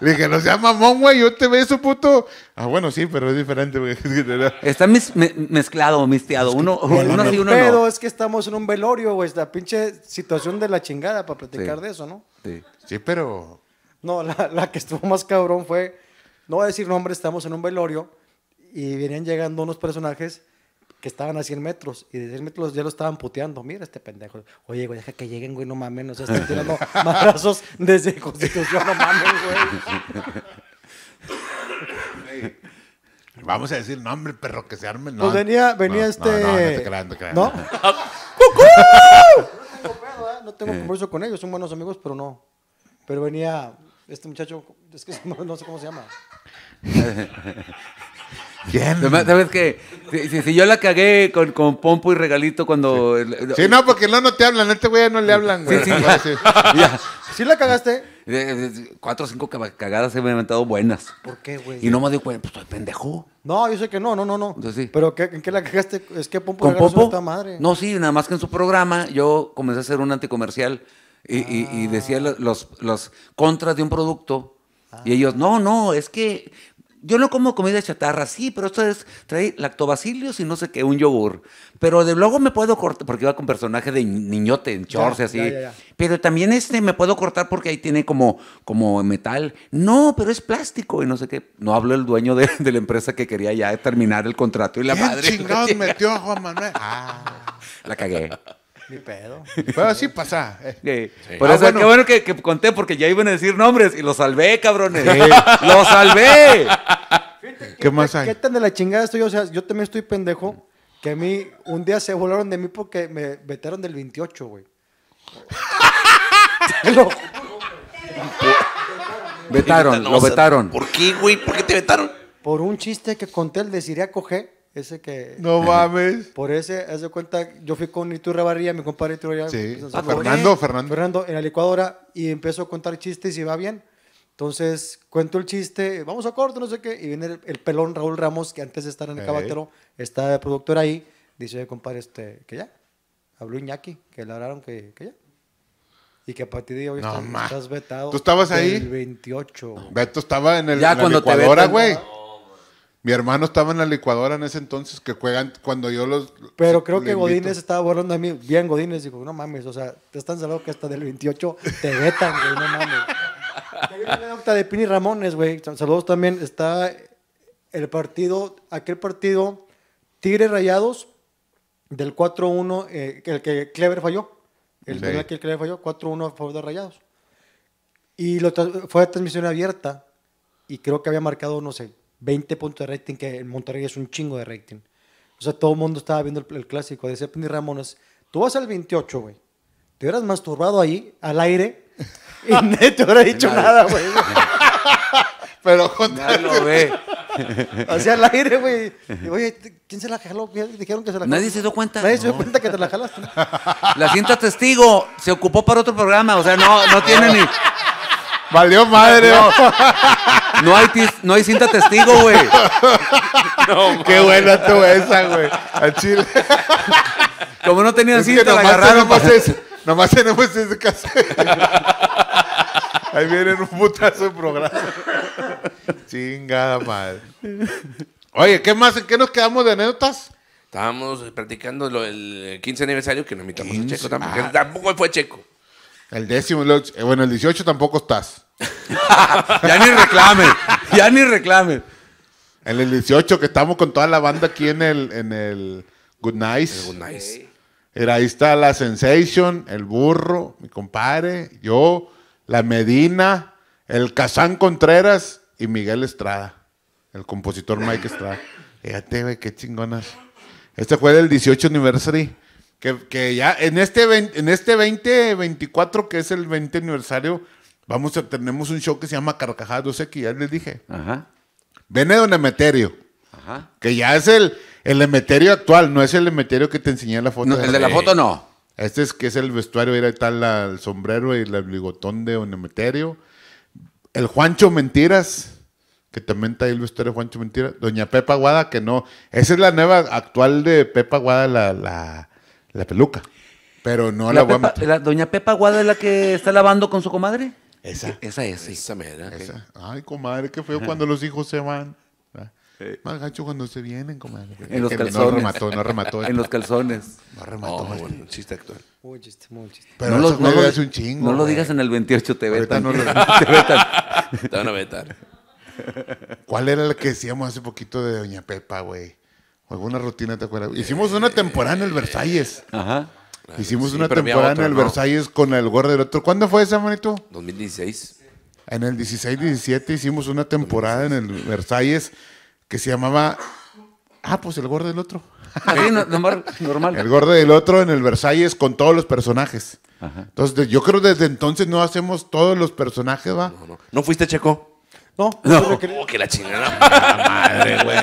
dije, no seas mamón, güey, yo te beso, puto. Ah, bueno, sí, pero es diferente, güey. Está mezclado, misteado. Uno, uno, uno, uno pero es que estamos en un velorio, güey. La pinche situación de la chingada para platicar de eso, ¿no? Sí. Sí, pero... No, la, la que estuvo más cabrón fue... No voy a decir nombre, estamos en un velorio y venían llegando unos personajes que estaban a 100 metros y de 100 metros ya lo estaban puteando. Mira este pendejo. Oye, güey, deja que lleguen, güey, no mames, sea, están tirando madrazos desde Constitución, no mames, güey. Vamos a decir, no, hombre, perro, que se arme. No, pues venía, venía este. No, no, ah, tengo pedo, ¿eh? No tengo eh. converso con ellos, son buenos amigos, pero no. Pero venía este muchacho, es que no sé cómo se llama. ¿Sabes qué? Si, yo la cagué con, con, Pompo y Regalito cuando... Sí, no, porque no, no te hablan. A este güey no le hablan, güey. Sí, sí. Ya. ¿Sí la cagaste? Cuatro o cinco cagadas he inventado buenas. ¿Por qué, güey? Y no me dio cuenta, pues estoy pendejo. No, yo sé que no, no, no, no. Pero ¿en qué la cagaste? Es que Pompo ¿Con Pompo? madre. No, sí, nada más que en su programa yo comencé a hacer un anticomercial y, y, ah. decía los, los, contras de un producto. Y ellos, no, no, es que yo no como comida chatarra, sí, pero esto es, trae lactobacilios y no sé qué, un yogur. Pero de luego me puedo cortar, porque iba con personaje de niñote, en shorts así. pero también este me puedo cortar porque ahí tiene como, como metal. No, pero es plástico y no sé qué. No hablo el dueño de, la empresa que quería ya terminar el contrato y la madre. chingados metió a Juan Manuel? Ah. La cagué. Pero sí pasa. Eh. Por eso, ah, bueno. qué bueno que, conté, porque ya iban a decir nombres y los salvé, cabrones. Lo ¡Los salvé! ¿Qué, más hay? ¿Qué tan de la chingada estoy? O sea, yo también estoy pendejo. Que a mí, un día se volaron de mí porque me vetaron del 28, güey. lo... vetaron, lo vetaron. ¿Por qué, güey? ¿Por qué te vetaron? Por un chiste que conté el de Siria ese que. No mames. Por ese, hace cuenta, yo fui con Iturra Barría, mi compadre Iturra Sí. Pues, ah, Fernando, Fernando. Fernando, en la licuadora y empezó a contar chistes y va bien. Entonces, cuento el chiste, vamos a corto, no sé qué. Y viene el, pelón Raúl Ramos, que antes de estar en el cabatero, está de productor ahí. Dice, compadre, este, que ya. Habló Iñaki, que le hablaron que, ya. Y que a partir de hoy estás, vetado. ¿Tú estabas ahí? El 28. Beto estaba en el, ya, la licuadora, güey. Mi hermano estaba en la licuadora en ese entonces que juegan cuando yo los. Pero creo que Godínez estaba borrando a mí. Bien, Godínez dijo: No mames, o sea, te están saludando que hasta del 28 te vetan, güey, no mames. Hay de Pini Ramones, güey. Saludos también. Está el partido, aquel partido Tigres Rayados del 4-1, eh, el que Clever falló. El que Clever falló, 4-1 a favor de Rayados. Y lo fue a transmisión abierta y creo que había marcado, no sé, 20 puntos de rating, que en Monterrey es un chingo de rating. O sea, todo el mundo estaba viendo el, clásico. Decía Penny Ramones, tú vas al 28, güey. Te hubieras masturbado ahí, al aire, y nadie te hubiera dicho nada, güey. Pero contra... Nadie lo ve. Hacia el aire, güey. Oye, ¿quién se la jaló? Dijeron que se la jaló. Nadie se dio cuenta. Nadie se dio cuenta que te la jalaste. La cinta testigo se ocupó para otro programa. O sea, no, no tiene ni, Valió madre. No, hay, no hay cinta testigo, güey. Qué buena tu esa, güey. Al chile. Como no tenían cinta, la agarraron. Pues. Nomás, tenemos ese caso. Ahí vienen un putazo de programa. Chingada madre. Oye, ¿qué más? ¿En qué nos quedamos de anécdotas? Estábamos practicando lo, el 15 aniversario que no invitamos a Checo tampoco. Tampoco fue Checo. El décimo, eh, bueno, el 18 tampoco estás. ya ni reclame ya ni reclame En el 18 que estamos con toda la banda aquí en el, en el Good Nice. Era, ahí está la Sensation, el burro, mi compadre, yo, la Medina, el Kazán Contreras y Miguel Estrada, el compositor Mike Estrada. Fíjate, güey, qué chingonas. Este fue el 18 anniversary. Que, ya en este, en este 2024, que es el 20 aniversario, Vamos a, tenemos un show que se llama Carcajadas 2X, ya les dije. Ajá. de Don Emeterio. Ajá. Que ya es el, el Emeterio actual, no es el Emeterio que te enseñé en la foto. No, el de la eh, foto no. Este es que es el vestuario, era tal el sombrero y el bigotón de un Emeterio. El Juancho Mentiras, que también está ahí el vestuario de Juancho Mentiras. Doña Pepa Guada, que no. Esa es la nueva actual de Pepa Guada, la, la, peluca. Pero no la, ¿la Doña Pepa Guada es la que está lavando con su comadre. Esa. E-, esa es, Esa Ay, comadre, qué feo cuando los hijos se van. Sí. Más gacho cuando se vienen, comadre. En los calzones. No remató, no remató. en los calzones. No remató. chiste actual. Muy chiste, muy chiste. Pero no lo, un chingo. No lo digas en el 28 TV. te vetan. te van a vetar. ¿Cuál era la que decíamos hace poquito de Doña Pepa, güey? O alguna rutina, ¿te acuerdas? Hicimos una temporada en el Versalles. Ajá. Hicimos una temporada en el Versalles con el gordo del otro. ¿Cuándo fue esa, manito? 2016. En el 16-17 hicimos una temporada en el Versalles que se llamaba. Ah, pues el gordo del otro. Sí, normal. El gordo del otro en el Versalles con todos los personajes. Entonces, yo creo que desde entonces no hacemos todos los personajes, ¿va? No, no. ¿No fuiste Checo? No. no. Oh, que la chingada. madre, güey.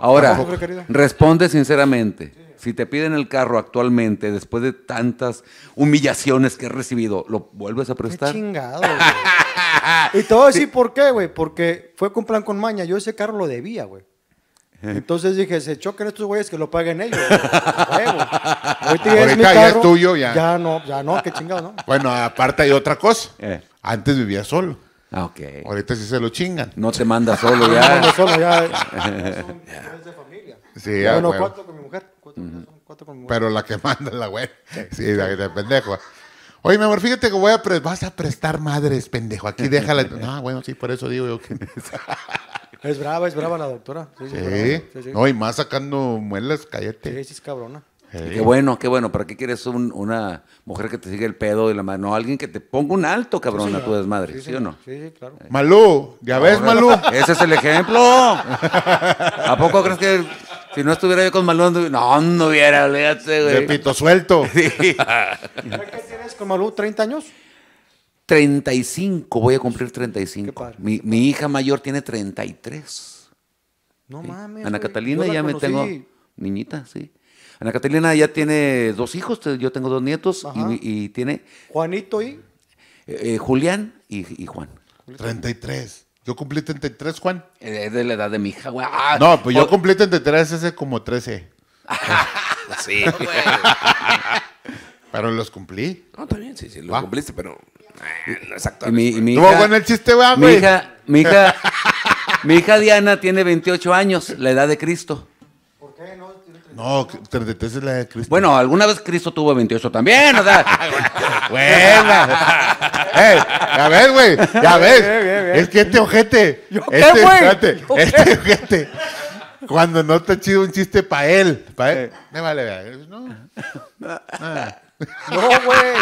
Ahora, responde sinceramente si te piden el carro actualmente, después de tantas humillaciones que he recibido, ¿lo vuelves a prestar? Qué chingado, Y todo decir ¿por qué, güey? Porque fue con plan con maña. Yo ese carro lo debía, güey. Entonces dije, se choquen estos güeyes que lo paguen ellos. Hoy Ahorita ya es tuyo, ya. Ya no, ya no, qué chingado, ¿no? Bueno, aparte hay otra cosa. Eh. Antes vivía solo. Ah, ok. Ahorita sí se lo chingan. No te manda solo ya. No te manda solo ya. Es Son de familia. Sí, ya. Bueno, cuatro pero la que manda la web. Sí, la que pendejo. Oye, mi amor, fíjate que voy a vas a prestar madres, pendejo. Aquí déjala. Ah, bueno, sí, por eso digo yo que. es brava, es brava la doctora. Sí, sí. No, y más sacando muelas, cállate. Sí, sí, es cabrona. Qué bueno, qué bueno. ¿Para qué quieres una mujer que te siga el pedo de la mano? No, alguien que te ponga un alto, cabrona Tú tu desmadre, ¿sí, o no? Sí, sí, claro. Malú, ya ves, Malú. Ese es el ejemplo. ¿A poco crees que si no estuviera yo con Malú, no, no hubiera, olvídate, güey. De suelto. ¿Qué tienes con Malú? ¿30 años? 35, voy a cumplir 35. Mi, hija mayor tiene 33. No mames. Ana Catalina ya me tengo. Niñita, sí. Ana Catalina ya tiene dos hijos, yo tengo dos nietos y, tiene. Juanito y. Eh, eh, Julián y, y Juan. 33. Yo cumplí 33, Juan. Eh, es de la edad de mi hija, güey. Ah, no, pues yo cumplí 33 hace como 13. sí, ah, güey. pero los cumplí. No, también, sí, sí, los cumpliste, pero eh, no es actual. mi el chiste, güey. Mi hija, mi hija, mi hija Diana tiene 28 años, la edad de Cristo. No, 33 es la de Cristo. Bueno, alguna vez Cristo tuvo 28 también, o sea. Buena. Ey, ya ves, güey. Ya ves. Es que este ojete. ¿Yo este, güey? este ojete. Cuando no está chido un chiste para él. Me vale, No. No, güey.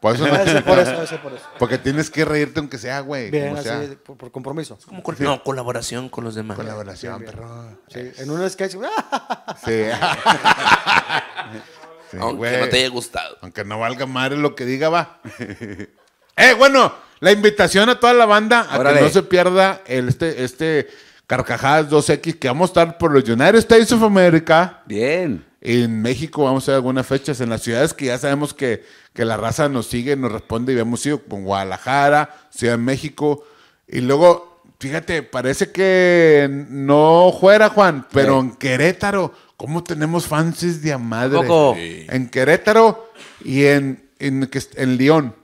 Por eso, no. es por eso, por eso. Porque tienes que reírte aunque sea, güey. Por, compromiso. no, colaboración con los demás. Colaboración, en un sketch. sí. sí aunque no te haya gustado. Aunque no valga madre lo que diga, va. eh, bueno, la invitación a toda la banda a que no se pierda este, este Carcajadas 2X que vamos a estar por los United States of America. Bien en México vamos a ver algunas fechas en las ciudades que ya sabemos que, la raza nos sigue, nos responde y hemos ido con Guadalajara, Ciudad de México. Y luego, fíjate, parece que no fuera, Juan, pero en Querétaro, ¿cómo tenemos fans de madre? En Querétaro y en, en, León.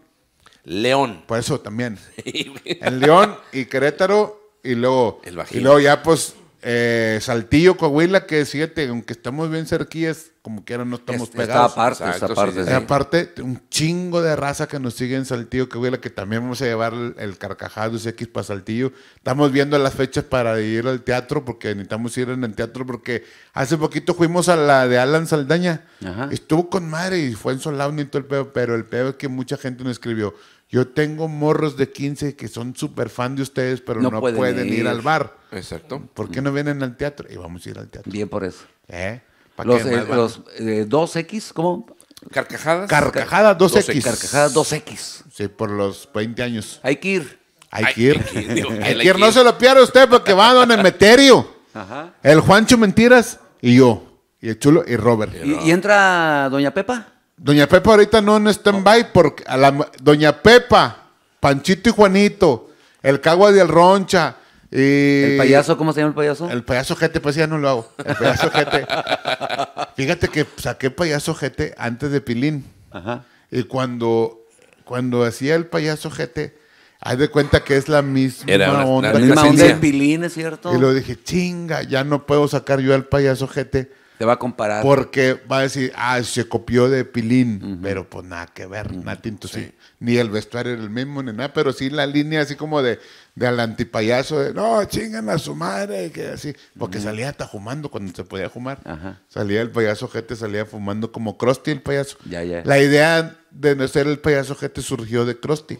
León. Por eso también. Sí. en León y Querétaro y luego. El y luego ya, pues eh, Saltillo, Coahuila, que siete, aunque estamos bien cerquillas, como quiera no estamos pegados. aparte, aparte. un chingo de raza que nos sigue en Saltillo, Coahuila, que también vamos a llevar el, carcajado X para Saltillo. Estamos viendo las fechas para ir al teatro, porque necesitamos ir en el teatro, porque hace poquito fuimos a la de Alan Saldaña. Estuvo con madre y fue en Solano y todo el pedo, pero el pedo es que mucha gente nos escribió yo tengo morros de 15 que son súper fan de ustedes, pero no, pueden, ir. al bar. Exacto. ¿Por qué no vienen al teatro? Y vamos a ir al teatro. Bien por eso. ¿Eh? Los, eh, los 2X, eh, ¿cómo? Carcajadas. Carcajada 2X. Carcajadas, 2X. Sí, por los 20 años. Hay que ir. Hay que ir. Hay no se lo pierda usted porque va a Don Emeterio. Ajá. El Juancho Mentiras y yo. Y el chulo y Robert. ¿Y, entra Doña Pepa? Doña Pepa ahorita no en stand-by porque a la, Doña Pepa, Panchito y Juanito, el Cagua de El Roncha. Y ¿El payaso? ¿Cómo se llama el payaso? El payaso Jete, pues ya no lo hago. El payaso Jete. Fíjate que saqué payaso Jete antes de Pilín. Ajá. Y cuando, cuando hacía el payaso Jete, hay de cuenta que es la misma onda. La misma onda de Pilín, ¿es cierto? Y lo dije, chinga, ya no puedo sacar yo al payaso Jete te va a comparar. Porque va a decir, ah, se copió de Pilín, pero pues nada que ver, nada tinto, sí. Ni el vestuario era el mismo, ni nada, pero sí la línea así como de, al antipayaso, de no, chingan a su madre, que así. Porque salía hasta fumando cuando se podía fumar. Salía el payaso gente, salía fumando como Krusty el payaso. Ya, La idea de no ser el payaso gente surgió de Krusty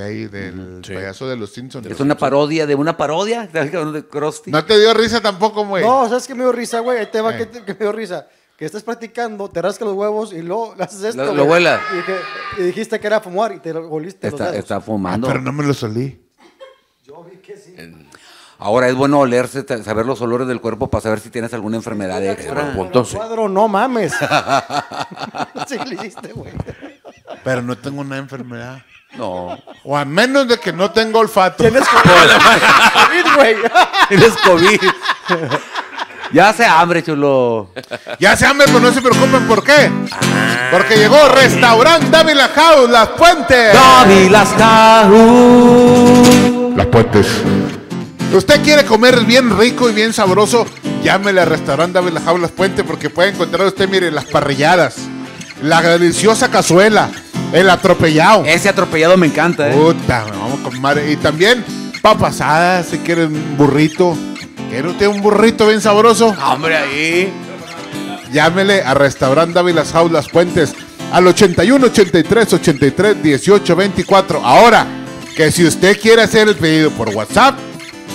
ahí, del payaso de los Simpsons. Es una parodia de una parodia de No te dio risa tampoco, güey. No, ¿sabes que me dio risa, güey? te eh. que, me dio risa que estás practicando, te rascas los huevos y luego haces esto. Lo, lo vuelas. Y, dijiste que era fumar y te lo está, Está ah, fumando. pero no me lo salí. Yo vi que sí. Eh, ahora es bueno olerse, saber los olores del cuerpo para saber si tienes alguna enfermedad de extra. cuadro, no mames. sí, lo hiciste, güey. Pero no tengo una enfermedad. No. O a menos de que no tengo olfato. Tienes COVID, güey. Tienes COVID. Ya se hambre, chulo. Ya se hambre, pero no se preocupen por qué. Ah. Porque llegó Restaurante La House, Las Puentes. Las House. Las Puentes. Si Usted quiere comer bien rico y bien sabroso, llámele a Restaurante David House, Las Puentes, porque puede encontrar usted, mire, las parrilladas, la deliciosa cazuela el atropellado. Ese atropellado me encanta, ¿eh? Puta, vamos con madre. Y también papas si quieren burrito. Quiero usted un burrito bien sabroso? Hombre, ahí. Llámele a Restaurant Las Jaulas Puentes al 81 83 83 18 Ahora, que si usted quiere hacer el pedido por WhatsApp,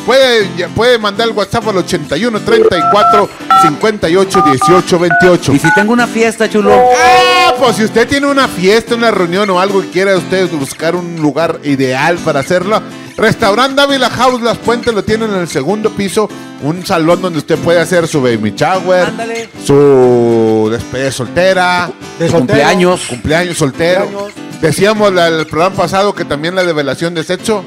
puede, puede mandar el WhatsApp al 81 34 58 18 28. Y si tengo una fiesta, chulo. Ah, pues si usted tiene una fiesta, una reunión o algo y quiera ustedes, buscar un lugar ideal para hacerlo, Restaurante Ávila House Las Puentes lo tienen en el segundo piso, un salón donde usted puede hacer su baby shower, Ándale. su despedida soltera, de cumpleaños, cumpleaños soltero. Decíamos el programa pasado que también la develación de sexo,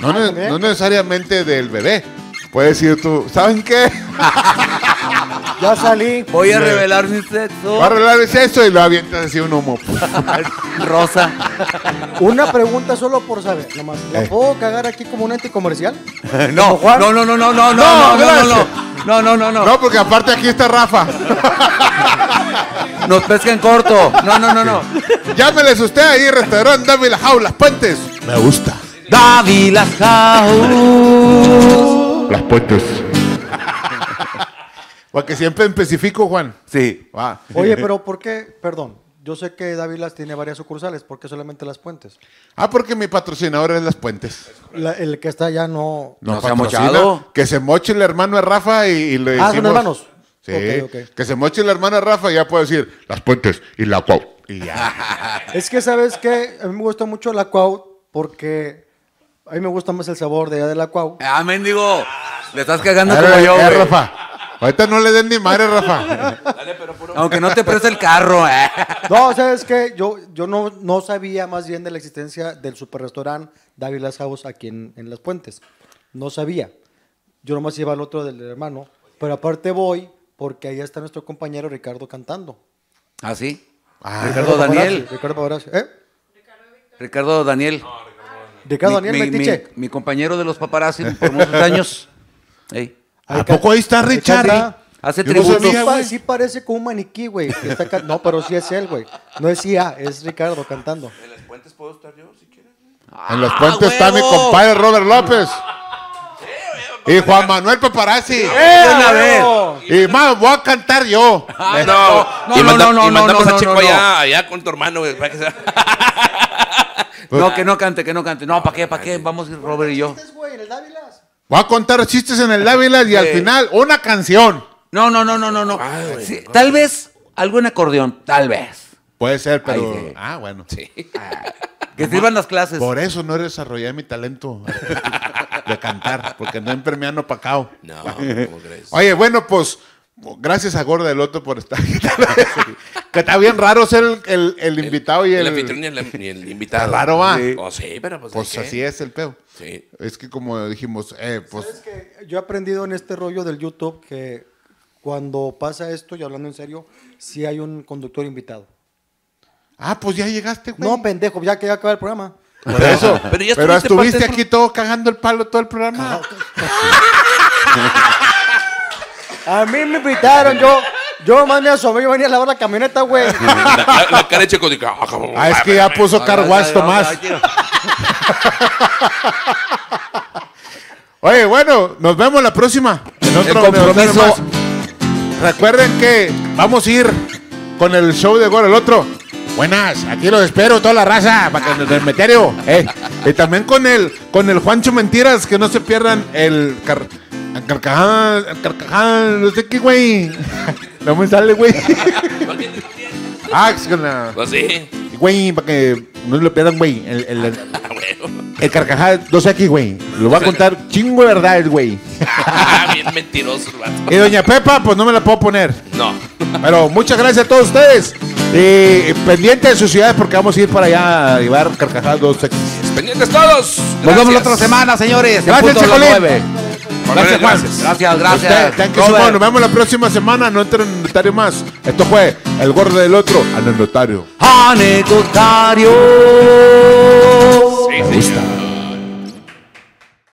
no, ah, ¿eh? no necesariamente del bebé. puede ir tú, ¿saben qué? Ya salí. Voy a revelar mi sexo. Va a revelar mi sexo y lo avientas así un humo. Rosa. Una pregunta solo por saber, eh. nomás. ¿La puedo cagar aquí como un ente comercial? No, no, no, no, no, no, no, no, no, no. No, no, no, no. No, porque aparte aquí está Rafa. Nos pesca en corto. No, no, no, no. Llámeles usted ahí, restaurante Dame las puentes. Me gusta. David las jaulas. Las puentes. Porque siempre especifico, Juan. Sí. Oye, pero ¿por qué? Perdón. Yo sé que Las tiene varias sucursales, ¿por qué solamente Las Puentes? Ah, porque mi patrocinador es Las Puentes. el que está ya no... No, Que se moche el hermano de Rafa y, le Ah, son hermanos. Sí, que se moche el hermano hermana Rafa y ya puedo decir Las Puentes y la Cuau. Y ya. es que, ¿sabes qué? A mí me gusta mucho la Cuau porque a mí me gusta más el sabor de la Cuau. ¡Ah, mendigo! Le estás cagando como yo, eh, Rafa. Ahorita no le den ni madre, Rafa. Dale, pero Aunque no te preste el carro. Eh. No, es que yo, yo no, no sabía más bien de la existencia del superrestaurante David Lasagos aquí en, en Las Puentes. No sabía. Yo nomás iba al otro del hermano. Pero aparte voy porque ahí está nuestro compañero Ricardo cantando. ¿Ah, sí? Ah. Ricardo Daniel. Ricardo ¿Eh? Ricardo Daniel. Ricardo Daniel mi, mi, mi, compañero de los paparazzi por muchos años. Hey. ¿A poco ahí está Richard? Ah? Hace tributos. No sí parece con un maniquí, güey. No, pero sí es él, güey. No es IA, es Ricardo cantando. ¿En las puentes puedo estar yo, si quieres? en las puentes ah, está mi compadre Robert López. y Juan Manuel Paparazzi. Eh, y más, voy a cantar yo. Ah, no, no, y no, no, mandamos no, no, a Chico no, allá, con tu hermano, güey. que pues no, que no cante, que no cante. No, ¿para qué? ¿Para qué? Vamos Robert y yo. ¿Qué güey? ¿El Dávila? Voy a contar chistes en el Dávila y al final una canción. No, no, no, no, no. no. Ah, tal vez algún acordeón, tal vez. Puede ser, pero. Ah, bueno. Sí. Ah. Que sirvan las clases. Por eso no he desarrollado mi talento de cantar, porque no en permeano pacao. No, ¿cómo crees? Oye, bueno, pues Gracias a Gorda del Loto por estar. aquí. que está bien raro ser el, invitado y el. El anfitrión y el, em, pues invitado. claro raro, va. Oh, pues. pues así es el peo. Sí. Es que como dijimos, eh, pues. yo he aprendido en este rollo del YouTube que cuando pasa esto, y hablando en serio, sí hay un conductor invitado. Ah, pues ya llegaste, güey. No, pendejo, ya que ya acaba el programa. Por pero eso. Pero, estuviste, aquí todo cagando el palo todo el programa. Ah, A mí me invitaron, yo. Yo mandé me asomé, yo venía a lavar la camioneta, güey. La, la cara hecha ah, ah, es que ya puso carguas Tomás. Oye, bueno, nos vemos la próxima. En otro el compromiso. Recuerden que vamos a ir con el show de Gol el otro. Buenas, aquí los espero, toda la raza, para que nos el eh. Y también con el, con el Juancho Mentiras, que no se pierdan el... Car a carcajadas, no sé qué, güey. No me sale, güey. Axgana. Ah, pues sí. Güey, para que no lo pierdan, güey. El, el, el, ah, el no sé aquí, güey. Lo va a contar chingo de verdades, güey. Ah, bien mentiroso, Y doña Pepa, pues no me la puedo poner. No. Pero muchas gracias a todos ustedes. Y pendiente de sus ciudades porque vamos a ir para allá a llevar carcajadas, 2X Pendientes todos. Nos vemos la otra semana, señores. Gracias, Chacolín. Gracias, Gracias, gracias. Nos vemos la próxima semana. No entren en el notario más. Esto fue El Gordo del Otro en Anecdotario. notario notario!